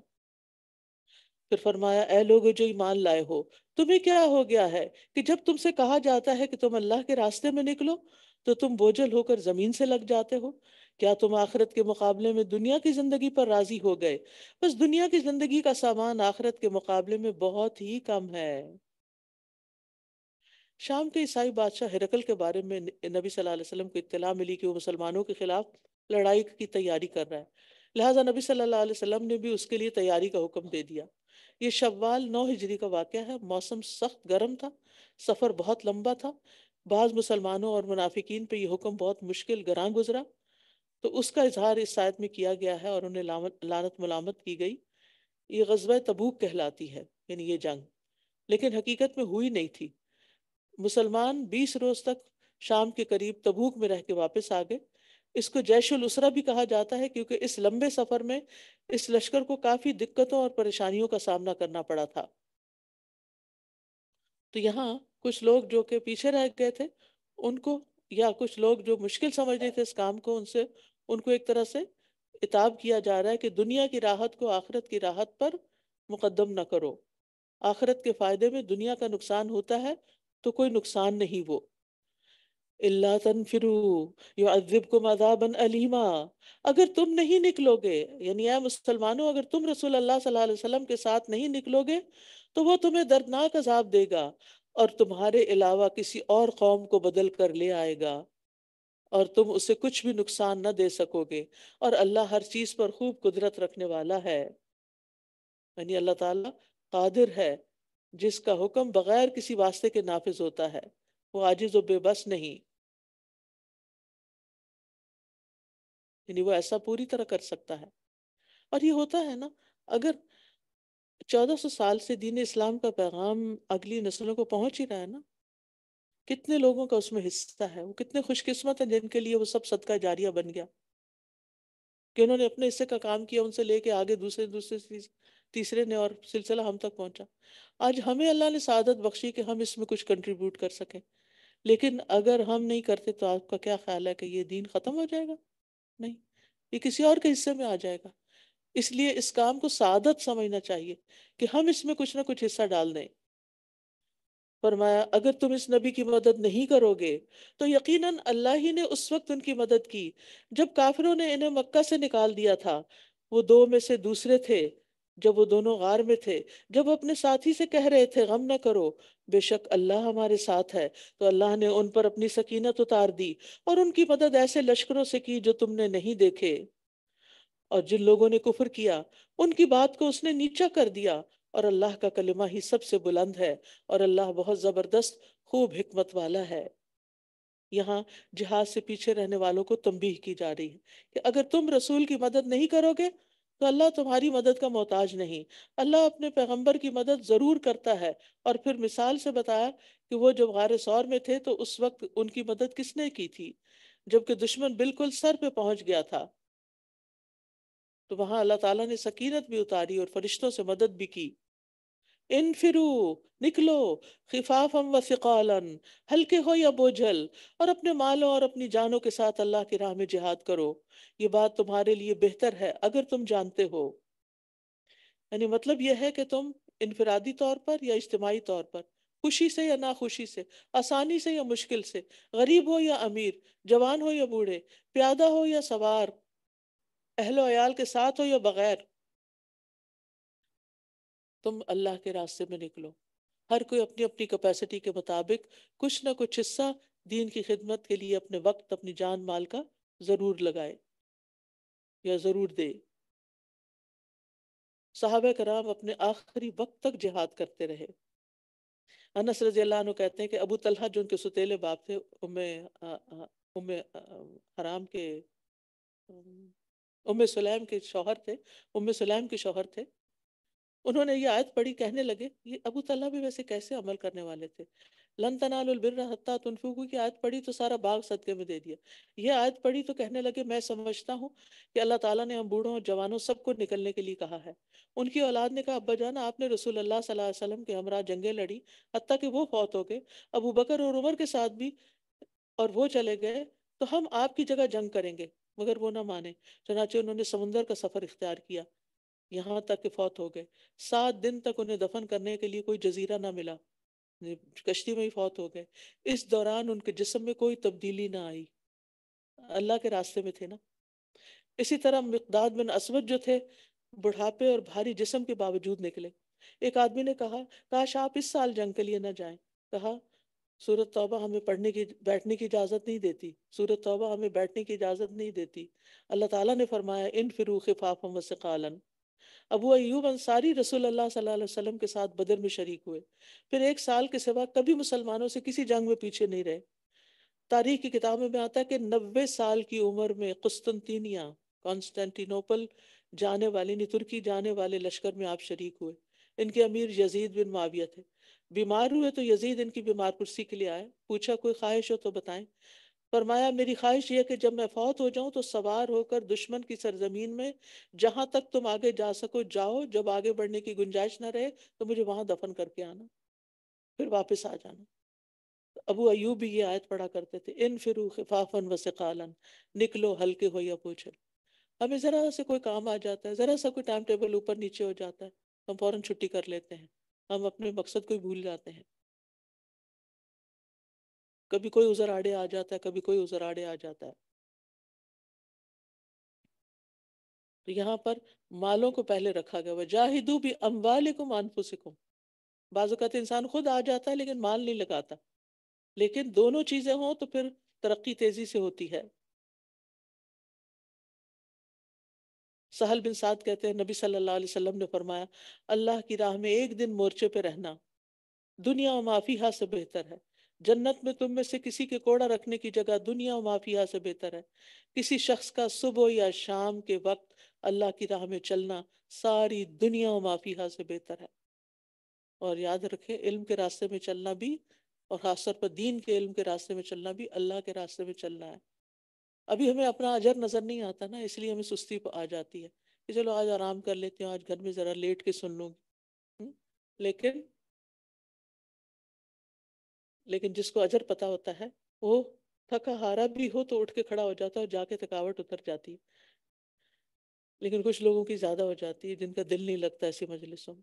फिर फरमाया ऐ लोगो जो ईमान लाए हो तुम्हें क्या हो गया है कि जब तुमसे कहा जाता है कि तुम अल्लाह के रास्ते में निकलो तो तुम बोझल होकर जमीन से लग जाते हो क्या तुम आखरत के मुकाबले में दुनिया की जिंदगी पर राजी हो गए बस दुनिया की जिंदगी का सामान आखरत के मुकाबले में बहुत ही कम है शाम के ईसाई बादशाह हिरकल के बारे में नबी सल्लल्लाहु अलैहि वसल्लम को इत्तला मिली कि वो मुसलमानों के खिलाफ लड़ाई की तैयारी कर रहा है लिहाजा नबी सल्लल्लाहु अलैहि वसल्लम ने भी उसके लिए तैयारी का हुक्म दे दिया ये शव्वाल नौ हिजरी का वाक़ है मौसम सख्त गर्म था सफ़र बहुत लंबा था बाज़ मुसलमानों और मुनाफिकीन पर यह हुक्म बहुत मुश्किल गरां गुजरा तो उसका इजहार इस शायद में किया गया है और उन्हें लानत मलामत की गई ये गजब तबूक कहलाती है यानी ये जंग लेकिन हकीकत में हुई नहीं थी मुसलमान बीस रोज तक शाम के करीब तबूक में रह के वापस आ गए इसको जैशुल उसरा भी कहा जाता है क्योंकि इस लंबे सफर में इस लश्कर को काफी दिक्कतों और परेशानियों का सामना करना पड़ा था तो यहाँ कुछ लोग जो के पीछे रह गए थे उनको या कुछ लोग जो मुश्किल समझ रहे थे इस काम को उनसे उनको एक तरह से इताब किया जा रहा है कि दुनिया की राहत को आखरत की राहत पर मुकदम न करो आखरत के फ़ायदे में दुनिया का नुकसान होता है तो कोई नुकसान नहीं वो इल्ला तनफिरू युअज़िबकुम अज़ाबन अलीमा अगर तुम नहीं निकलोगे यानी ए मुसलमानों अगर तुम रसूल अल्लाह सल्लल्लाहु अलैहि वसल्लम के साथ नहीं निकलोगे तो वो तुम्हें दर्दनाक अजाब देगा और तुम्हारे अलावा किसी और कौम को बदल कर ले आएगा और तुम उसे कुछ भी नुकसान न दे सकोगे और अल्लाह हर चीज़ पर खूब कुदरत रखने वाला है यानी अल्लाह ताला कादिर है जिसका हुक्म बगैर किसी वास्ते के नाफिज होता है वो आजिज व बेबस नहीं यानी वो ऐसा पूरी तरह कर सकता है और ये होता है ना अगर 1400 साल से दीन इस्लाम का पैगाम अगली नस्लों को पहुंच ही रहा है ना कितने लोगों का उसमें हिस्सा है वो कितने खुशकिस्मत हैं जिनके लिए वो सब सदका जारिया बन गया कि उन्होंने अपने हिस्से का काम किया उनसे लेके आगे दूसरे दूसरे चीज तीसरे ने और सिलसिला हम तक पहुंचा आज हमें अल्लाह ने सादत बख्शी कि हम इसमें कुछ कंट्रीब्यूट कर सकें लेकिन अगर हम नहीं करते तो आपका क्या ख्याल है कि ये दीन ख़त्म हो जाएगा नहीं ये किसी और के हिस्से में आ जाएगा इसलिए इस काम को सादत समझना चाहिए कि हम इसमें कुछ ना कुछ हिस्सा डाल दें फरमाया अगर तुम इस नबी की मदद नहीं करोगे तो यकीनन अल्लाह ही ने उस वक्त उनकी मदद की जब काफिरों ने इन्हें मक्का से निकाल दिया था वो दो में से दूसरे थे जब वो दोनों गार में थे जब वो अपने साथी से कह रहे थे गम न करो बेशक अल्लाह हमारे साथ है तो अल्लाह ने उन पर अपनी सकीनत उतार दी और उनकी मदद ऐसे लश्करों से की जो तुमने नहीं देखे और जिन लोगों ने कुफर किया उनकी बात को उसने नीचा कर दिया और अल्लाह का कलिमा ही सबसे बुलंद है और अल्लाह बहुत ज़बरदस्त खूब हिकमत वाला है यहाँ जिहाज से पीछे रहने वालों को तंबीह की जा रही है कि अगर तुम रसूल की मदद नहीं करोगे तो अल्लाह तुम्हारी मदद का मोहताज नहीं अल्लाह अपने पैगंबर की मदद ज़रूर करता है और फिर मिसाल से बताया कि वो जब गार सौर में थे तो उस वक्त उनकी मदद किसने की थी जबकि दुश्मन बिल्कुल सर पे पहुंच गया था तो वहां अल्लाह ताला ने सकीनत भी उतारी और फरिश्तों से मदद भी की इन फिरू निकलो खिफाफम व सिकालन हल्के हो या बोझल और अपने मालों और अपनी जानों के साथ अल्लाह की राह में जिहाद करो ये बात तुम्हारे लिए बेहतर है अगर तुम जानते हो यानी मतलब यह है कि तुम इनफरादी तौर पर या इज्तमाही तौर पर खुशी से या नाखुशी से आसानी से या मुश्किल से गरीब हो या अमीर जवान हो या बूढ़े प्यादा हो या सवार अहलोयाल के साथ हो या बगैर तुम अल्लाह के रास्ते में निकलो हर कोई अपनी अपनी कैपेसिटी के मुताबिक कुछ ना कुछ हिस्सा दीन की खिदमत के लिए अपने वक्त अपनी जान माल का ज़रूर लगाए या ज़रूर दे साहब कराम अपने आखिरी वक्त तक जिहाद करते रहे अनस रजी अल्लाह कहते हैं कि अबू तलहा जो उनके सुतेले बाप थे उम उम हराम के उम सुलेम के शौहर थे उम सुलेम के शौहर थे उन्होंने ये आयत पढ़ी कहने लगे ये अबू तला भी वैसे कैसे अमल करने वाले थे लन तनालबिर तुनफुकू की आयत पढ़ी तो सारा बाग सदके में दे दिया ये आयत पढ़ी तो कहने लगे मैं समझता हूँ कि अल्लाह ताला ने हम बूढ़ों और जवानों सबको निकलने के लिए कहा है उनकी औलाद ने कहा अब्बा जान आपने रसूल अल्लाह वसल्लम के हमरा जंगे लड़ी हती कि वो फौत हो गए अबू बकर और उमर के साथ भी और वो चले गए तो हम आपकी जगह जंग करेंगे मगर वो ना माने चनाचे उन्होंने समुंदर का सफ़र इख्तियार किया यहाँ तक के फौत हो गए सात दिन तक उन्हें दफन करने के लिए कोई जजीरा ना मिला कश्ती में ही फौत हो गए इस दौरान उनके जिसम में कोई तब्दीली ना आई अल्लाह के रास्ते में थे ना इसी तरह मकदाद बिन असवद जो थे बुढ़ापे और भारी जिसम के बावजूद निकले एक आदमी ने कहा काश आप इस साल जंग के लिए ना जाएं कहा सूरत तौबा हमें पढ़ने की बैठने की इजाज़त नहीं देती सूरत तौबा हमें बैठने की इजाज़त नहीं देती अल्लाह ताला ने फरमाया इन फिरू वसकालन अबू अयूब अंसारी रसूल अल्लाह सल्लल्लाहु अलैहि वसल्लम के साथ बदर में शरीक हुए फिर एक साल के सिवा कभी मुसलमानों से किसी जंग में पीछे नहीं रहे तारीख की किताबों में आता है कि नब्बे साल की उम्र में कुस्तनतीनिया कॉन्स्टेंटिनोपल जाने वाले ने तुर्की जाने वाले लश्कर में आप शरीक हुए इनके अमीर यजीद बिन माविया थे बीमार हुए तो यजीद इनकी बीमार कुर्सी के लिए आए पूछा कोई ख्वाहिश हो तो बताएं फरमाया मेरी ख्वाहिश यह कि जब मैं फौत हो जाऊं तो सवार होकर दुश्मन की सरजमीन में जहां तक तुम आगे जा सको जाओ जब आगे बढ़ने की गुंजाइश ना रहे तो मुझे वहां दफन करके आना फिर वापस आ जाना तो अबू अयूब भी ये आयत पढ़ा करते थे इन फिर खिफाफन व सिकालन निकलो हल्के हो या पूछल हमें ज़रा से कोई काम आ जाता है ज़रा सा कोई टाइम टेबल ऊपर नीचे हो जाता है हम फौरन छुट्टी कर लेते हैं हम अपने मकसद को भूल जाते हैं कभी कोई उजर आड़े आ जाता है कभी कोई उजर आड़े आ जाता है तो यहाँ पर मालों को पहले रखा गया वजाहिदू भी अम्बाले को मानफुसिकुम बाजुकत इंसान खुद आ जाता है लेकिन माल नहीं लगाता लेकिन दोनों चीजें हों तो फिर तरक्की तेजी से होती है सहल बिन साद कहते हैं नबी सल्लल्लाहु अलैहि वसल्लम ने फरमाया अल्लाह की राह में एक दिन मोर्चे पे रहना दुनिया माफी हाथ से बेहतर है जन्नत में तुम में से किसी के कोड़ा रखने की जगह दुनिया माफिया से बेहतर है किसी शख्स का सुबह या शाम के वक्त अल्लाह की राह में चलना सारी दुनिया माफिया से बेहतर है और याद रखे इल्म के रास्ते में चलना भी और खासतौर पर दीन के इल्म के रास्ते में चलना भी अल्लाह के रास्ते में चलना है अभी हमें अपना अजर नज़र नहीं आता ना इसलिए हमें सुस्ती आ जाती है कि चलो आज आराम कर लेते हैं आज घर में ज़रा लेट के सुन लूँगी हम्म, लेकिन लेकिन जिसको अजर पता होता है वो थका हारा भी हो तो उठ के खड़ा हो जाता है और जाके थकावट उतर जाती है लेकिन कुछ लोगों की ज़्यादा हो जाती है जिनका दिल नहीं लगता ऐसी मजलिसों में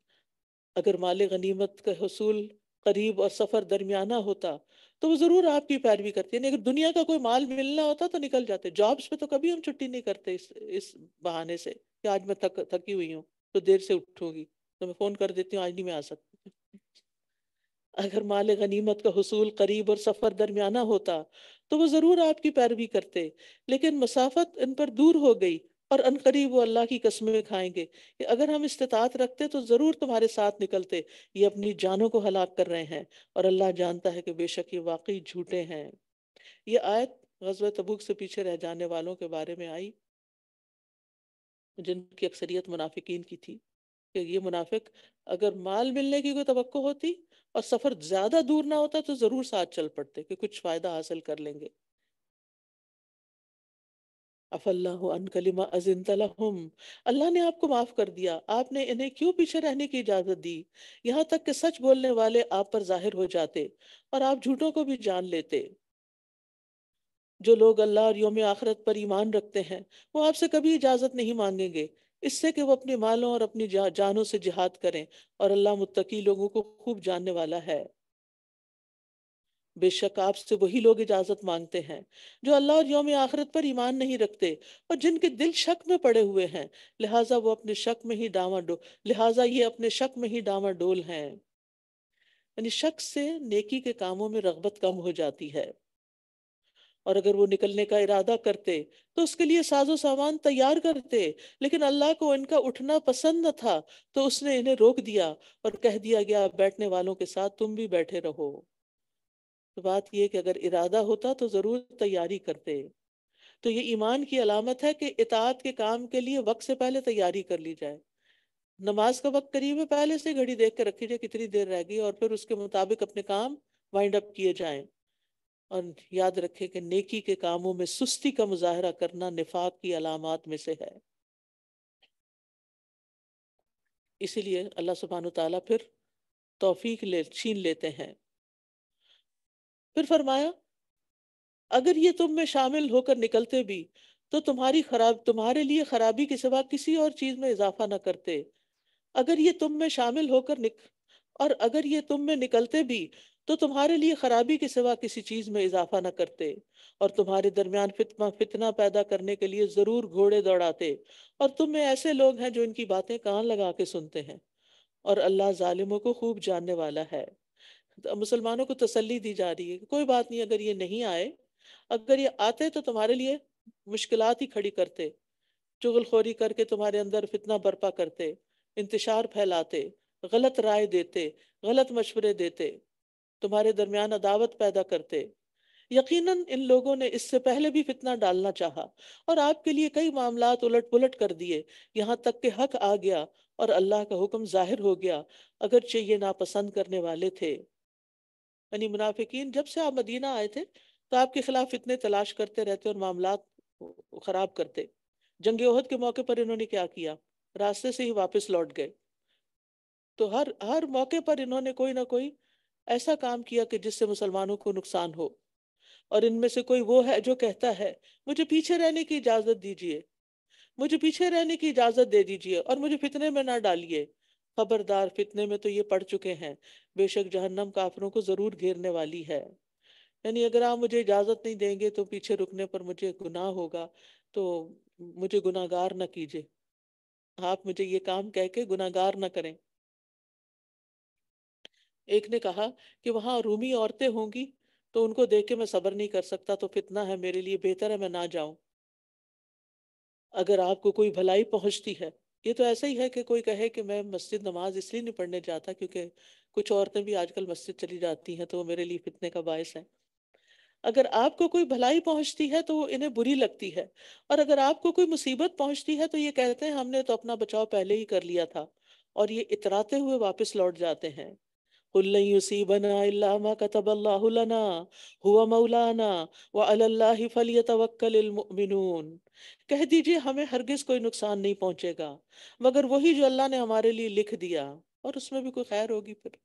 अगर माल गनीमत का हसूल करीब और सफ़र दरमियाना होता तो वो ज़रूर आपकी पैरवी करती है अगर दुनिया का कोई माल मिलना होता तो निकल जाते जॉब्स पे तो कभी हम छुट्टी नहीं करते इस इस बहाने से कि आज मैं थक थकी हुई हूँ तो देर से उठूंगी तो मैं फ़ोन कर देती हूँ आज नहीं मैं आ सकती अगर माल गनीमत का हसूल करीब और सफ़र दरमियाना होता तो वो ज़रूर आपकी पैरवी करते लेकिन मसाफत इन पर दूर हो गई और अनकरीब वो अल्लाह की कस्में खाएंगे कि अगर हम इस्तात रखते तो ज़रूर तुम्हारे साथ निकलते ये अपनी जानों को हलाक कर रहे हैं और अल्लाह जानता है कि बेशक ये वाकई झूठे हैं ये आयत गजब तबूक से पीछे रह जाने वालों के बारे में आई जिनकी अक्सरियत मुनाफिकीन की थी कि ये मुनाफिक अगर माल मिलने की कोई तो होती और सफर ज्यादा दूर ना होता तो जरूर साथ चल पड़ते कि कुछ फायदा हासिल कर लेंगे अल्लाह ने आपको माफ कर दिया आपने इन्हें क्यों पीछे रहने की इजाजत दी यहाँ तक कि सच बोलने वाले आप पर जाहिर हो जाते और आप झूठों को भी जान लेते जो लोग अल्लाह और योम आखरत पर ईमान रखते हैं वो आपसे कभी इजाजत नहीं मांगेंगे इससे कि वो अपने मालों और अपनी जा, जानों से जिहाद करें और अल्लाह मुत्तकी लोगों को खूब जानने वाला है बेशक आपसे वही लोग इजाजत मांगते हैं जो अल्लाह और योम आखरत पर ईमान नहीं रखते और जिनके दिल शक में पड़े हुए हैं लिहाजा वो अपने शक में ही डावा डो लिहाजा ये अपने शक में ही डावा डोल हैं यानी शक से नेकी के कामों में रगबत कम हो जाती है और अगर वो निकलने का इरादा करते तो उसके लिए साजो सामान तैयार करते लेकिन अल्लाह को इनका उठना पसंद न था तो उसने इन्हें रोक दिया और कह दिया गया बैठने वालों के साथ तुम भी बैठे रहो तो बात यह कि अगर इरादा होता तो ज़रूर तैयारी करते तो ये ईमान की अलामत है कि इतात के काम के लिए वक्त से पहले तैयारी कर ली जाए नमाज का वक्त करीब है पहले से घड़ी देख कर रखी जाए कितनी देर रह गई और फिर उसके मुताबिक अपने काम वाइंड अप किए जाएं और याद रखें कि नेकी के कामों में सुस्ती का मुजाहरा करना निफाक की अलामत में से है इसीलिए अल्लाह सुबहान ताला फिर तोफीक ले छीन लेते हैं फिर फरमाया अगर ये तुम में शामिल होकर निकलते भी तो तुम्हारी खराब तुम्हारे लिए खराबी के सिवा किसी और चीज में इजाफा ना करते अगर ये तुम में शामिल होकर निक और अगर ये तुम में निकलते भी तो तुम्हारे लिए खराबी के सिवा किसी चीज में इजाफा न करते और तुम्हारे दरमियान फितना फितना पैदा करने के लिए जरूर घोड़े दौड़ाते और तुम में ऐसे लोग हैं जो इनकी बातें कान लगा के सुनते हैं और अल्लाह जालिमों को खूब जानने वाला है मुसलमानों को तसल्ली दी जा रही है कोई बात नहीं अगर ये नहीं आए अगर ये आते तो तुम्हारे लिए मुश्किल ही खड़ी करते चुगलखोरी करके तुम्हारे अंदर फितना बर्पा करते इंतशार फैलाते गलत राय देते गलत मशवरे देते तुम्हारे दरमियान अदावत पैदा करते यकीनन इन लोगों ने इससे पहले भी फितना डालना चाहा और आपके लिए कई मामला उलट पुलट कर दिए यहाँ तक के हक आ गया और अल्लाह का हुक्म जाहिर हो गया अगरचे ये नापसंद करने वाले थे यानी मुनाफिकीन जब से आप मदीना आए थे तो आपके खिलाफ इतने तलाश करते रहते और मामला खराब करते जंग ओहद के मौके पर इन्होंने क्या किया रास्ते से ही वापस लौट गए तो हर हर मौके पर इन्होंने कोई ना कोई ऐसा काम किया कि जिससे मुसलमानों को नुकसान हो और इनमें से कोई वो है जो कहता है मुझे पीछे रहने की इजाज़त दीजिए मुझे पीछे रहने की इजाज़त दे दीजिए और मुझे फितने में ना डालिए खबरदार फितने में तो ये पड़ चुके हैं बेशक जहन्नम काफरों को ज़रूर घेरने वाली है यानी अगर आप मुझे इजाज़त नहीं देंगे तो पीछे रुकने पर मुझे गुनाह होगा तो मुझे गुनागार ना कीजिए आप मुझे ये काम कह के गुनागार ना करें एक ने कहा कि वहां रूमी औरतें होंगी तो उनको देख के मैं सब्र नहीं कर सकता तो फितना है मेरे लिए बेहतर है मैं ना जाऊं अगर आपको कोई भलाई पहुंचती है ये तो ऐसा ही है कि कोई कहे कि मैं मस्जिद नमाज इसलिए नहीं पढ़ने जाता क्योंकि कुछ औरतें भी आजकल मस्जिद चली जाती हैं तो वो मेरे लिए फितने का बायस है अगर आपको कोई भलाई पहुंचती है तो इन्हें बुरी लगती है और अगर आपको कोई मुसीबत पहुंचती है तो ये कहते हैं हमने तो अपना बचाव पहले ही कर लिया था और ये इतराते हुए वापस लौट जाते हैं कह दीजिए हमें हरगिज कोई नुकसान नहीं पहुंचेगा मगर वही जो अल्लाह ने हमारे लिए लिख दिया और उसमें भी कोई खैर होगी फिर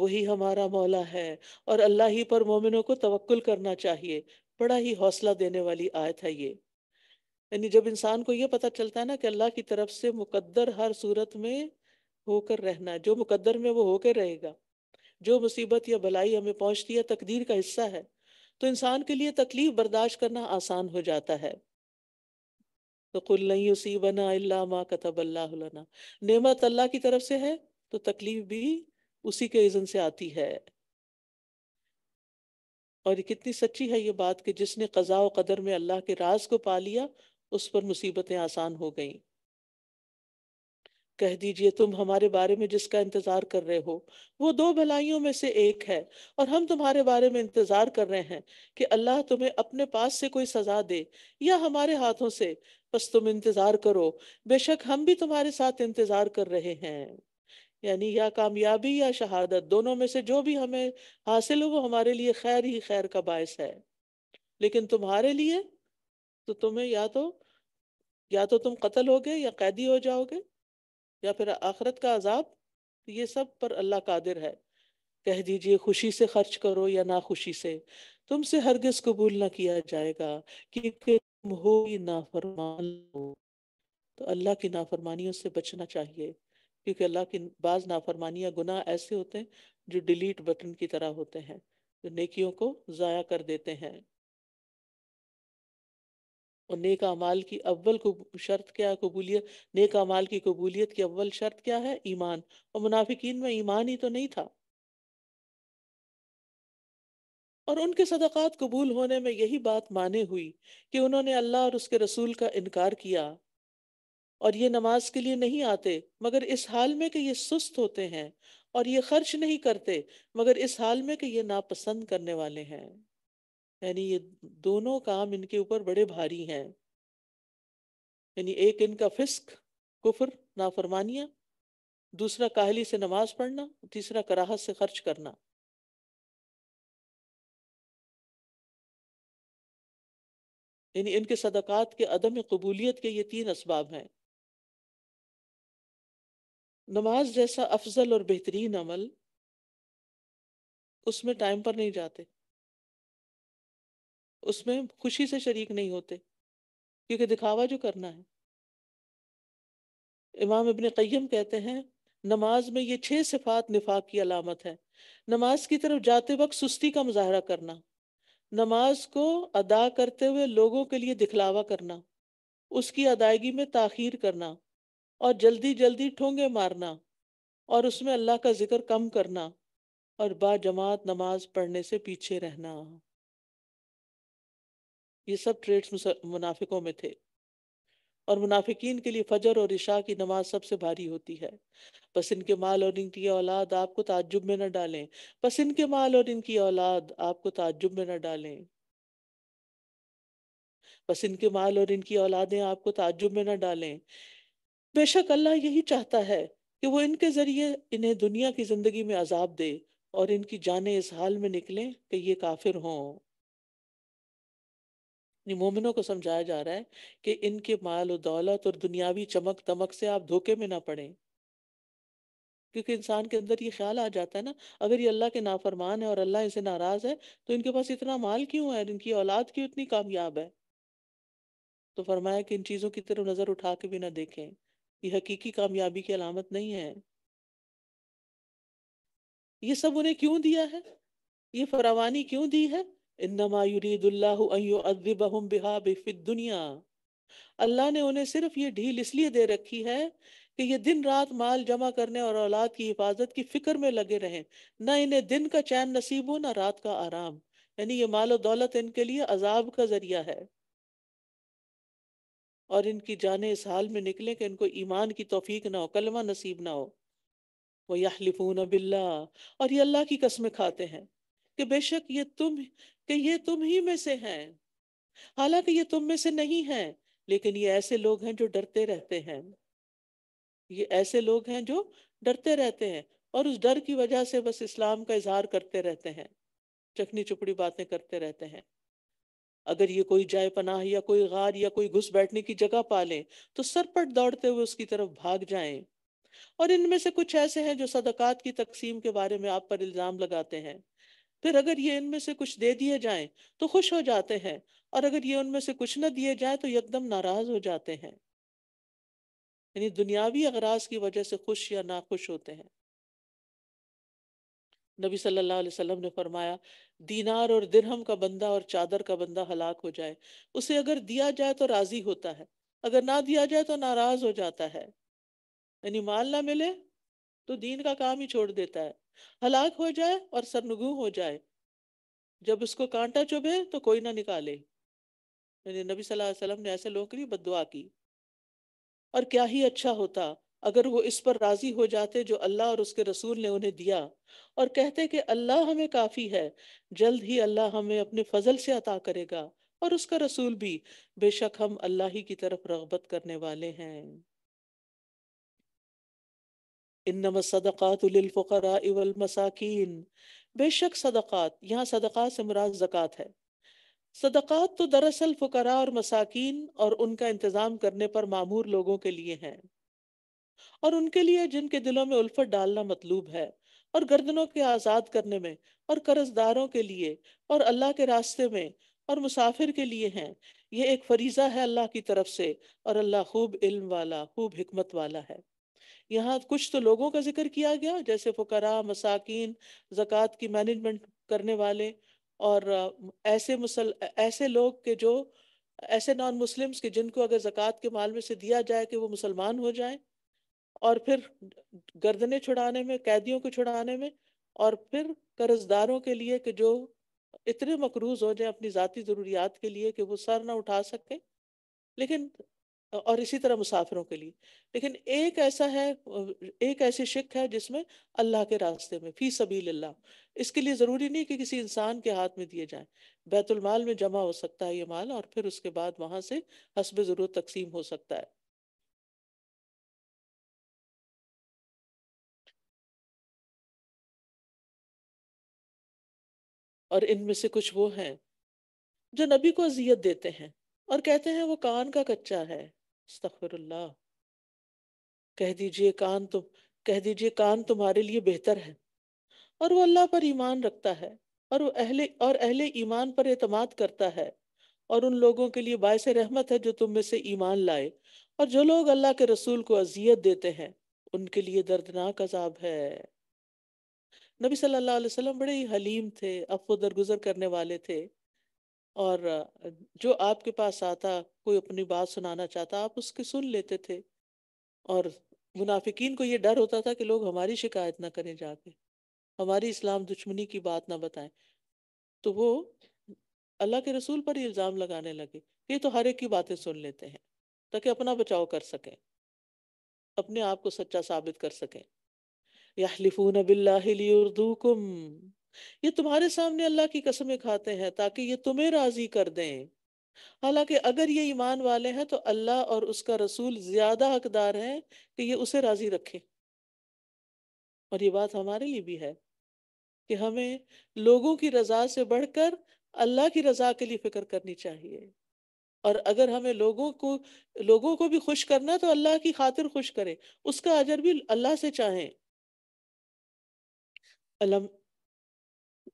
वही हमारा मौला है और अल्लाह ही पर मोमिनों को तवक्कुल करना चाहिए बड़ा ही हौसला देने वाली आयत है ये यानी जब इंसान को ये पता चलता है ना कि अल्लाह की तरफ से मुकद्दर हर सूरत में होकर रहना जो मुकद्दर में वो होकर रहेगा जो मुसीबत या भलाई हमें पहुंचती है तकदीर का हिस्सा है तो इंसान के लिए तकलीफ बर्दाश्त करना आसान हो जाता है तो कुल नहीं उसी बना अल्लाह माँ कतब अल्लाह नेमत अल्लाह की तरफ से है तो तकलीफ भी उसी के इज़न से आती है और ये कितनी सच्ची है ये बात कि जिसने कज़ा व कदर में अल्लाह के राज को पा लिया उस पर मुसीबतें आसान हो गईं कह दीजिए तुम हमारे बारे में जिसका इंतजार कर रहे हो वो दो भलाइयों में से एक है और हम तुम्हारे बारे में इंतजार कर रहे हैं कि अल्लाह तुम्हें अपने पास से कोई सजा दे या हमारे हाथों से बस तुम इंतजार करो बेशक हम भी तुम्हारे साथ इंतजार कर रहे हैं यानी या कामयाबी या शहादत दोनों में से जो भी हमें हासिल हो वो हमारे लिए खैर ही खैर का बायस है लेकिन तुम्हारे लिए तो तुम्हें या तो या तो तुम कत्ल हो गए या कैदी हो जाओगे या फिर आखरत का अजाब तो ये सब पर अल्लाह कादिर है कह दीजिए खुशी से खर्च करो या ना खुशी से तुमसे हरगिज कबूल ना किया जाएगा कि तुम हो ही नाफरमान हो तो अल्लाह की नाफरमानियों से बचना चाहिए क्योंकि अल्लाह की बाज़ नाफरमानियां गुनाह ऐसे होते हैं जो डिलीट बटन की तरह होते हैं जो नेकियों को ज़ाया कर देते हैं और नेक अमाल की अव्वल शर्त क्या है कबूलियत नेक अमाल की कबूलियत की अव्वल शर्त क्या है ईमान और मुनाफिकीन में ईमान ही तो नहीं था और उनके सदक़ात कबूल होने में यही बात माने हुई कि उन्होंने अल्लाह और उसके रसूल का इनकार किया और ये नमाज के लिए नहीं आते मगर इस हाल में कि ये सुस्त होते हैं और ये खर्च नहीं करते मगर इस हाल में कि ये नापसंद करने वाले हैं यानी ये दोनों काम इनके ऊपर बड़े भारी हैं यानी एक इनका फिस्क कुफर नाफरमानिया दूसरा काहली से नमाज पढ़ना तीसरा कराहत से खर्च करना यानी इनके सदक़ात के अदम कबूलियत के ये तीन इसबाब हैं नमाज जैसा अफजल और बेहतरीन अमल उसमें टाइम पर नहीं जाते उसमें खुशी से शरीक नहीं होते क्योंकि दिखावा जो करना है इमाम इबन क़य्यम कहते हैं नमाज में ये छह सिफात निफाक की अलामत है नमाज की तरफ जाते वक्त सुस्ती का मुजाहरा करना नमाज को अदा करते हुए लोगों के लिए दिखलावा करना उसकी अदायगी में ताखीर करना और जल्दी जल्दी ठोंगे मारना और उसमें अल्लाह का जिक्र कम करना और बाजमात नमाज पढ़ने से पीछे रहना ये सब ट्रेड्स मुनाफिकों में थे और मुनाफिकीन के लिए फजर और इशा की नमाज सबसे भारी होती है बस इनके माल और इनकी औलाद आपको ताजुब में न डालें बस इनके माल और इनकी औलाद आपको ताजुब में न डालें बस इनके माल और इनकी औलादें आपको ताजुब में न डालें बेशक अल्लाह यही चाहता है कि वो इनके ज़रिए इन्हें दुनिया की ज़िंदगी में अजाब दे और इनकी जानें इस हाल में निकलें कि ये काफिर हों मोमिनों को समझाया जा रहा है कि इनके माल और दौलत और दुनियावी चमक दमक से आप धोखे में ना पड़े क्योंकि इंसान के अंदर ये ख्याल आ जाता है ना अगर ये अल्लाह के नाफरमान है और अल्लाह इनसे नाराज है तो इनके पास इतना माल क्यों है इनकी औलाद क्यों इतनी कामयाब है तो फरमाया कि इन चीज़ों की तरफ नज़र उठा के भी ना देखें ये हकीकी कामयाबी की अलामत नहीं है ये सब उन्हें क्यों दिया है ये फरावानी क्यों दी है इन्नमायुरीदुल्लाहम बिहा बिफिद दुनिया अल्लाह ने उन्हें सिर्फ ये ढील इसलिए दे रखी है कि ये दिन रात माल जमा करने और औलाद की हिफाजत की फिक्र में लगे रहें ना इन्हें दिन का चैन नसीब हो ना रात का आराम यानी ये माल और दौलत इनके लिए अजाब का जरिया है और इनकी जाने इस हाल में निकले कि इनको ईमान की तोफीक ना हो कलमा नसीब ना हो वो यहलिफून बिल्ला और ये अल्लाह की कस्में खाते हैं कि बेशक ये तुम कि ये तुम ही में से हैं हालांकि ये तुम में से नहीं हैं लेकिन ये ऐसे लोग हैं जो डरते रहते हैं ये ऐसे लोग हैं जो डरते रहते हैं और उस डर की वजह से बस इस्लाम का इजहार करते रहते हैं चखनी चुपड़ी बातें करते रहते हैं अगर ये कोई जाय पनाह या कोई गार या कोई घुस बैठने की जगह पा लें तो सरपट दौड़ते हुए उसकी तरफ भाग जाएं और इनमें से कुछ ऐसे हैं जो सदकात की तकसीम के बारे में आप पर इल्ज़ाम लगाते हैं फिर अगर ये इनमें से कुछ दे दिए जाए तो खुश हो जाते हैं और अगर ये उनमें से कुछ न दिए जाए तो एकदम नाराज हो जाते हैं यानी दुनियावी अगराज की वजह से खुश या नाखुश होते हैं नबी सल्लल्लाहु अलैहि वसल्लम ने फरमाया दीनार और दिरहम का बंदा और चादर का बंदा हलाक हो जाए उसे अगर दिया जाए तो राजी होता है अगर ना दिया जाए तो नाराज हो जाता है यानी माल ना मिले तो दीन का काम ही छोड़ देता है हलाक हो जाए और सरनगु हो जाए जब उसको कांटा चुभे तो कोई ना निकाले यानी नबी सल्लल्लाहु अलैहि वसल्लम ने ऐसे लोगों के लिए बदुआ की और क्या ही अच्छा होता अगर वो इस पर राजी हो जाते जो अल्लाह और उसके रसूल ने उन्हें दिया और कहते कि अल्लाह हमें काफ़ी है जल्द ही अल्लाह हमें अपने फजल से अता करेगा और उसका रसूल भी बेशक हम अल्लाह ही की तरफ रगबत करने वाले हैं इन्नम सदक़ातफ़रा इवलमसाकिन बेशक सदक़ात यहाँ सदक़ात से मुराद ज़क़़त है सदक़ात तो दरअसल फ़ुकरा और मसाकिन और उनका इंतज़ाम करने पर मामूर लोगों के लिए हैं और उनके लिए जिनके दिलों में उल्फत डालना मतलूब है और गर्दनों के आज़ाद करने में और कर्जदारों के लिए और अल्लाह के रास्ते में और मुसाफिर के लिए हैं ये एक फरीज़ा है अल्लाह की तरफ से और अल्लाह खूब इल्म वाला खूब हमत वाला है यहाँ कुछ तो लोगों का जिक्र किया गया जैसे फुकरा मसाकिन ज़क़़त की मैनेजमेंट करने वाले और ऐसे मुसल ऐसे लोग के जो ऐसे नॉन मुस्लिम्स के जिनको अगर ज़क़़त के माल में से दिया जाए कि वो मुसलमान हो जाए और फिर गर्दने छुड़ाने में कैदियों को छुड़ाने में और फिर कर्जदारों के लिए कि जो इतने मकरूज हो जाए अपनी ज़ाती ज़रूरियात के लिए कि वो सर ना उठा सकें लेकिन और इसी तरह मुसाफिरों के लिए लेकिन एक ऐसा है एक ऐसी शिक है जिसमें अल्लाह के रास्ते में फी सबील अल्लाह इसके लिए ज़रूरी नहीं कि किसी इंसान के हाथ में दिए जाए बैतुलमाल में जमा हो सकता है ये माल और फिर उसके बाद वहां से हसब ज़रूरत तकसीम हो सकता है और इनमें से कुछ वो हैं जो नबी को अजियत देते हैं और कहते हैं वो कान का कच्चा है अस्तफरल्ला कह दीजिए कान तुम कह दीजिए कान तुम्हारे लिए बेहतर है और वो अल्लाह पर ईमान रखता है और वो अहले और अहले ईमान पर अतमाद करता है और उन लोगों के लिए बायस रहमत है जो तुम में से ईमान लाए और जो लोग अल्लाह के रसूल को अजियत देते हैं उनके लिए दर्दनाक अजाब है नबी सल्लल्लाहु अलैहि वसल्लम बड़े ही हलीम थे अफो दरगुजर करने वाले थे और जो आपके पास आता कोई अपनी बात सुनाना चाहता आप उसकी सुन लेते थे और मुनाफिकीन को ये डर होता था कि लोग हमारी शिकायत ना करें जाके हमारी इस्लाम दुश्मनी की बात ना बताएं तो वो अल्लाह के रसूल पर इल्ज़ाम लगाने लगे ये तो हर एक की बातें सुन लेते हैं ताकि अपना बचाव कर सकें अपने आप को सच्चा साबित कर सकें यालिफून बिल्लाकुम ये तुम्हारे सामने अल्लाह की कसमें खाते हैं ताकि ये तुम्हें राजी कर दे हालांकि अगर ये ईमान वाले हैं तो अल्लाह और उसका रसूल ज्यादा हकदार है कि ये उसे राजी रखे और ये बात हमारे लिए भी है कि हमें लोगों की रजा से बढ़कर अल्लाह की रजा के लिए फिक्र करनी चाहिए और अगर हमें लोगों को लोगों को भी खुश करना तो अल्लाह की खातिर खुश करें उसका अजर भी अल्लाह से चाहें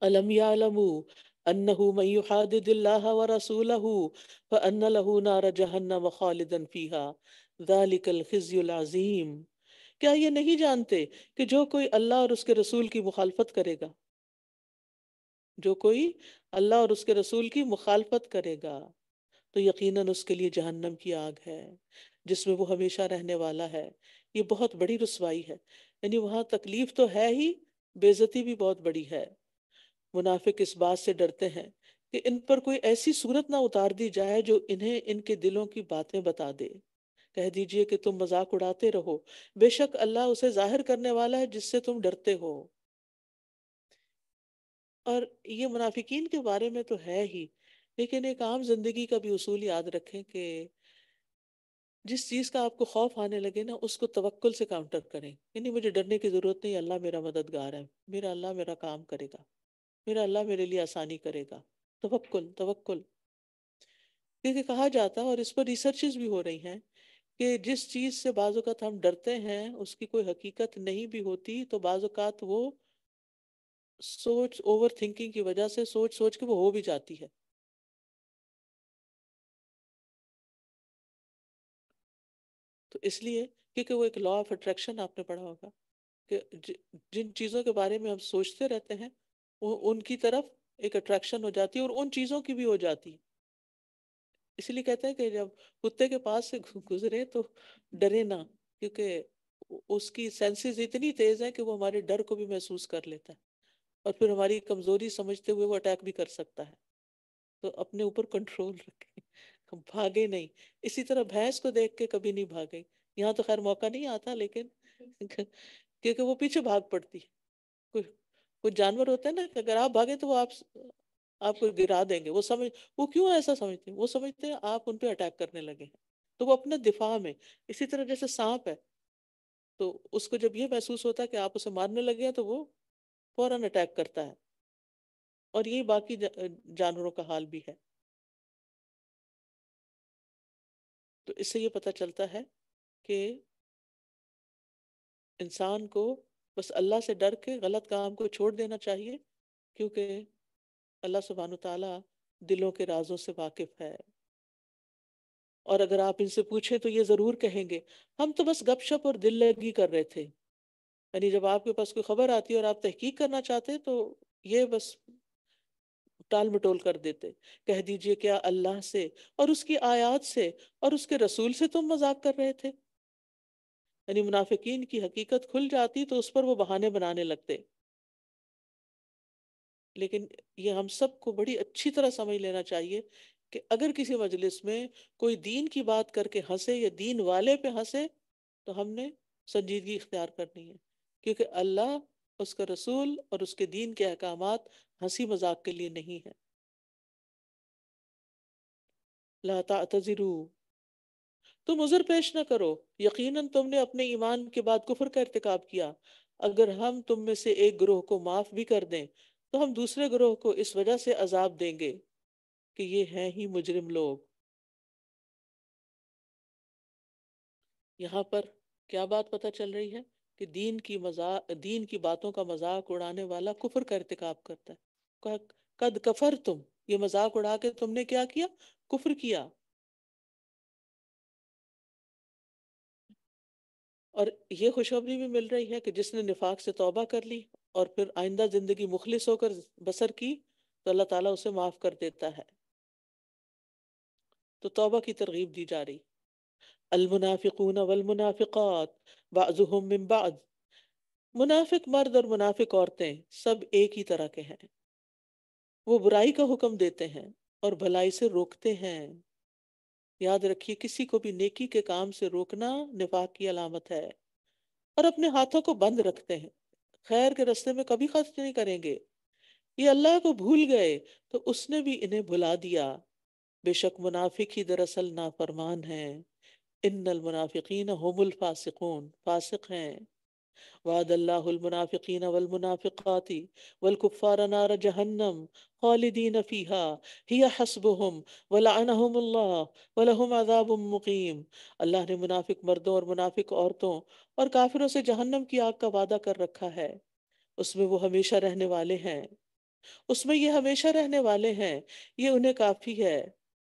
अलम यालमू अन्नहु मन युहादिदिल्लाह व रसूलहु फअन्न लहु नार जहन्नम खालिदन फीहा ज़ालिकल खिज़्युल अज़ीम क्या ये नहीं जानते कि जो कोई अल्लाह और उसके रसूल की मुखालफत करेगा जो कोई अल्लाह और उसके रसूल की मुखालफत करेगा तो यकीनन उसके लिए जहन्नम की आग है जिसमें वो हमेशा रहने वाला है ये बहुत बड़ी रसवाई है यानी वहाँ तकलीफ तो है ही बेजती भी बहुत बड़ी है मुनाफिक इस बात से डरते हैं कि इन पर कोई ऐसी सूरत ना उतार दी जाए जो इन्हें इनके दिलों की बातें बता दे कह दीजिए कि तुम मजाक उड़ाते रहो बेशक अल्लाह उसे जाहिर करने वाला है जिससे तुम डरते हो और ये मुनाफिकीन के बारे में तो है ही लेकिन एक आम जिंदगी का भी उसूल याद रखें कि जिस चीज़ का आपको खौफ आने लगे ना उसको तवक्ल से काउंटर करें यानी मुझे डरने की ज़रूरत नहीं अल्लाह मेरा मददगार है मेरा अल्लाह मेरा काम करेगा मेरा अल्लाह मेरे लिए आसानी करेगा तवक्ल तवक्ल क्योंकि कहा जाता है और इस पर रिसर्च भी हो रही हैं कि जिस चीज़ से बाज़ात हम डरते हैं उसकी कोई हकीकत नहीं भी होती तो बाज़ात वो सोच ओवर थिंकिंग की वजह से सोच सोच के वो हो भी जाती है तो इसलिए क्योंकि वो एक लॉ ऑफ अट्रैक्शन आपने पढ़ा होगा कि जिन चीज़ों के बारे में हम सोचते रहते हैं उनकी तरफ एक अट्रैक्शन हो जाती है और उन चीज़ों की भी हो जाती इसलिए कहते हैं कि जब कुत्ते के पास से गुजरे तो डरे ना क्योंकि उसकी सेंसेस इतनी तेज है कि वो हमारे डर को भी महसूस कर लेता है और फिर हमारी कमजोरी समझते हुए वो अटैक भी कर सकता है तो अपने ऊपर कंट्रोल रखें भागे नहीं इसी तरह भैंस को देख के कभी नहीं भागे यहाँ तो खैर मौका नहीं आता लेकिन क्योंकि वो पीछे भाग पड़ती है कुछ जानवर होते हैं ना अगर आप भागे तो वो आप आपको गिरा देंगे वो समझ वो क्यों ऐसा समझते हैं वो समझते हैं आप उन पर अटैक करने लगे हैं तो वो अपने दिफा में इसी तरह जैसे सांप है तो उसको जब ये महसूस होता है कि आप उसे मारने लगे हैं तो वो फौरन अटैक करता है और यही बाकी जानवरों का हाल भी है तो इससे ये पता चलता है कि इंसान को बस अल्लाह से डर के गलत काम को छोड़ देना चाहिए क्योंकि अल्लाह सुबहान तला दिलों के राजों से वाकिफ है और अगर आप इनसे पूछें तो ये ज़रूर कहेंगे हम तो बस गपशप और दिल लगी कर रहे थे यानी जब आपके पास कोई खबर आती है और आप तहकीक करना चाहते तो ये बस टाल मटोल कर देते कह दीजिए क्या अल्लाह से और उसकी आयात से और उसके रसूल से तुम मजाक कर रहे थे यानी मुनाफिकीन की हकीकत खुल जाती तो उस पर वो बहाने बनाने लगते लेकिन ये हम सबको बड़ी अच्छी तरह समझ लेना चाहिए कि अगर किसी मजलिस में कोई दीन की बात करके हंसे या दीन वाले पे हंसे तो हमने संजीदगी इख्तियार करनी है क्योंकि अल्लाह उसका रसूल और उसके दीन के अहकाम हंसी मजाक के लिए नहीं है लाता तजरू तुम उजर पेश न करो यकीनन तुमने अपने ईमान के बाद कुफर का इरतक किया अगर हम तुम में से एक ग्रोह को माफ भी कर दें तो हम दूसरे ग्रोह को इस वजह से अजाब देंगे कि ये हैं ही मुजरिम लोग यहाँ पर क्या बात पता चल रही है कि दीन की मजाक दीन की बातों का मजाक उड़ाने वाला कुफर का इरतक करता है कद कफर तुम ये मजाक उड़ा के तुमने क्या किया कुफर किया और ये खुशखबरी भी मिल रही है कि जिसने निफाक से तौबा कर ली और फिर आइंदा ज़िंदगी मुखलिस होकर बसर की तो अल्लाह ताला उसे माफ़ कर देता है तो तौबा की तरगीब दी जा रही अलमुनाफ़िकून वलमुनाफ़िकात बाजुहम मिन बाद मुनाफिक मर्द और मुनाफिक औरतें सब एक ही तरह के हैं वो बुराई का हुक्म देते हैं और भलाई से रोकते हैं याद रखिए किसी को भी नेकी के काम से रोकना निफाक की अलामत है और अपने हाथों को बंद रखते हैं खैर के रस्ते में कभी खर्च नहीं करेंगे ये अल्लाह को भूल गए तो उसने भी इन्हें भुला दिया बेशक मुनाफिक ही दरअसल नाफरमान हैं इन मुनाफिकीन होमुल फासिकून फासिक हैं वादल्लामुनाफ़िकीन वलमुनाफ़िकाती वलकुफ़ार नार जहन्नम खालिदीन फ़ीहा हिया हसबहम वलानहम्ला वलहम अदाब मुकीम अल्लाह ने मुनाफिक मर्दों और मुनाफिक औरतों और काफिरों से जहन्नम की आग का वादा कर रखा है उसमें वो हमेशा रहने वाले हैं उसमें ये हमेशा रहने वाले हैं ये उन्हें काफ़ी है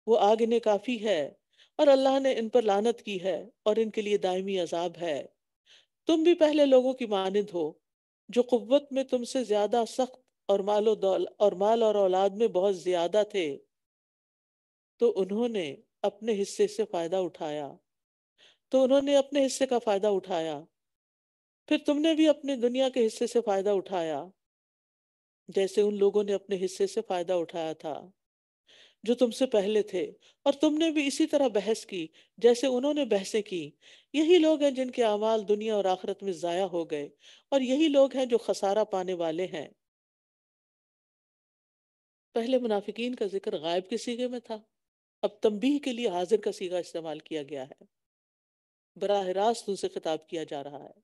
वो आग इन्हें काफ़ी है और अल्लाह ने इन पर लानत की है और इनके लिए दायमी अजाब है तुम भी पहले लोगों की मानद हो जो कुत में तुमसे ज्यादा सख्त और मालो दौल और माल और औलाद में बहुत ज्यादा थे तो उन्होंने अपने हिस्से से फायदा उठाया तो उन्होंने अपने हिस्से का फायदा उठाया फिर तुमने भी अपने दुनिया के हिस्से से फायदा उठाया जैसे उन लोगों ने अपने हिस्से से फायदा उठाया था जो तुमसे पहले थे और तुमने भी इसी तरह बहस की जैसे उन्होंने बहसें की यही लोग हैं जिनके अमाल दुनिया और आखिरत में ज़ाया हो गए और यही लोग हैं जो खसारा पाने वाले हैं पहले मुनाफिकीन का जिक्र गायब के सीगे में था अब तंबीह के लिए हाजिर का सीगा इस्तेमाल किया गया है बराह रास्त उनसे खिताब किया जा रहा है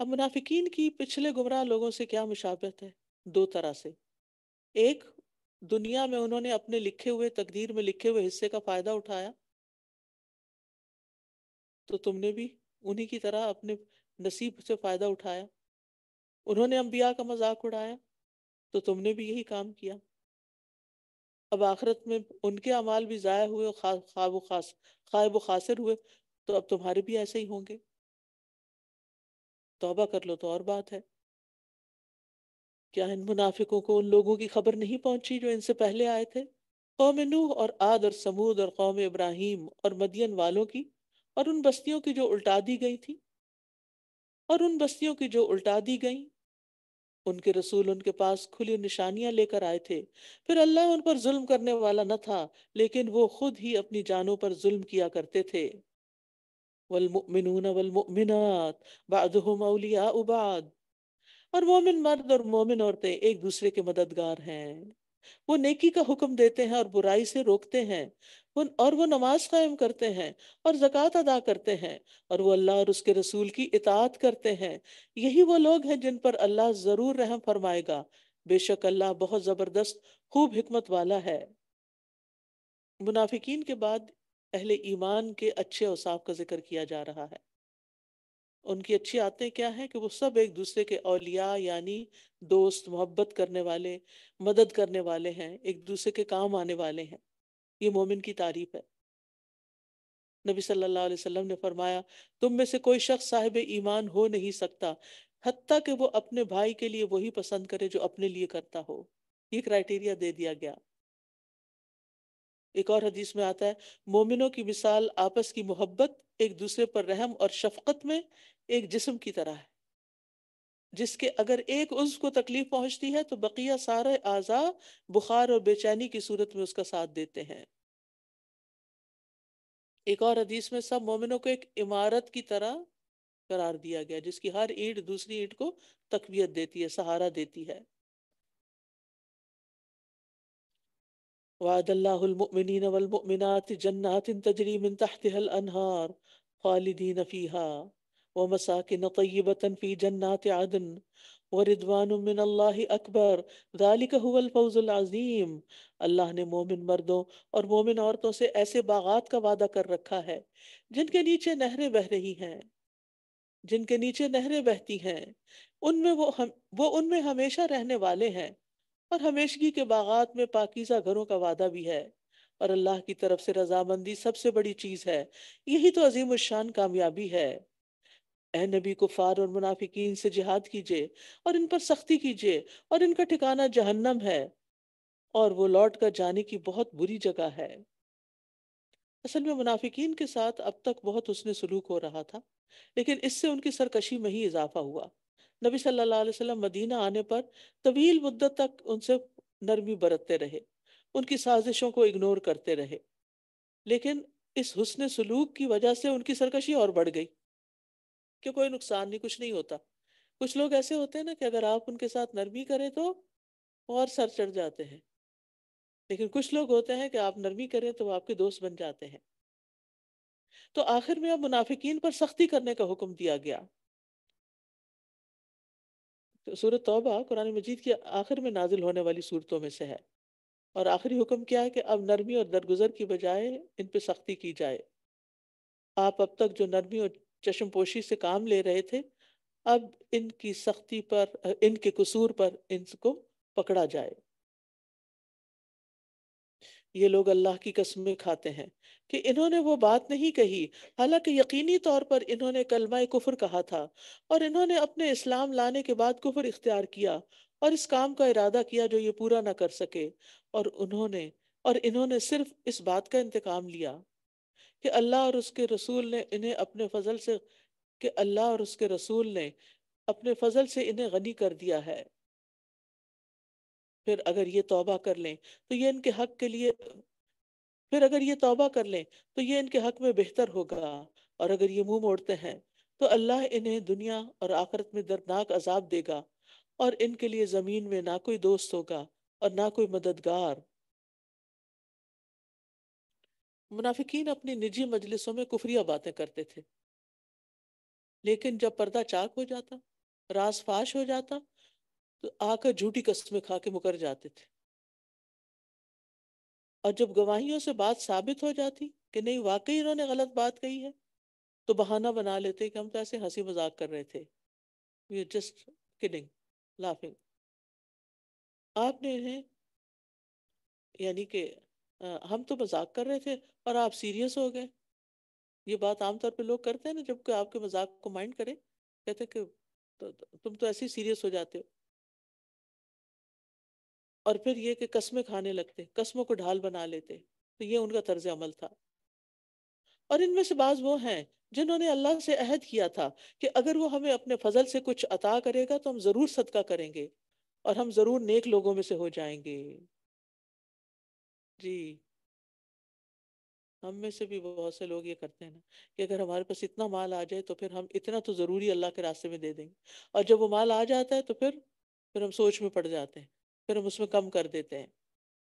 अब मुनाफिकीन की पिछले गुमराह लोगों से क्या मुशाबत है दो तरह से एक दुनिया में उन्होंने अपने लिखे हुए तकदीर में लिखे हुए हिस्से का फायदा उठाया तो तुमने भी उन्हीं की तरह अपने नसीब से फायदा उठाया उन्होंने अम्बिया का मजाक उड़ाया तो तुमने भी यही काम किया अब आखिरत में उनके अमाल भी ज़ाया हुए खा, खास खासिर हुए तो अब तुम्हारे भी ऐसे ही होंगे तोबा कर लो तो और बात है क्या इन मुनाफिकों को उन लोगों की खबर नहीं पहुंची जो इनसे पहले आए थे कौम नूह और आद और समूद और कौम इब्राहिम और मदियन वालों की और उन बस्तियों की जो उल्टा दी गई थी और उन बस्तियों की जो उल्टा दी गई उनके रसूल उनके पास खुली निशानियां लेकर आए थे फिर अल्लाह उन पर जुल्म करने वाला न था लेकिन वो खुद ही अपनी जानों पर जुल्म किया करते थे वलमिन वलमिनत बादहुम उबाद और मोमिन मर्द और मोमिन औरतें एक दूसरे के मददगार हैं वो नेकी का हुक्म देते हैं और बुराई से रोकते हैं वो और वो नमाज कायम करते हैं और जक़ात अदा करते हैं और वो अल्लाह और उसके रसूल की इतात करते हैं यही वो लोग हैं जिन पर अल्लाह ज़रूर रहम फरमाएगा बेशक अल्लाह बहुत ज़बरदस्त खूब हमत वाला है मुनाफिकीन के बाद अहले ईमान के अच्छे औसाफ का जिक्र किया जा रहा है उनकी अच्छी आते क्या है कि वो सब एक दूसरे के अलिया यानी दोस्त मोहब्बत करने वाले मदद करने वाले हैं एक दूसरे के काम आने वाले हैं ये मोमिन की तारीफ है नबी सल्लल्लाहु अलैहि वसल्लम ने फरमाया तुम में से कोई शख्स साहिब ईमान हो नहीं सकता हती कि वो अपने भाई के लिए वही पसंद करे जो अपने लिए करता हो ये क्राइटेरिया दे दिया गया एक और हदीस में आता है मोमिनों की मिसाल आपस की मोहब्बत एक दूसरे पर रहम और शफकत में एक जिस्म की तरह है जिसके अगर एक उज को तकलीफ पहुंचती है तो बकिया सारे आज़ा बुखार और बेचैनी की सूरत में उसका साथ देते हैं एक और हदीस में सब मोमिनों को एक इमारत की तरह करार दिया गया जिसकी हर ईंट दूसरी ईंट को तकवीत देती है सहारा देती है وعد الله المؤمنين والمؤمنات جنات تجري من تحتها الأنهار خالدين فيها ومساكن طيبة في جنات عدن वरिदवान मिन अल्लाह अकबर दालिक हुवल फौजुल अजीम अल्लाह ने मोमिन मर्दों और मोमिन औरतों से ऐसे बागात का वादा कर रखा है जिनके नीचे नहरें बह रही हैं जिनके नीचे नहरें बहती हैं उनमें वो हम वो उनमें हमेशा रहने वाले हैं और हमेशगी के बागात में पाकिजा घरों का वादा भी है और अल्लाह की तरफ से रजामंदी सबसे बड़ी चीज है यही तो अजीम शान कामयाबी है ए नबी कुफार और मुनाफिकीन से जिहाद कीजिए और इन पर सख्ती कीजिए और इनका ठिकाना जहन्नम है और वो लौट कर जाने की बहुत बुरी जगह है असल में मुनाफिकीन के साथ अब तक बहुत उसने सलूक हो रहा था लेकिन इससे उनकी सरकशी में ही इजाफा हुआ नबी सल्लल्लाहु अलैहि वसल्लम मदीना आने पर तवील मुद्दत तक उनसे नरमी बरतते रहे उनकी साजिशों को इग्नोर करते रहे लेकिन इस हुसन सलूक की वजह से उनकी सरकशी और बढ़ गई कि कोई नुकसान नहीं कुछ नहीं होता कुछ लोग ऐसे होते हैं ना कि अगर आप उनके साथ नरमी करें तो और सर चढ़ जाते हैं लेकिन कुछ लोग होते हैं कि आप नरमी करें तो वो आपके दोस्त बन जाते हैं तो आखिर में अब मुनाफिकीन पर सख्ती करने का हुक्म दिया गया तो सूरत तौबा कुरान मजीद के आखिर में नाजिल होने वाली सूरतों में से है और आखिरी हुक्म क्या है कि अब नरमी और दरगुजर की बजाय इन पर सख्ती की जाए आप अब तक जो नरमी और पोशी से काम ले रहे थे अब इनकी सख्ती पर इनके कसूर पर इनको पकड़ा जाए ये लोग अल्लाह की कस्में खाते हैं कि इन्होंने वो बात नहीं कही हालांकि यकीनी तौर पर इन्होंने कलमा कुफर कहा था और इन्होंने अपने इस्लाम लाने के बाद कुफर इख्तियार किया और इस काम का इरादा किया जो ये पूरा ना कर सके और उन्होंने और इन्होंने सिर्फ इस बात का इंतकाम लिया कि अल्लाह और उसके रसूल ने इन्हें अपने फजल से कि अल्लाह और उसके रसूल ने अपने फजल से इन्हें गनी कर दिया है फिर अगर ये तोबा कर लें तो ये इनके हक के लिए फिर अगर ये तोबा कर लें तो ये इनके हक में बेहतर होगा और अगर ये मुंह मोड़ते हैं तो अल्लाह इन्हें दुनिया और आखरत में दर्दनाक अजाब देगा और इनके लिए जमीन में ना कोई दोस्त होगा और ना कोई मददगार मुनाफिकीन अपने निजी मजलिसों में कुफरिया बातें करते थे लेकिन जब पर्दा चाक हो जाता राज फाश हो जाता तो आकर झूठी कस्में खा के मुकर जाते थे और जब गवाहियों से बात साबित हो जाती कि नहीं वाकई इन्होंने गलत बात कही है तो बहाना बना लेते कि हम तो ऐसे हंसी मजाक कर रहे थे we are just kidding laughing आपने इन्हें यानी कि हम तो मजाक कर रहे थे और आप सीरियस हो गए ये बात आमतौर पे लोग करते हैं ना जबकि आपके मजाक को माइंड करें कहते कि तो, तो, तुम तो ऐसे ही सीरियस हो जाते हो और फिर ये कि कस्में खाने लगते कस्मों को ढाल बना लेते तो ये उनका तर्ज अमल था और इनमें से बाज वो हैं जिन्होंने अल्लाह से अहद किया था कि अगर वो हमें अपने फजल से कुछ अता करेगा तो हम ज़रूर सदका करेंगे और हम ज़रूर नेक लोगों में से हो जाएंगे जी हम में से भी बहुत से लोग ये करते हैं ना कि अगर हमारे पास इतना माल आ जाए तो फिर हम इतना तो ज़रूरी अल्लाह के रास्ते में दे देंगे और जब वो माल आ जाता है तो फिर फिर हम सोच में पड़ जाते हैं फिर हम उसमें कम कर देते हैं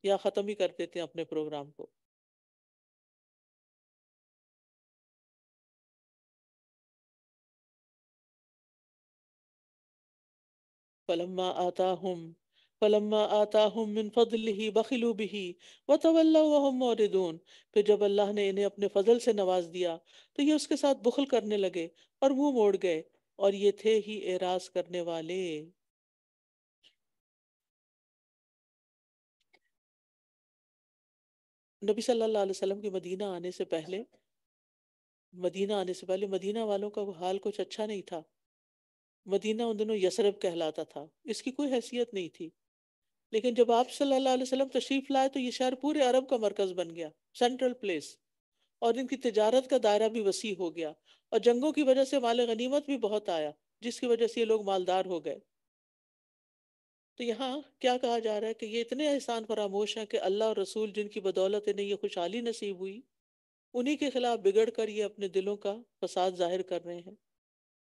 या ख़त्म ही कर देते हैं अपने प्रोग्राम को फलम्मा आता हम फलम्मा आता हम मिन फजल ही बखिलू भी व तवल्लम मोरदून फिर जब अल्लाह ने इन्हें अपने फजल से नवाज दिया तो ये उसके साथ बुखल करने लगे और मुंह मोड़ गए और ये थे ही एराज करने वाले नबी सल्लल्लाहु अलैहि वसल्लम के मदीना आने से पहले मदीना आने से पहले मदीना वालों का हाल कुछ अच्छा नहीं था मदीना उन दिनों यसरब कहलाता था इसकी कोई हैसियत नहीं थी लेकिन जब आप सल्लल्लाहु अलैहि वसल्लम तशरीफ लाए तो ये शहर पूरे अरब का मरकज़ बन गया सेंट्रल प्लेस और इनकी तजारत का दायरा भी वसी हो गया और जंगों की वजह से माल गनीमत भी बहुत आया जिसकी वजह से ये लोग मालदार हो गए तो यहाँ क्या कहा जा रहा है कि ये इतने एहसान फरामोश हैं कि अल्लाह और रसूल जिनकी बदौलत इन्हें ये खुशहाली नसीब हुई उन्हीं के खिलाफ बिगड़ कर ये अपने दिलों का फसाद जाहिर कर रहे हैं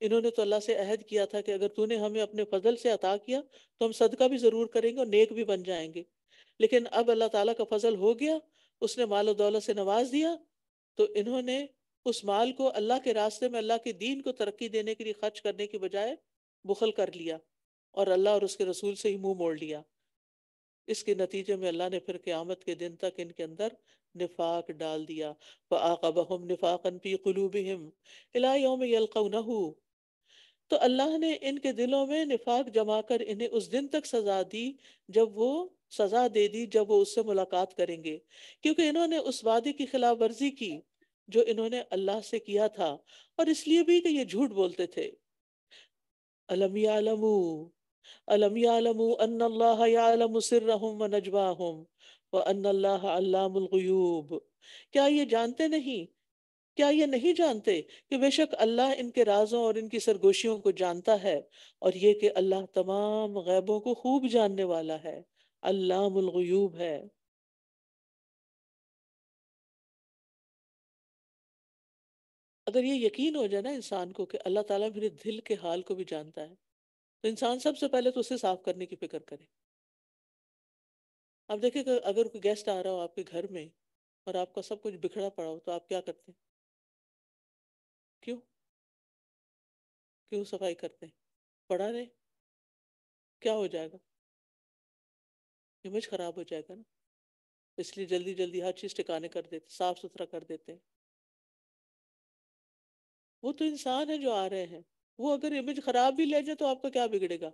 इन्होंने तो अल्लाह से अहद किया था कि अगर तूने हमें अपने फजल से अता किया तो हम सदका भी ज़रूर करेंगे और नेक भी बन जाएंगे लेकिन अब अल्लाह ताला का फजल हो गया उसने माल और दौलत से नवाज दिया तो इन्होंने उस माल को अल्लाह के रास्ते में अल्लाह के दीन को तरक्की देने के लिए खर्च करने के बजाय बुखल कर लिया और अल्लाह और उसके रसूल से ही मुंह मोड़ लिया इसके नतीजे में अल्लाह ने फिर क़्यामत के दिन तक इनके अंदर निफाक डाल दिया व आकबहम निफाकन पी कलूबहम इलायोम यलकनहू तो अल्लाह ने इनके दिलों में निफाक जमा कर इन्हें उस दिन तक सजा दी जब वो सजा दे दी जब वो उससे मुलाकात करेंगे क्योंकि इन्होंने उस वादे की खिलाफ वर्जी की जो इन्होंने अल्लाह से किया था और इसलिए भी कि ये झूठ बोलते थे अलम यालमू अलम यालमू अन्नल्लाह सिर्रहुम व नजवाहुम व अन्नल्लाह अल्लामुल गुयूब क्या ये जानते नहीं क्या ये नहीं जानते कि बेशक अल्लाह इनके राजों और इनकी सरगोशियों को जानता है और ये कि अल्लाह तमाम गैबों को खूब जानने वाला है अल्लाहयूब है अगर ये यकीन हो जाए ना इंसान को कि अल्लाह ताला मेरे दिल के हाल को भी जानता है तो इंसान सबसे पहले तो उसे साफ करने की फिक्र करे आप देखिए अगर कोई गेस्ट आ रहा हो आपके घर में और आपका सब कुछ बिखरा पड़ा हो तो आप क्या करते हैं क्यों क्यों सफाई करते हैं पड़ा रहे क्या हो जाएगा इमेज खराब हो जाएगा ना इसलिए जल्दी जल्दी हर चीज टिकाने कर देते साफ सुथरा कर देते हैं वो तो इंसान है जो आ रहे हैं वो अगर इमेज खराब भी ले जाए तो आपका क्या बिगड़ेगा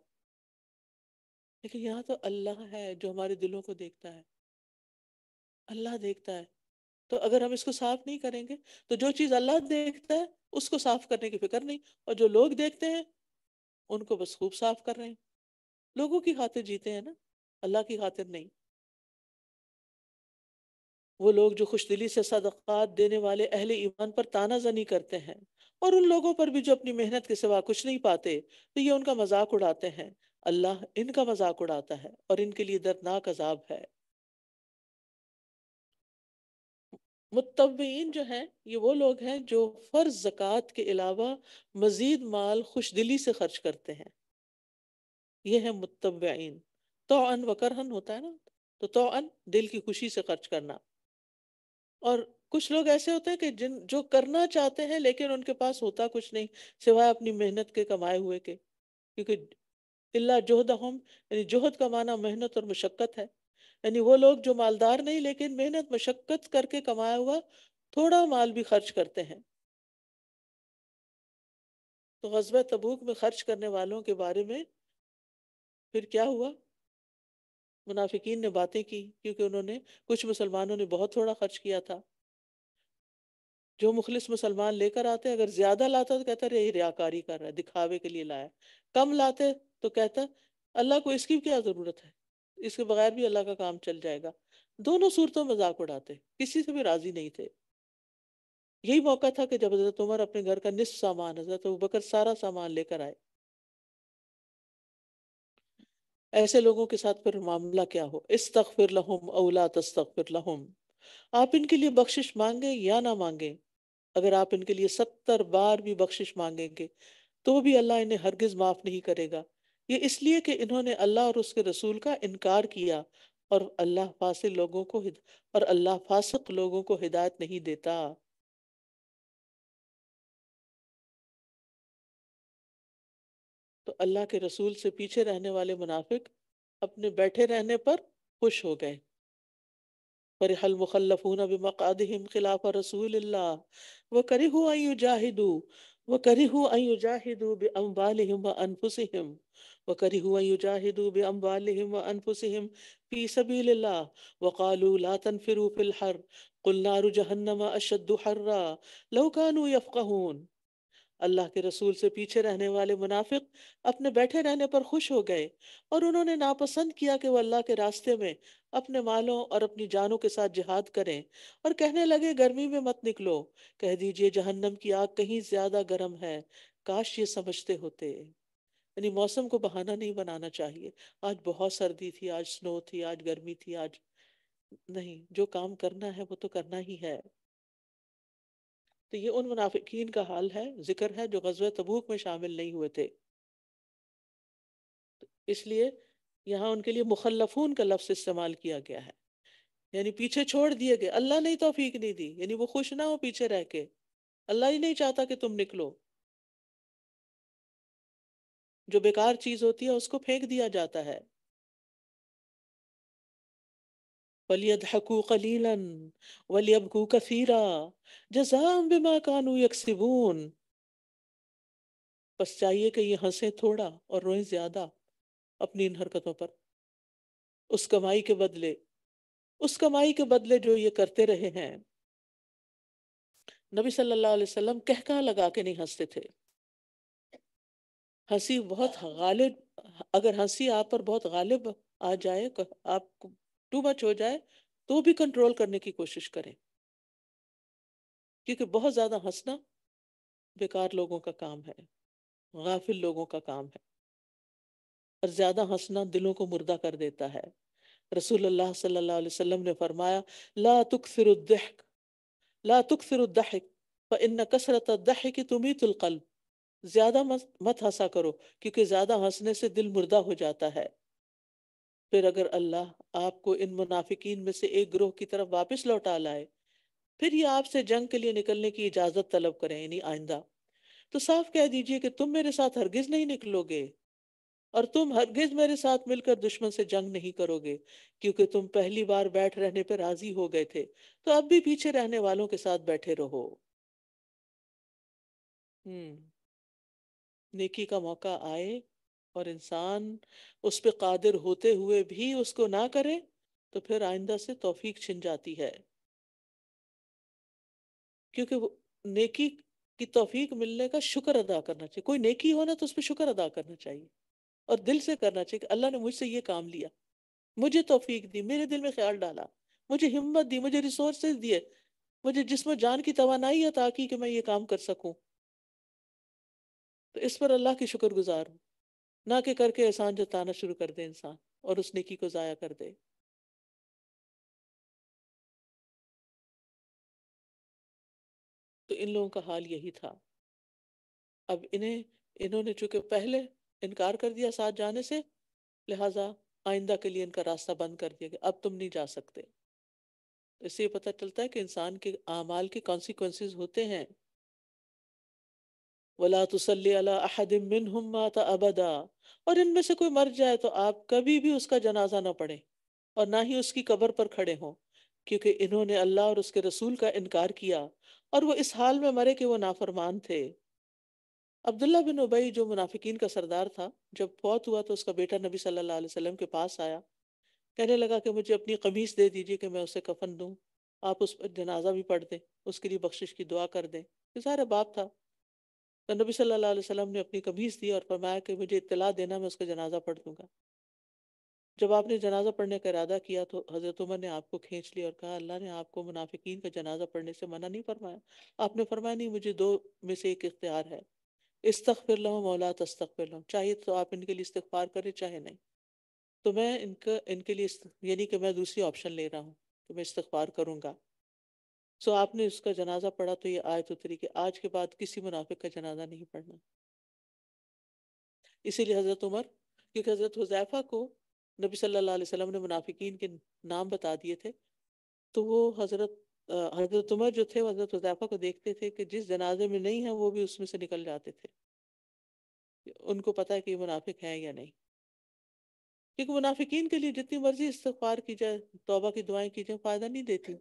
लेकिन यहाँ तो अल्लाह है जो हमारे दिलों को देखता है अल्लाह देखता है तो अगर हम इसको साफ नहीं करेंगे तो जो चीज अल्लाह देखता है उसको साफ करने की फिक्र नहीं और जो लोग देखते हैं उनको बस खूब साफ कर रहे हैं लोगों की खातिर जीते हैं ना अल्लाह की खातिर नहीं वो लोग जो खुशदिली से सदक़ात देने वाले अहले ईमान पर ताना जनी करते हैं और उन लोगों पर भी जो अपनी मेहनत के सिवा कुछ नहीं पाते तो ये उनका मजाक उड़ाते हैं अल्लाह इनका मजाक उड़ाता है और इनके लिए दर्दनाक अजाब है मुतबीन जो हैं ये वो लोग हैं जो फ़र्ज जक़ात के अलावा मज़ीद माल खुश दिली से खर्च करते हैं ये है मुतबीन तोन वकरहन होता है ना तो अन दिल की खुशी से खर्च करना और कुछ लोग ऐसे होते हैं कि जिन जो करना चाहते हैं लेकिन उनके पास होता कुछ नहीं सिवाय अपनी मेहनत के कमाए हुए के क्योंकि इल्ला जोहद हम यानी जोहद कमाना मेहनत और मशक्क़त है यानी वो लोग जो मालदार नहीं लेकिन मेहनत मशक्क़त करके कमाया हुआ थोड़ा माल भी खर्च करते हैं तो गजब तबूक में खर्च करने वालों के बारे में फिर क्या हुआ मुनाफिकीन ने बातें की क्योंकि उन्होंने कुछ मुसलमानों ने बहुत थोड़ा खर्च किया था जो मुखलिस मुसलमान लेकर आते अगर ज्यादा लाता तो कहता यही रियाकारी कर रहा है दिखावे के लिए लाया कम लाते तो कहता अल्लाह को इसकी क्या जरूरत है इसके बगैर भी अल्लाह का काम चल जाएगा दोनों सूरतों मजाक उड़ाते किसी से भी राजी नहीं थे यही मौका था कि जब हजरत उमर अपने घर का निस्फ सामान हजरत बकर सारा सामान लेकर आए ऐसे लोगों के साथ फिर मामला क्या हो इस फिर लहुम औला तस्तक फिर लहुम आप इनके लिए बख्शिश मांगे या ना मांगे अगर आप इनके लिए सत्तर बार भी बख्शिश मांगेंगे तो भी अल्लाह इन्हें हरगिज माफ नहीं करेगा ये इसलिए कि इन्होंने अल्लाह और उसके रसूल का इनकार किया और अल्लाह फासिल लोगों को और अल्लाह फासक लोगों को हिदायत नहीं देता तो अल्लाह के रसूल से पीछे रहने वाले मुनाफिक अपने बैठे रहने पर खुश हो गए فرح المخلفون بمقعدهم خلاف رسول الله وكرهوا أن يجاهدوا وكرهوا أن يجاهدوا بأموالهم وأنفسهم وكرهوا أن يجاهدوا بأموالهم وأنفسهم في سبيل الله وقالوا لا تنفروا في الحر قل نار جهنم أشد حرا لو كانوا يفقهون अल्लाह के रसूल से पीछे रहने वाले मुनाफिक अपने बैठे रहने पर खुश हो गए और उन्होंने नापसंद किया कि वह अल्लाह के रास्ते में अपने मालों और अपनी जानों के साथ जिहाद करें और कहने लगे गर्मी में मत निकलो कह दीजिए जहन्नम की आग कहीं ज्यादा गर्म है काश ये समझते होते यानी मौसम को बहाना नहीं बनाना चाहिए आज बहुत सर्दी थी आज स्नो थी आज गर्मी थी आज नहीं जो काम करना है वो तो करना ही है तो ये उन मुनाफिकीन का हाल है जिक्र है जो गजव तबूक में शामिल नहीं हुए थे तो इसलिए यहाँ उनके लिए मुखलफून का लफ्स इस्तेमाल किया गया है यानी पीछे छोड़ दिए गए अल्लाह ने तोफीक नहीं दी यानी वो खुश ना हो पीछे रह के अल्लाह ही नहीं चाहता कि तुम निकलो जो बेकार चीज होती है उसको फेंक दिया जाता है वलियदहकू कलीलन वलियबकू कसीरा जजाम बिमा कानू यकसिबून बस चाहिए कि ये हंसे थोड़ा और रोएं ज्यादा अपनी इन हरकतों पर उस कमाई के बदले उस कमाई के बदले जो ये करते रहे हैं नबी सल्लल्लाहु अलैहि वसल्लम कहका लगा के नहीं हंसते थे हंसी बहुत हाँ। गालिब अगर हंसी आप पर बहुत गालिब आ जाए आपको टू मच हो जाए तो भी कंट्रोल करने की कोशिश करें क्योंकि बहुत ज्यादा हंसना बेकार लोगों का काम है गाफिल लोगों का काम है और ज्यादा हंसना दिलों को मुर्दा कर देता है रसूल अल्लाह सल्लल्लाहु अलैहि वसल्लम ने फरमाया ला तुकसिरुद्दहक ला तुक व इन कसरत दहक तुम्ही तुलकल्ब ज्यादा मत मत हंसा करो क्योंकि ज्यादा हंसने से दिल मुर्दा हो जाता है फिर अगर अल्लाह आपको इन मुनाफिकीन में से एक ग्रोह की तरफ वापस लौटा लाए फिर ये आपसे जंग के लिए निकलने की इजाज़त तलब करें यानी आइंदा तो साफ कह दीजिए कि तुम मेरे साथ हरगिज नहीं निकलोगे और तुम हरगिज मेरे साथ मिलकर दुश्मन से जंग नहीं करोगे क्योंकि तुम पहली बार बैठ रहने पर राजी हो गए थे तो अब भी पीछे रहने वालों के साथ बैठे रहो हम्म नेकी का मौका आए और इंसान उस पर कादिर होते हुए भी उसको ना करे तो फिर आइंदा से तोफीक छिन जाती है क्योंकि नेकी की तोफीक मिलने का शुक्र अदा करना चाहिए कोई नेकी हो ना तो उस पर शुक्र अदा करना चाहिए और दिल से करना चाहिए कि अल्लाह ने मुझसे ये काम लिया मुझे तोफीक दी मेरे दिल में ख्याल डाला मुझे हिम्मत दी मुझे रिसोर्सेज दिए मुझे जिसम जान की तोानाई है ताकि कि मैं ये काम कर सकूं तो इस पर अल्लाह की शुक्रगुजार हूँ ना के करके एहसान जताना शुरू कर दे इंसान और उस नेकी को ज़ाया कर दे तो इन लोगों का हाल यही था अब इन्हें इन्होंने चूंकि पहले इनकार कर दिया साथ जाने से लिहाजा आइंदा के लिए इनका रास्ता बंद कर दिया गया अब तुम नहीं जा सकते इससे पता चलता है कि इंसान के अमाल के कॉन्सिक्वेंसेस होते हैं वला मिनहुम माता अबदा और इनमें से कोई मर जाए तो आप कभी भी उसका जनाजा ना पढ़ें और ना ही उसकी कब्र पर खड़े हों क्योंकि इन्होंने अल्लाह और उसके रसूल का इनकार किया और वो इस हाल में मरे कि वो नाफरमान थे अब्दुल्ला बिन उबई जो मुनाफिकीन का सरदार था जब फौत हुआ तो उसका बेटा नबी सल्लल्लाहु अलैहि वसल्लम के पास आया कहने लगा कि मुझे अपनी कमीज दे दीजिए कि मैं उसे कफन दूँ आप उस पर जनाजा भी पढ़ दें उसके लिए बख्शिश की दुआ कर दें सारा बाप था तो नबी सल्लल्लाहु अलैहि वसल्लम ने अपनी कमीज दी और फरमाया कि मुझे इतला देना मैं उसका जनाजा पढ़ दूंगा जब आपने जनाजा पढ़ने का इरादा किया तो हज़रत उमर ने आपको खींच लिया और कहा अल्लाह ने आपको मुनाफिकीन का जनाजा पढ़ने से मना नहीं फरमाया आपने फरमाया नहीं मुझे दो में से एक इख्तियार है इस्तफिर लो मौला तस्तफिर लो चाहिए तो आप इनके लिए इस्तफार करें चाहे नहीं तो मैं इनका इनके लिए यानी कि मैं दूसरी ऑप्शन ले रहा हूँ तो मैं इस्तार करूँगा सो आपने उसका जनाजा पढ़ा तो ये आयत उतरी कि आज के बाद किसी मुनाफिक का जनाजा नहीं पढ़ना इसीलिए हज़रत उमर क्योंकि हज़रत हुजैफा को नबी सल्लल्लाहु अलैहि वसल्लम ने मुनाफिकीन के नाम बता दिए थे तो वो हज़रत हज़रत उमर जो थे वो हज़रत हुजैफा को देखते थे कि जिस जनाजे में नहीं है वो भी उसमें से निकल जाते थे उनको पता है कि ये मुनाफिक है या नहीं क्योंकि मुनाफिकीन के लिए जितनी मर्जी इस्तफार की जाए तोबा की दुआएं की जाए फ़ायदा नहीं देती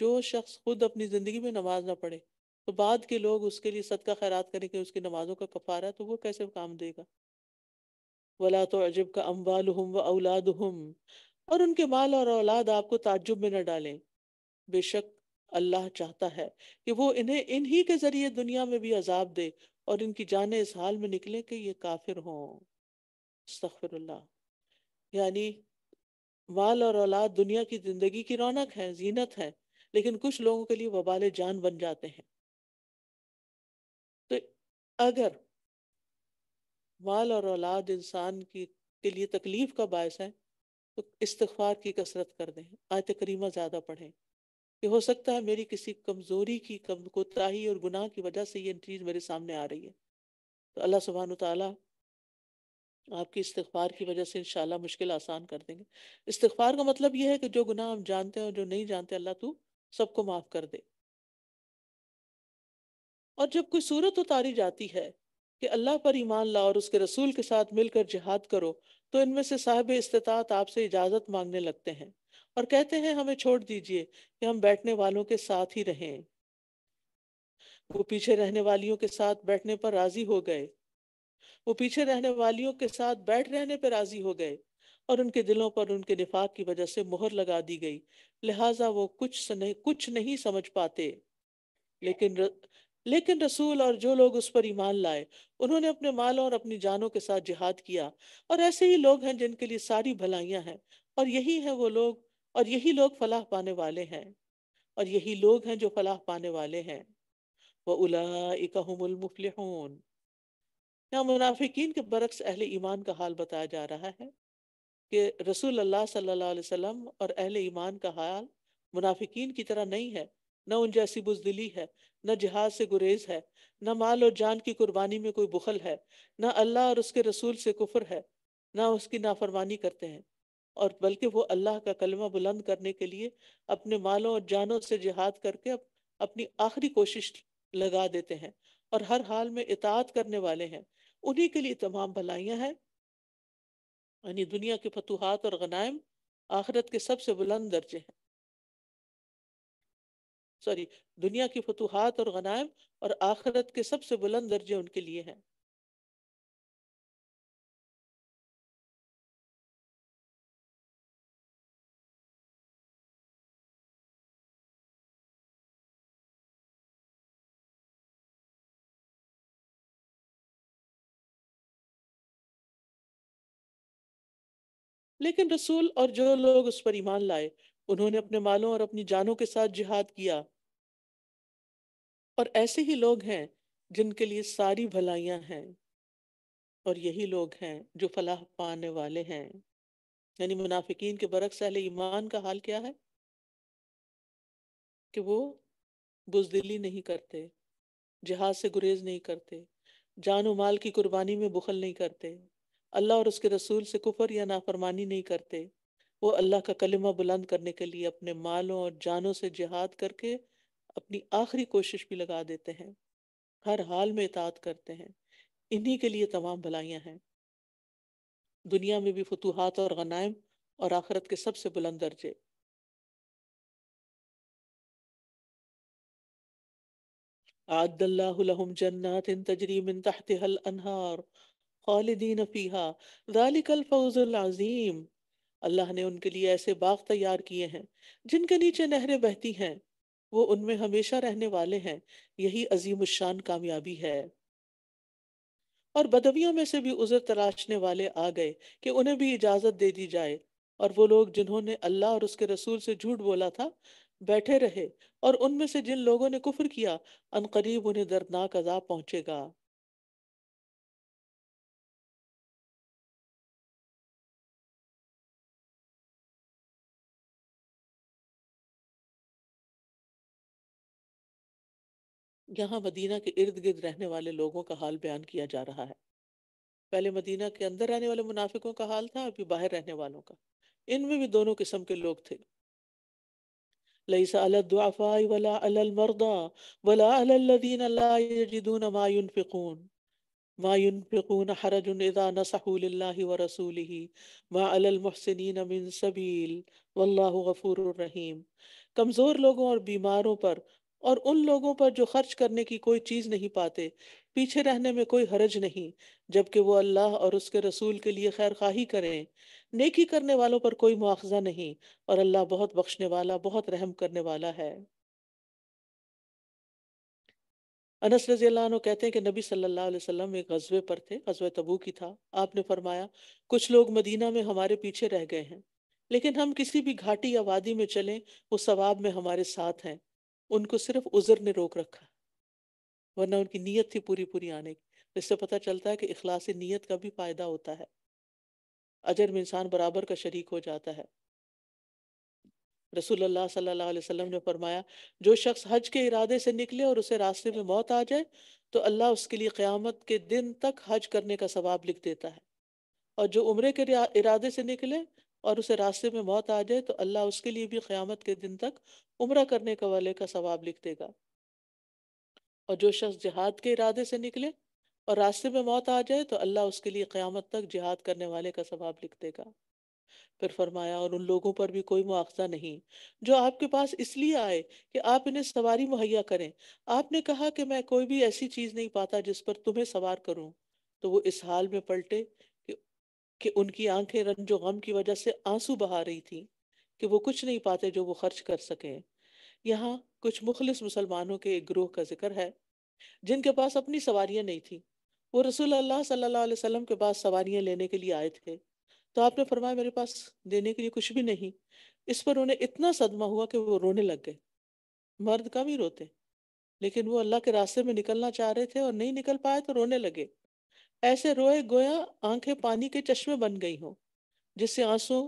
जो शख्स खुद अपनी ज़िंदगी में नमाज ना पढ़े तो बाद के लोग उसके लिए सदका खैरात करें कि उसकी नमाजों का कफारा तो वो कैसे काम देगा वला तो अजब का अम्बाल हम व औलाद हम और उनके माल और औलाद आपको ताज्जुब में न डालें बेशक अल्लाह चाहता है कि वो इन्हें इन्हीं के जरिए दुनिया में भी अजाब दे और इनकी जानें इस हाल में निकले कि ये काफिर हों यानी माल और औलाद दुनिया की जिंदगी की रौनक है जीनत है लेकिन कुछ लोगों के लिए वबाल जान बन जाते हैं तो अगर माल और औलाद इंसान की के लिए तकलीफ का बायस है तो इस्तार की कसरत कर दें आयत करीमा ज़्यादा पढ़ें कि हो सकता है मेरी किसी कमज़ोरी की कम कोताही और गुनाह की वजह से ये चीज़ मेरे सामने आ रही है तो अल्लाह सुबहान तला आपकी इस्तार की वजह से इनशाला मुश्किल आसान कर देंगे इस्तार का मतलब यह है कि जो गुनाह हम जानते हैं और जो नहीं जानते अल्लाह तू सबको माफ कर दे और जब कोई सूरत उतारी जाती है कि अल्लाह पर ईमान ला और उसके रसूल के साथ मिलकर जिहाद करो तो इनमें से साहब इस्तात आपसे इजाज़त मांगने लगते हैं और कहते हैं हमें छोड़ दीजिए कि हम बैठने वालों के साथ ही रहें वो पीछे रहने वालियों के साथ बैठने पर राजी हो गए वो पीछे रहने वालियों के साथ बैठ रहने पर राजी हो गए और उनके दिलों पर उनके निफाक की वजह से मोहर लगा दी गई लिहाजा वो कुछ नहीं कुछ नहीं समझ पाते लेकिन र, लेकिन रसूल और जो लोग उस पर ईमान लाए उन्होंने अपने मालों और अपनी जानों के साथ जिहाद किया और ऐसे ही लोग हैं जिनके लिए सारी भलाइयाँ हैं और यही हैं वो लोग और यही लोग फलाह पाने वाले हैं और यही लोग हैं जो फलाह पाने वाले हैं वह उलामुफल या मुनाफिकीन के बरक्स अहले ईमान का हाल बताया जा रहा है कि रसूल अल्लाह सल्लल्लाहु अलैहि वसल्लम और अहल ईमान का हाल मुनाफिकीन की तरह नहीं है न उन जैसी बुजदिली है न जहाज से गुरेज है न माल और जान की कुर्बानी में कोई बुखल है न अल्लाह और उसके रसूल से कुफर है न उसकी नाफरमानी करते हैं और बल्कि वो अल्लाह का कलमा बुलंद करने के लिए अपने मालों और जानों से जिहाद करके अपनी आखिरी कोशिश लगा देते हैं और हर हाल में इतात करने वाले हैं उन्हीं के लिए तमाम भलाइयाँ हैं यानी दुनिया के फतूहत और गनाइम आखिरत के सबसे बुलंद दर्जे हैं सॉरी दुनिया की फतूहत और गनाइम और आखिरत के सबसे बुलंद दर्जे उनके लिए हैं लेकिन रसूल और जो लोग उस पर ईमान लाए उन्होंने अपने मालों और अपनी जानों के साथ जिहाद किया और ऐसे ही लोग हैं जिनके लिए सारी भलाइयां हैं और यही लोग हैं जो फलाह पाने वाले हैं यानी मुनाफिकीन के बरक सहले ईमान का हाल क्या है कि वो बुजदिली नहीं करते जहाज से गुरेज नहीं करते जान माल की कुर्बानी में बुखल नहीं करते अल्लाह और उसके रसूल से कुफर या नाफरमानी नहीं करते वो अल्लाह का कलमा बुलंद करने के लिए अपने मालों और जानों से जिहाद करके अपनी आखिरी कोशिश भी लगा देते हैं हर हाल में इतात करते हैं इन्हीं के लिए तमाम भलाइयाँ हैं दुनिया में भी फतूहत और गनाइम और आखरत के सबसे बुलंद दर्जे आदल्लाहुलहुम जन्नात इन तजरी मिन तहतहल अनहार खालिदीन फीहा फौजुल अजीम अल्लाह ने उनके लिए ऐसे बाग तैयार किए हैं जिनके नीचे नहरें बहती हैं वो उनमें हमेशा रहने वाले हैं यही अजीम शान कामयाबी है और बदवियों में से भी उजर तलाशने वाले आ गए कि उन्हें भी इजाजत दे दी जाए और वो लोग जिन्होंने अल्लाह और उसके रसूल से झूठ बोला था बैठे रहे और उनमें से जिन लोगों ने कुफर किया अनकरीब उन्हें दर्दनाक अजाब पहुंचेगा यहाँ मदीना के इर्द गिर्द रहने वाले लोगों का हाल बयान किया जा रहा है पहले मदीना के अंदर रहने वाले मुनाफिकों का हाल था अभी बाहर रहने वालों का इनमें भी दोनों किस्म के लोग थे सबील वल्लाहु कमजोर लोगों और बीमारों पर और उन लोगों पर जो खर्च करने की कोई चीज नहीं पाते पीछे रहने में कोई हरज नहीं जबकि वो अल्लाह और उसके रसूल के लिए खैर खाही करें नेकी करने वालों पर कोई मुआवजा नहीं और अल्लाह बहुत बख्शने वाला बहुत रहम करने वाला है अनस रजी अल्लाह कहते हैं कि नबी सल्लल्लाहु अलैहि वसल्लम एक गजबे पर थे गजबे तबू की था आपने फरमाया कुछ लोग मदीना में हमारे पीछे रह गए हैं लेकिन हम किसी भी घाटी या वादी में चलें वो सवाब में हमारे साथ हैं उनको सिर्फ उजर ने रोक रखा वरना उनकी नीयत थी पूरी पूरी आने की तो इससे पता चलता है कि इखलास नीयत का भी फायदा होता है अजर में इंसान बराबर का शरीक हो जाता है रसूलुल्लाह सल्लल्लाहु अलैहि वसल्लम ने फरमाया जो शख्स हज के इरादे से निकले और उसे रास्ते में मौत आ जाए तो अल्लाह उसके लिए क़यामत के दिन तक हज करने का सवाब लिख देता है और जो उम्र के इरादे से निकले और उसे रास्ते में मौत आ जाए तो अल्लाह उसके लिए भी क़्यामत के दिन तक उम्र करने के वाले का सवाब लिख देगा और जो शख्स जिहाद के इरादे से निकले और रास्ते में मौत आ जाए तो अल्लाह उसके लिए क़्यामत तक जिहाद करने वाले का सवाब लिख देगा फिर फरमाया और उन लोगों पर भी कोई मुआवजा नहीं जो आपके पास इसलिए आए कि आप इन्हें सवारी मुहैया करें आपने कहा कि मैं कोई भी ऐसी चीज नहीं पाता जिस पर तुम्हें सवार करूं तो वो इस हाल में पलटे कि उनकी आंखें रंजो गम की वजह से आंसू बहा रही थी कि वो कुछ नहीं पाते जो वो खर्च कर सकें यहाँ कुछ मुखलिस मुसलमानों के एक ग्रोह का जिक्र है जिनके पास अपनी सवारियाँ नहीं थी वो रसूल अल्लाह सल्लल्लाहु अलैहि वसल्लम के पास सवारियाँ लेने के लिए आए थे तो आपने फरमाया मेरे पास देने के लिए कुछ भी नहीं इस पर उन्हें इतना सदमा हुआ कि वो रोने लग गए मर्द कम ही रोते लेकिन वो अल्लाह के रास्ते में निकलना चाह रहे थे और नहीं निकल पाए तो रोने लगे ऐसे रोए गोया आंखें पानी के चश्मे बन गई हो जिससे आंसू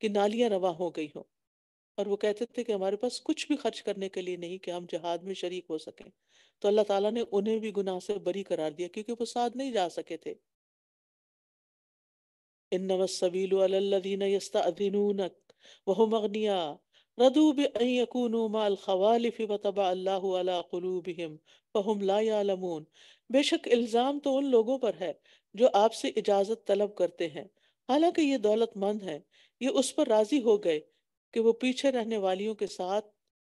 की नालियां रवा हो गई हो और वो कहते थे कि हमारे पास कुछ भी खर्च करने के लिए नहीं कि हम जहाद में शरीक हो सके तो अल्लाह ताला ने उन्हें भी गुनाह से बरी करार दिया क्योंकि वो साथ नहीं जा सके थे इन नमसबीलदीन यस्तानक वह मगनिया रदू बकून खवालिफ़ वतबा अल्लाह फहुम ला यालमून बेशक इल्ज़ाम तो उन लोगों पर है जो आपसे इजाज़त तलब करते हैं हालांकि ये दौलतमंद है ये उस पर राज़ी हो गए कि वो पीछे रहने वालियों के साथ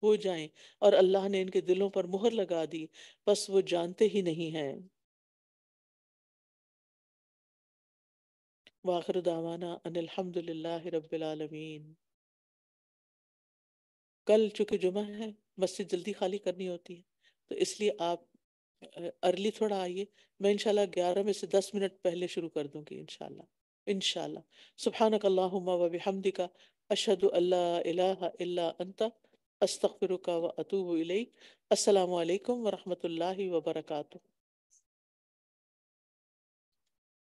हो जाएं और अल्लाह ने इनके दिलों पर मुहर लगा दी बस वो जानते ही नहीं हैं वाखिर दावाना अनिलहमदिल्ला रबालमीन कल चूंकि जुमा है मस्जिद जल्दी खाली करनी होती है तो इसलिए आप अर्ली थोड़ा आइए मैं इनशाला ग्यारह में से दस मिनट पहले शुरू कर दूंगी इनशाला इनशाला सुबहान कल्लामदिका अशद बिहमदिका अशहदु व अतूबु इलैक अस्सलाम वालेकुम व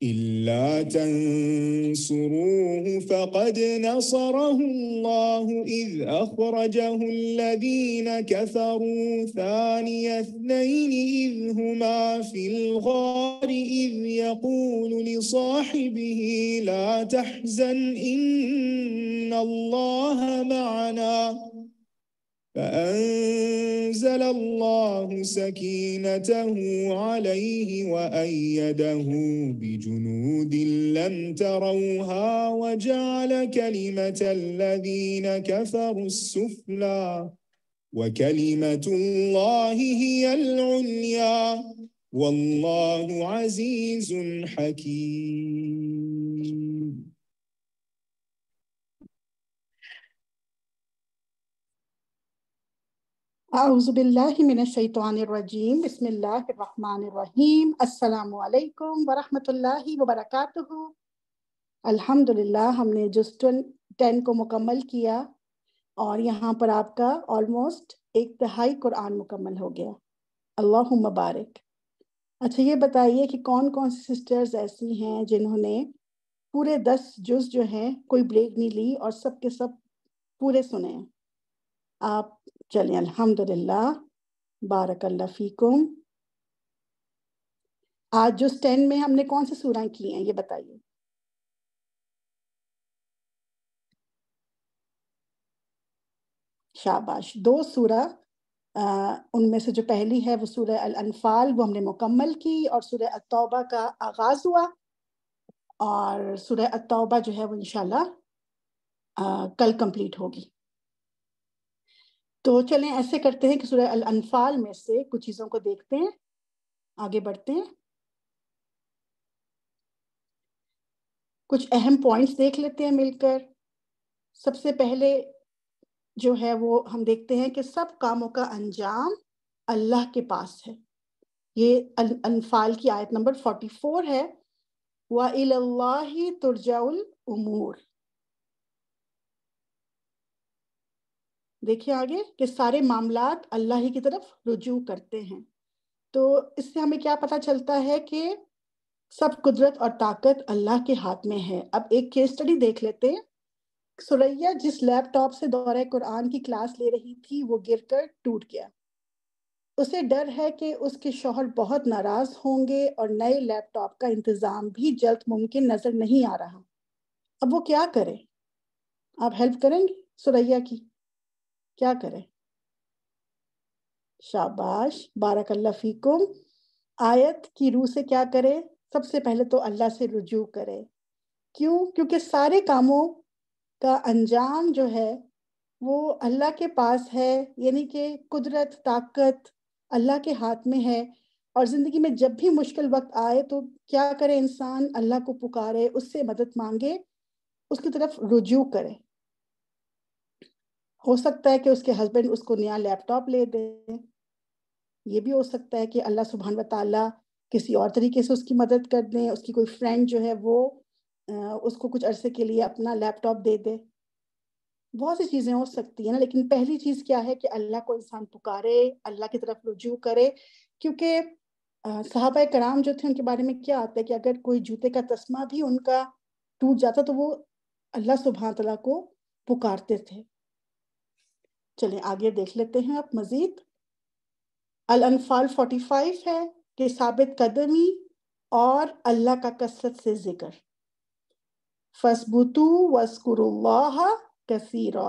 إلا تنصروه فقد نصره الله إذ أخرجه الذين كفروا ثاني اثنين إذ هما في الغار إذ يقول لصاحبه لا تحزن إن الله معنا فأنزل الله سكينته عليه وأيده بجنود لم تروها وجعل كلمة الذين كفروا السفلى وكلمة الله هي العليا والله عزيز حكيم आउज़बिल्लिमिनशैतवानरजीम बसमीम अल्लाम वरहमतुल्लाहि वबरकातुहु अल्हम्दुलिल्लाह हमने जो टेन को मुकम्मल किया और यहाँ पर आपका ऑलमोस्ट एक तिहाई कुरान मुकम्मल हो गया अल्लाह मुबारक अच्छा ये बताइए कि कौन कौन सी सिस्टर्स ऐसी हैं जिन्होंने पूरे दस जुज जो हैं कोई ब्रेक नहीं ली और सब के सब पूरे सुने आप चलिए अल्हम्दुलिल्लाह बारकल्ला फ़ीकुम आज जो स्टैंड में हमने कौन से सूरह की हैं ये बताइए शाबाश दो सूरह उनमें से जो पहली है वो सूर्य अनफाल वो हमने मुकम्मल की और सूर्य अतौबा का आगाज़ हुआ और सूर्य अतौबा जो है वो इंशाल्लाह कल कंप्लीट होगी तो चलें ऐसे करते हैं कि सूर्य अल अनफाल में से कुछ चीज़ों को देखते हैं आगे बढ़ते हैं कुछ अहम पॉइंट्स देख लेते हैं मिलकर सबसे पहले जो है वो हम देखते हैं कि सब कामों का अंजाम अल्लाह के पास है ये अन, अनफाल की आयत नंबर फोर्टी फोर है वाह तुरजाउल उमूर देखिए आगे कि सारे मामला अल्लाह ही की तरफ रुजू करते हैं तो इससे हमें क्या पता चलता है कि सब कुदरत और ताकत अल्लाह के हाथ में है अब एक केस स्टडी देख लेते हैं सुरैया जिस लैपटॉप से दौरे कुरान की क्लास ले रही थी वो गिरकर टूट गया उसे डर है कि उसके शोहर बहुत नाराज होंगे और नए लैपटॉप का इंतजाम भी जल्द मुमकिन नजर नहीं आ रहा अब वो क्या करे आप हेल्प करेंगे सुरैया की क्या करें शाबाश बारकल्ला फीकुम आयत की रूह से क्या करें सबसे पहले तो अल्लाह से रुजू करें क्यों क्योंकि सारे कामों का अंजाम जो है वो अल्लाह के पास है यानी कि कुदरत ताकत अल्लाह के हाथ में है और ज़िंदगी में जब भी मुश्किल वक्त आए तो क्या करे इंसान अल्लाह को पुकारे उससे मदद मांगे उसकी तरफ रुजू करे हो सकता है कि उसके हस्बैंड उसको नया लैपटॉप ले दें ये भी हो सकता है कि अल्लाह सुबहान व ताली किसी और तरीके से उसकी मदद कर दें उसकी कोई फ्रेंड जो है वो उसको कुछ अरसे के लिए अपना लैपटॉप दे दे बहुत सी चीज़ें हो सकती हैं ना लेकिन पहली चीज़ क्या है कि अल्लाह को इंसान पुकारे अल्लाह की तरफ रुजू करे क्योंकि साहबा कराम जो थे उनके बारे में क्या आता है कि अगर कोई जूते का तस्मा भी उनका टूट जाता तो वो अल्लाह सुबह तला को पुकारते थे चलें आगे देख लेते हैं आप मजीद अल अनफाल 45 है कि साबित कदमी और अल्लाह का कसरत से जिक्र फसबुतु वस्कुरुल्लाह कसीरा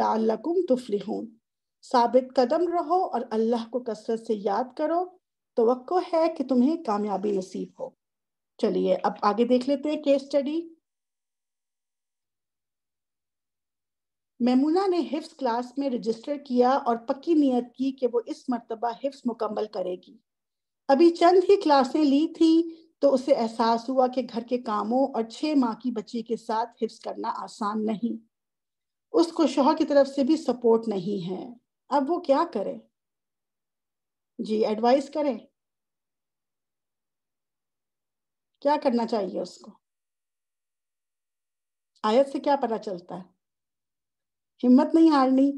लाकुम तुफलिहून साबित कदम रहो और अल्लाह को कसरत से याद करो तो है कि तुम्हें कामयाबी नसीब हो चलिए अब आगे देख लेते हैं केस स्टडी मेमुना ने हिफ्स क्लास में रजिस्टर किया और पक्की नीयत की कि वो इस मरतबा हिफ्स मुकम्मल करेगी अभी चंद ही क्लासें ली थी तो उसे एहसास हुआ कि घर के कामों और छह माह की बच्ची के साथ हिफ्स करना आसान नहीं उसको शोहर की तरफ से भी सपोर्ट नहीं है अब वो क्या करे जी एडवाइस करें क्या करना चाहिए उसको आयत से क्या पता चलता है हिम्मत नहीं हारनी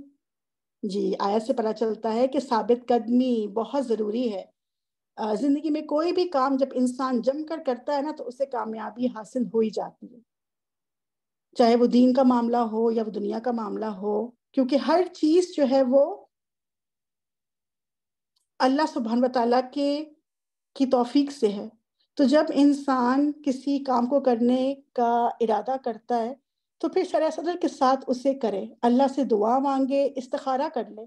जी आयत से पता चलता है कि साबित कदमी बहुत ज़रूरी है ज़िंदगी में कोई भी काम जब इंसान जमकर करता है ना तो उसे कामयाबी हासिल हो ही जाती है चाहे वो दीन का मामला हो या वो दुनिया का मामला हो क्योंकि हर चीज़ जो है वो अल्लाह सुबहान वाली के की तौफीक से है तो जब इंसान किसी काम को करने का इरादा करता है तो फिर शरा सदर के साथ उसे करे अल्लाह से दुआ मांगे इस्तखारा कर ले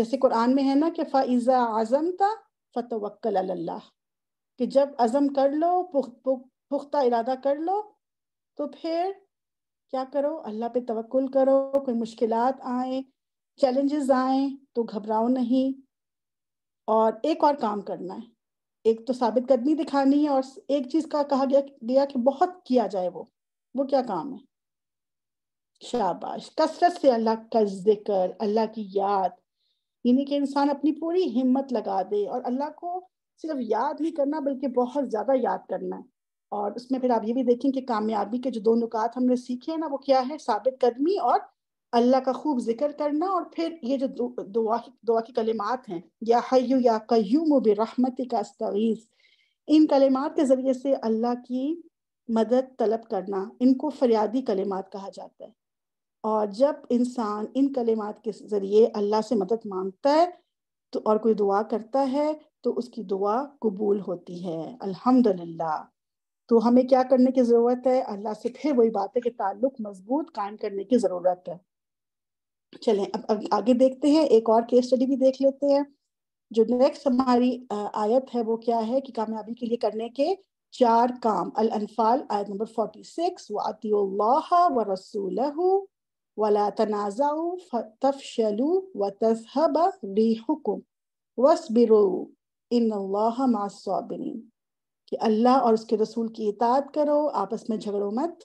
जैसे कुरान में है ना कि फ़ाइज़ा आज़म था फ़तवक्ल अल्लाह कि जब अज़म कर लो पुख्ता इरादा कर लो तो फिर क्या करो अल्लाह पे तवक्ल करो कोई मुश्किल आए चैलेंजेस आए तो घबराओ नहीं और एक और काम करना है एक तो साबित कदमी दिखानी है और एक चीज़ का कहा गया गया कि बहुत किया जाए वो वो क्या काम है शाबाश कसरत से अल्लाह का जिक्र अल्लाह की याद यानी कि इंसान अपनी पूरी हिम्मत लगा दे और अल्लाह को सिर्फ याद नहीं करना बल्कि बहुत ज़्यादा याद करना है और उसमें फिर आप ये भी देखें कि कामयाबी के जो दो नुकात हमने सीखे हैं ना वो क्या है साबित कदमी और अल्लाह का खूब जिक्र करना और फिर ये जो दुआ दुआ की कलिमात हैं या हयू या कयूम बरहमत का तवीज़ इन कलिमात के ज़रिए से अल्लाह की मदद तलब करना इनको फरियादी कलिमात कहा जाता है और जब इंसान इन कलेमात के ज़रिए अल्लाह से मदद मांगता है तो और कोई दुआ करता है तो उसकी दुआ कबूल होती है अल्हम्दुलिल्लाह तो हमें क्या करने की ज़रूरत है अल्लाह से फिर वही बात है कि ताल्लुक मजबूत कायम करने की ज़रूरत है चलें अब, आगे देखते हैं एक और केस स्टडी भी देख लेते हैं जो नेक्स्ट हमारी आयत है वो क्या है कि कामयाबी के लिए करने के चार काम अल अनफाल आयत नंबर फोर्टी सिक्स व रसूलहू ولا تنازعوا فتفشلوا وتذهب ريحكم वसबिरो इन मع الصابرين कि अल्लाह और उसके रसूल की इताअत करो आपस में झगड़ो मत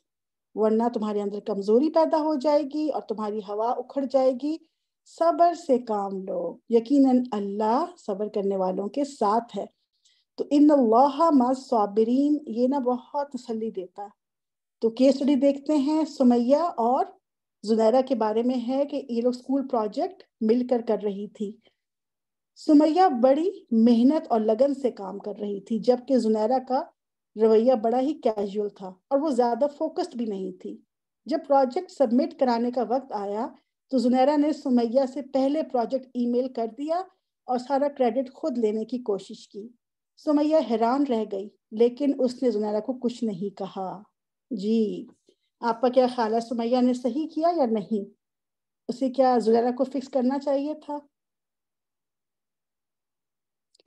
वरना तुम्हारे अंदर कमजोरी पैदा हो जाएगी और तुम्हारी हवा उखड़ जाएगी सबर से काम लो यकीनन अल्लाह सबर करने वालों के साथ है तो इन मबिरीन ये ना बहुत तसली देता तो केस स्टडी देखते हैं सुमैया और जुनैरा के बारे में है कि ये लोग स्कूल प्रोजेक्ट मिलकर कर रही थी सुमैया बड़ी मेहनत और लगन से काम कर रही थी जबकि जुनैरा का रवैया बड़ा ही कैजुअल था और वो ज़्यादा फोकस्ड भी नहीं थी जब प्रोजेक्ट सबमिट कराने का वक्त आया तो जुनैरा ने सुमैया से पहले प्रोजेक्ट ईमेल कर दिया और सारा क्रेडिट खुद लेने की कोशिश की सुमैया हैरान रह गई लेकिन उसने जुनैरा को कुछ नहीं कहा जी आपका क्या ख्याल है सुमैया ने सही किया या नहीं उसे क्या जुलैरा को फिक्स करना चाहिए था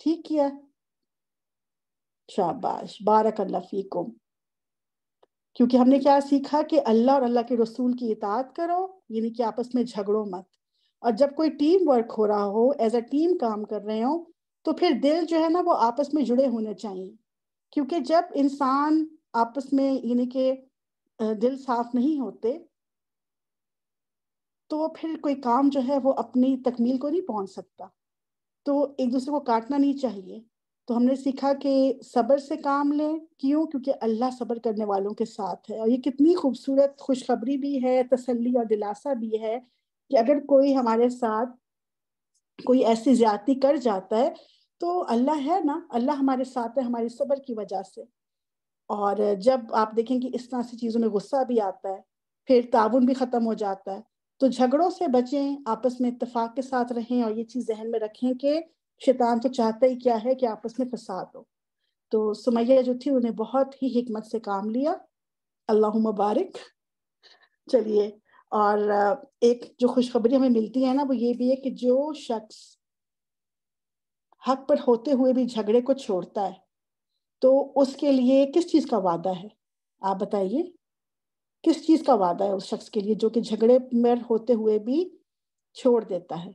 ठीक किया शाबाश बारक अल्लाह फीकुम क्योंकि हमने क्या सीखा कि अल्लाह और अल्लाह के रसूल की इतात करो यानी कि आपस में झगड़ो मत और जब कोई टीम वर्क हो रहा हो एज अ टीम काम कर रहे हो तो फिर दिल जो है ना वो आपस में जुड़े होने चाहिए क्योंकि जब इंसान आपस में यानी कि दिल साफ नहीं होते तो वो फिर कोई काम जो है वो अपनी तकमील को नहीं पहुंच सकता तो एक दूसरे को काटना नहीं चाहिए तो हमने सीखा कि सब्र से काम लें क्यों क्योंकि अल्लाह सब्र करने वालों के साथ है और ये कितनी खूबसूरत खुशखबरी भी है तसल्ली और दिलासा भी है कि अगर कोई हमारे साथ कोई ऐसी ज्यादा कर जाता है तो अल्लाह है ना अल्लाह हमारे साथ है हमारे सब्र की वजह से और जब आप देखें कि इस तरह से चीज़ों में गुस्सा भी आता है फिर ताउन भी ख़त्म हो जाता है तो झगड़ों से बचें आपस में इतफाक़ के साथ रहें और ये चीज़ जहन में रखें कि शैतान तो चाहता ही क्या है कि आपस में फसाद हो तो सुमैया जो थी उन्हें बहुत ही हिकमत से काम लिया अल्लाह मुबारक चलिए और एक जो खुशखबरी हमें मिलती है ना वो ये भी है कि जो शख्स हक पर होते हुए भी झगड़े को छोड़ता है तो उसके लिए किस चीज का वादा है आप बताइए किस चीज का वादा है उस शख्स के लिए जो कि झगड़े में होते हुए भी छोड़ देता है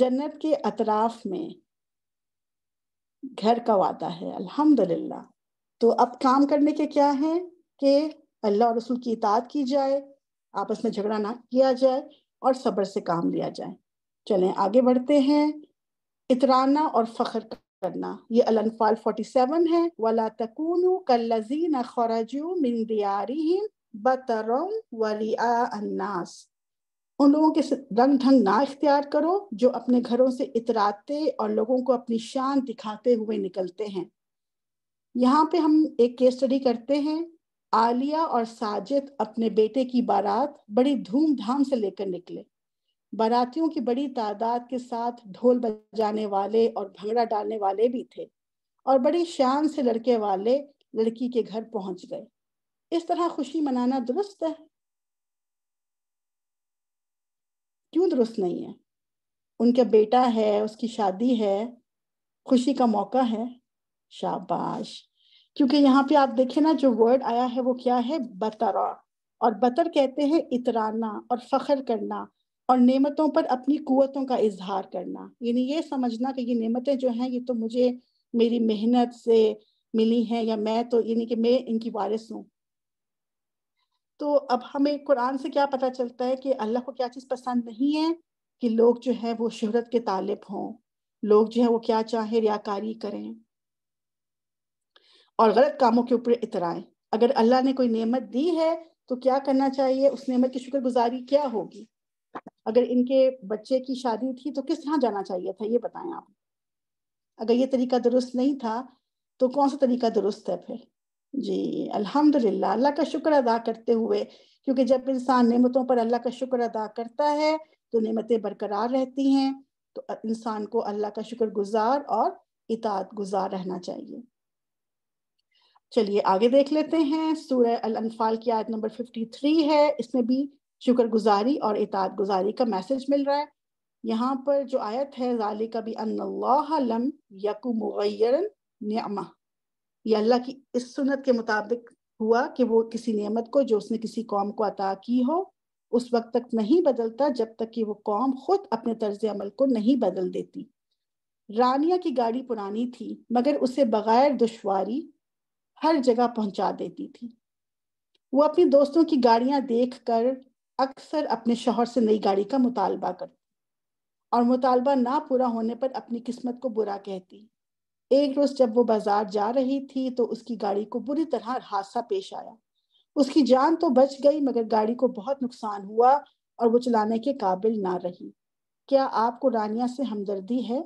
जन्नत के अतराफ में घर का वादा है अल्हम्दुलिल्लाह तो अब काम करने के क्या है कि अल्लाह और रसूल की इताद की जाए आपस में झगड़ा ना किया जाए और सब्र से काम लिया जाए चलें आगे बढ़ते हैं इतराना और फख्र करना ये अलनफाल 47 है वला तकूनु कल्लजीन खरजू मिन दियारिहिम बतरम वलिया अन्नास उन लोगों के रंग ढंग ना इख्तियार करो जो अपने घरों से इतराते और लोगों को अपनी शान दिखाते हुए निकलते हैं यहाँ पे हम एक केस स्टडी करते हैं आलिया और साजिद अपने बेटे की बारात बड़ी धूमधाम से लेकर निकले बारातियों की बड़ी तादाद के साथ ढोल बजाने वाले और भंगड़ा डालने वाले भी थे और बड़ी शान से लड़के वाले लड़की के घर पहुंच गए इस तरह खुशी मनाना दुरुस्त है क्यों दुरुस्त नहीं है उनका बेटा है उसकी शादी है खुशी का मौका है शाबाश क्योंकि यहाँ पे आप देखें ना जो वर्ड आया है वो क्या है बतरा और बतर कहते हैं इतराना और फखर करना और नेमतों पर अपनी कुतों का इजहार करना यानी ये समझना कि ये नेमतें जो हैं ये तो मुझे मेरी मेहनत से मिली हैं या मैं तो यानी कि मैं इनकी वारिस हूँ तो अब हमें कुरान से क्या पता चलता है कि अल्लाह को क्या चीज़ पसंद नहीं है कि लोग जो है वो शहरत के तालिब हों लोग जो है वो क्या चाहे रियाकारी करें और गलत कामों के ऊपर इतराए अगर अल्लाह ने कोई नेमत दी है तो क्या करना चाहिए उस नेमत की शुक्रगुजारी क्या होगी अगर इनके बच्चे की शादी थी तो किस तरह जाना चाहिए था ये बताएं आप अगर ये तरीका दुरुस्त नहीं था तो कौन सा तरीका दुरुस्त है फिर जी अल्हम्दुलिल्लाह अल्लाह का शुक्र अदा करते हुए क्योंकि जब इंसान नेमतों पर अल्लाह का शुक्र अदा करता है तो नेमतें बरकरार रहती हैं तो इंसान को अल्लाह का शुक्र गुजार और इताद गुजार रहना चाहिए चलिए आगे देख लेते हैं सूर्य अल अनफाल की आयत नंबर 53 है इसमें भी शुक्र गुजारी और इताद गुजारी का मैसेज मिल रहा है यहाँ पर जो आयत है जाली का भी अल्लाम यकु न्यामा ये अल्लाह की इस सुनत के मुताबिक हुआ कि वो किसी नियमत को जो उसने किसी कौम को अता की हो उस वक्त तक नहीं बदलता जब तक कि वो कौम खुद अपने तर्ज अमल को नहीं बदल देती रानिया की गाड़ी पुरानी थी मगर उसे बगैर दुश्वारी हर जगह पहुंचा देती थी वो अपनी दोस्तों की गाड़ियां देख कर अक्सर अपने शोहर से नई गाड़ी का मुतालबा करती और मुतालबा ना पूरा होने पर अपनी किस्मत को बुरा कहती एक रोज जब वो बाजार जा रही थी तो उसकी गाड़ी को बुरी तरह हादसा पेश आया उसकी जान तो बच गई मगर गाड़ी को बहुत नुकसान हुआ और वो चलाने के काबिल ना रही क्या आपको रानिया से हमदर्दी है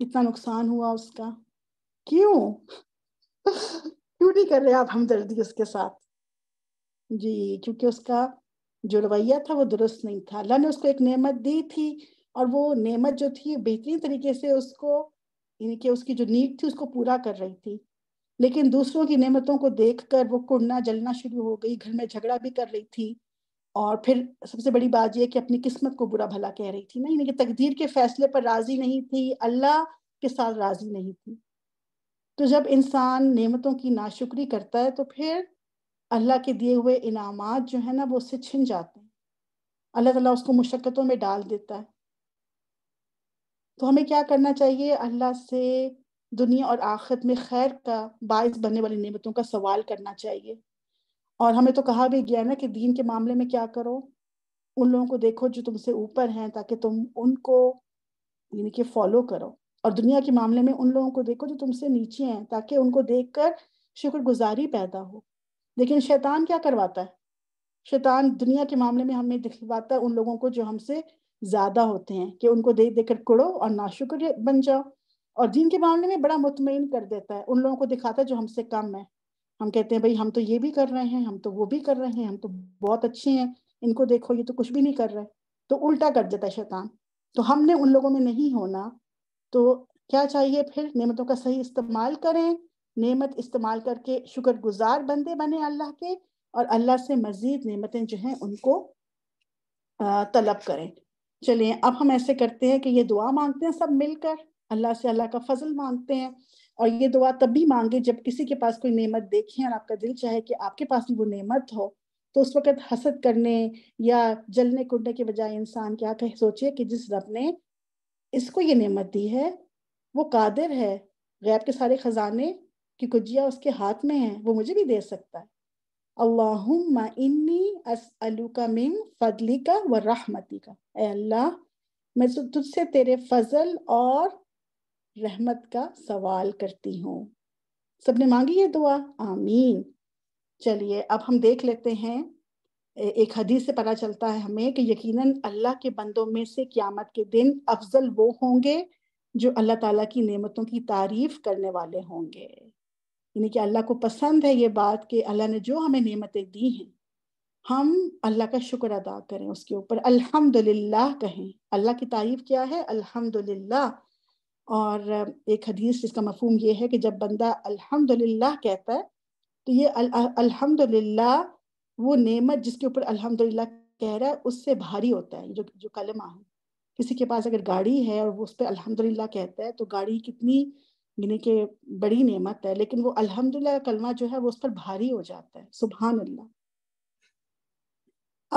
इतना नुकसान हुआ उसका क्यों क्यों नहीं कर रहे आप हमदर्दी उसके साथ जी क्योंकि उसका जो रवैया था वो दुरुस्त नहीं था अल्लाह ने उसको एक नेमत दी थी और वो नेमत जो थी बेहतरीन तरीके से उसको यानी कि उसकी जो नीड थी उसको पूरा कर रही थी लेकिन दूसरों की नेमतों को देखकर वो कुड़ना जलना शुरू हो गई घर में झगड़ा भी कर रही थी और फिर सबसे बड़ी बात यह कि अपनी किस्मत को बुरा भला कह रही थी ना यानी कि तकदीर के फैसले पर राजी नहीं थी अल्लाह के साथ राजी नहीं थी तो जब इंसान नेमतों की नाशुक्री करता है तो फिर अल्लाह के दिए हुए इनाम जो है ना वो उससे छिन जाते हैं अल्लाह ताला उसको मुशक्क़तों में डाल देता है तो हमें क्या करना चाहिए अल्लाह से दुनिया और आखिरत में खैर का बायस बनने वाली नियमतों का सवाल करना चाहिए और हमें तो कहा भी गया ना कि दीन के मामले में क्या करो उन लोगों को देखो जो तुमसे ऊपर हैं ताकि तुम उनको यानी कि फॉलो करो और दुनिया के मामले में उन लोगों को देखो जो तुमसे नीचे हैं ताकि उनको देखकर शुक्रगुजारी पैदा हो लेकिन शैतान क्या करवाता है शैतान दुनिया के मामले में हमें दिखवाता है उन लोगों को जो हमसे ज्यादा होते हैं कि उनको देख देख कर कुड़ो और नाशुक्र बन जाओ और दिन के मामले में बड़ा मुतमिन कर देता है उन लोगों को दिखाता है जो हमसे कम है हम कहते हैं भाई हम तो ये भी कर रहे हैं हम तो वो भी कर रहे हैं हम तो बहुत अच्छे हैं इनको देखो ये तो कुछ भी नहीं कर रहे तो उल्टा कर देता है शैतान तो हमने उन लोगों में नहीं होना तो क्या चाहिए फिर नियमतों का सही इस्तेमाल करें नेमत इस्तेमाल करके शुक्रगुजार बंदे बने अल्लाह के और अल्लाह से मज़ीद नेमतें जो हैं उनको तलब करें चलिए अब हम ऐसे करते हैं कि ये दुआ मांगते हैं सब मिलकर अल्लाह से अल्लाह का फजल मांगते हैं और ये दुआ तब भी मांगे जब किसी के पास कोई नेमत देखें और आपका दिल चाहे कि आपके पास भी वो नेमत हो तो उस वक़्त हसद करने या जलने कुटने के बजाय इंसान क्या कहे सोचे कि जिस रब ने इसको ये नेमत दी है वो कादिर है गैब के सारे ख़जाने कि गुजिया उसके हाथ में है वो मुझे भी दे सकता है अल्लाहुम्मा मिन फदलिका व रहमती का अल्लाह मैं तो तुझसे तेरे फजल और रहमत का सवाल करती हूँ सबने मांगी है दुआ आमीन चलिए अब हम देख लेते हैं एक हदीस से पता चलता है हमें कि यकीनन अल्लाह के बंदों में से क्यामत के दिन अफजल वो होंगे जो अल्लाह ताला की नेमतों की तारीफ करने वाले होंगे यानी कि अल्लाह को पसंद है ये बात कि अल्लाह ने जो हमें नियमतें दी हैं हम अल्लाह का शुक्र अदा करें उसके ऊपर अल्हम्दुलिल्लाह कहें अल्लाह की तारीफ क्या है अल्हम्दुलिल्लाह और एक हदीस जिसका मफहम ये है कि जब बंदा अल्हम्दुलिल्लाह कहता है तो ये अल्हम्दुलिल्लाह वो नेमत जिसके ऊपर अल्हम्दुलिल्लाह कह रहा है उससे भारी होता है जो जो कलमा है किसी के पास अगर गाड़ी है और वो उस पर अल्हम्दुलिल्लाह कहता है तो गाड़ी कितनी यानी कि बड़ी नेमत है लेकिन वो अल्हम्दुलिल्लाह कलमा जो है वो उस पर भारी हो जाता है सुबहान अल्लाह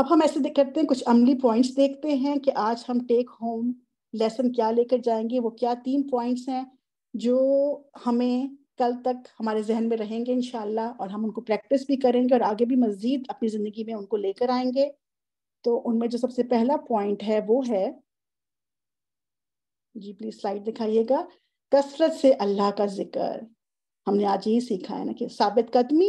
अब हम ऐसे करते हैं कुछ अमली पॉइंट्स देखते हैं कि आज हम टेक होम लेसन क्या लेकर जाएंगे वो क्या तीन पॉइंट्स हैं जो हमें कल तक हमारे जहन में रहेंगे इनशाला और हम उनको प्रैक्टिस भी करेंगे और आगे भी मज़ीद अपनी ज़िंदगी में उनको लेकर आएंगे तो उनमें जो सबसे पहला पॉइंट है वो है जी प्लीज स्लाइड दिखाइएगा कसरत से अल्लाह का जिक्र हमने आज यही सीखा है ना कि साबित कदमी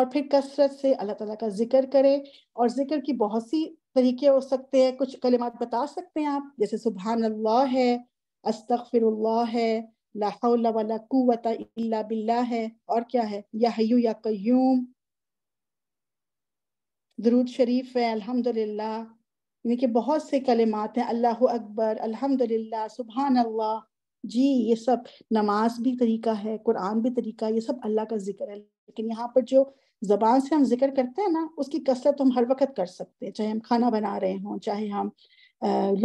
और फिर कसरत से अल्लाह ताला का जिक्र करें और जिक्र की बहुत सी तरीके हो सकते हैं कुछ कलिमात बता सकते हैं आप जैसे सुबहान अल्लाह है अस्तगफिरुल्लाह है ला हौला वला इल्ला बिल्ला है और क्या है या हयू या कयूम दरूद शरीफ है अल्हम्दुलिल्लाह यानी कि बहुत से कलिमात हैं अल्लाह अकबर अल्हम्दुलिल्लाह सुबहान अल्लाह जी ये सब नमाज भी तरीका है कुरान भी तरीका ये सब अल्लाह का जिक्र है लेकिन यहाँ पर जो जबान से हम जिक्र करते हैं ना उसकी कसरत हम हर वक्त कर सकते हैं चाहे हम खाना बना रहे हों चाहे हम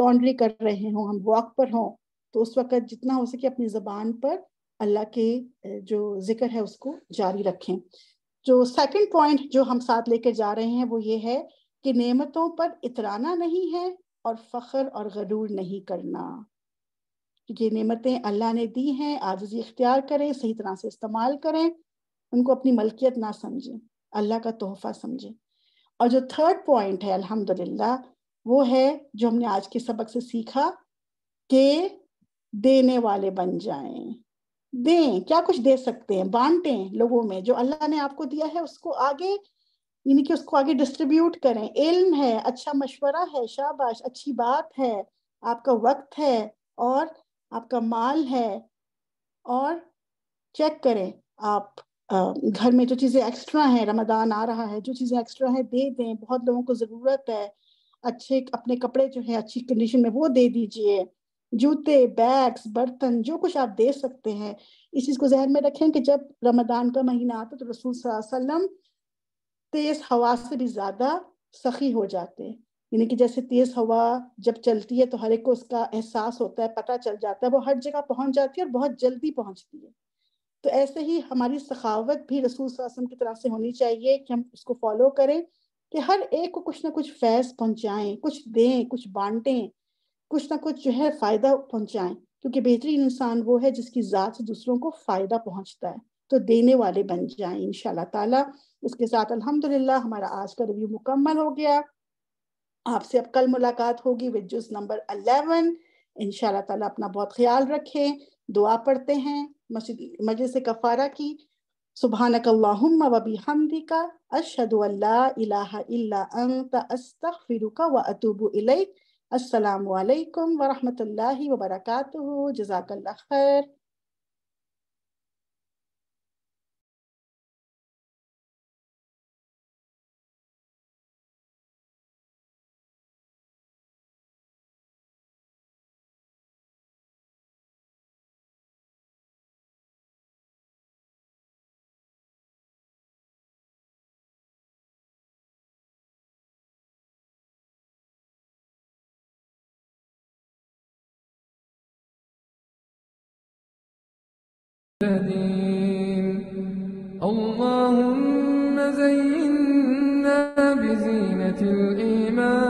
लॉन्ड्री कर रहे हों हम वॉक पर हों तो उस वक्त जितना हो सके अपनी जबान पर अल्लाह के जो जिक्र है उसको जारी रखें जो सेकंड पॉइंट जो हम साथ लेकर जा रहे हैं वो ये है कि नेमतों पर इतराना नहीं है और फख्र और गरूर नहीं करना कि ये नेमतें अल्लाह ने दी हैं आजी इख्तियार करें सही तरह से इस्तेमाल करें उनको अपनी मलकियत ना समझें अल्लाह का तोहफा समझें और जो थर्ड पॉइंट है अल्हम्दुलिल्लाह वो है जो हमने आज के सबक से सीखा के देने वाले बन जाएं दें क्या कुछ दे सकते हैं बांटें लोगों में जो अल्लाह ने आपको दिया है उसको आगे यानी कि उसको आगे डिस्ट्रीब्यूट करें इल्म है अच्छा मशवरा है शाबाश अच्छी बात है आपका वक्त है और आपका माल है और चेक करें आप घर में जो चीज़ें एक्स्ट्रा हैं रमदान आ रहा है जो चीज़ें एक्स्ट्रा हैं दे दें बहुत लोगों को ज़रूरत है अच्छे अपने कपड़े जो है अच्छी कंडीशन में वो दे दीजिए जूते बैग्स बर्तन जो कुछ आप दे सकते हैं इस चीज़ को जहन में रखें कि जब रमदान का महीना आता तो रसूल वसल्लम तेज़ हवा से भी ज़्यादा सखी हो जाते यानी कि जैसे तेज हवा जब चलती है तो हर एक को उसका एहसास होता है पता चल जाता है वो हर जगह पहुंच जाती है और बहुत जल्दी पहुंचती है तो ऐसे ही हमारी सखावत भी रसूल वसम की तरफ से होनी चाहिए कि हम उसको फॉलो करें कि हर एक को कुछ ना कुछ फैज पहुंचाएं कुछ दें कुछ बांटें कुछ ना कुछ जो है फायदा पहुंचाएं क्योंकि बेहतरीन इंसान वो है जिसकी ज़ात से दूसरों को फायदा पहुंचता है तो देने वाले बन जाए इन ताला इसके साथ अल्हम्दुलिल्लाह हमारा आज का रिव्यू मुकम्मल हो गया आपसे अब कल मुलाकात होगी विद जूस नंबर अलेवन इंशाल्लाह ताला अपना बहुत ख्याल रखें दुआ पढ़ते हैं मस्जिद मजलिस कफारा की सुबहानक अल्लाहुम्मा व अशहदु अल्ला इलाहा इल्ला अंत अस्तगफिरुका व अतूबु इलैक अस्सलाम वालेकुम व रहमतुल्लाहि व बरकातुहू जजाकल्लाह खैर المهتدين اللهم زينا بزينة الإيمان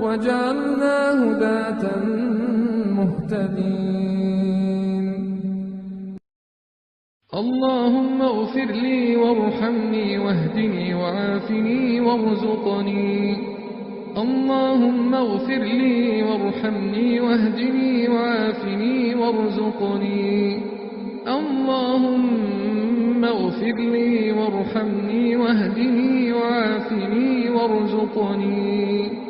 وجعلنا هداة مهتدين اللهم اغفر لي وارحمني واهدني وعافني وارزقني اللهم اغفر لي وارحمني واهدني وعافني وارزقني اللهم اغفر لي وارحمني واهدني وعافني وارزقني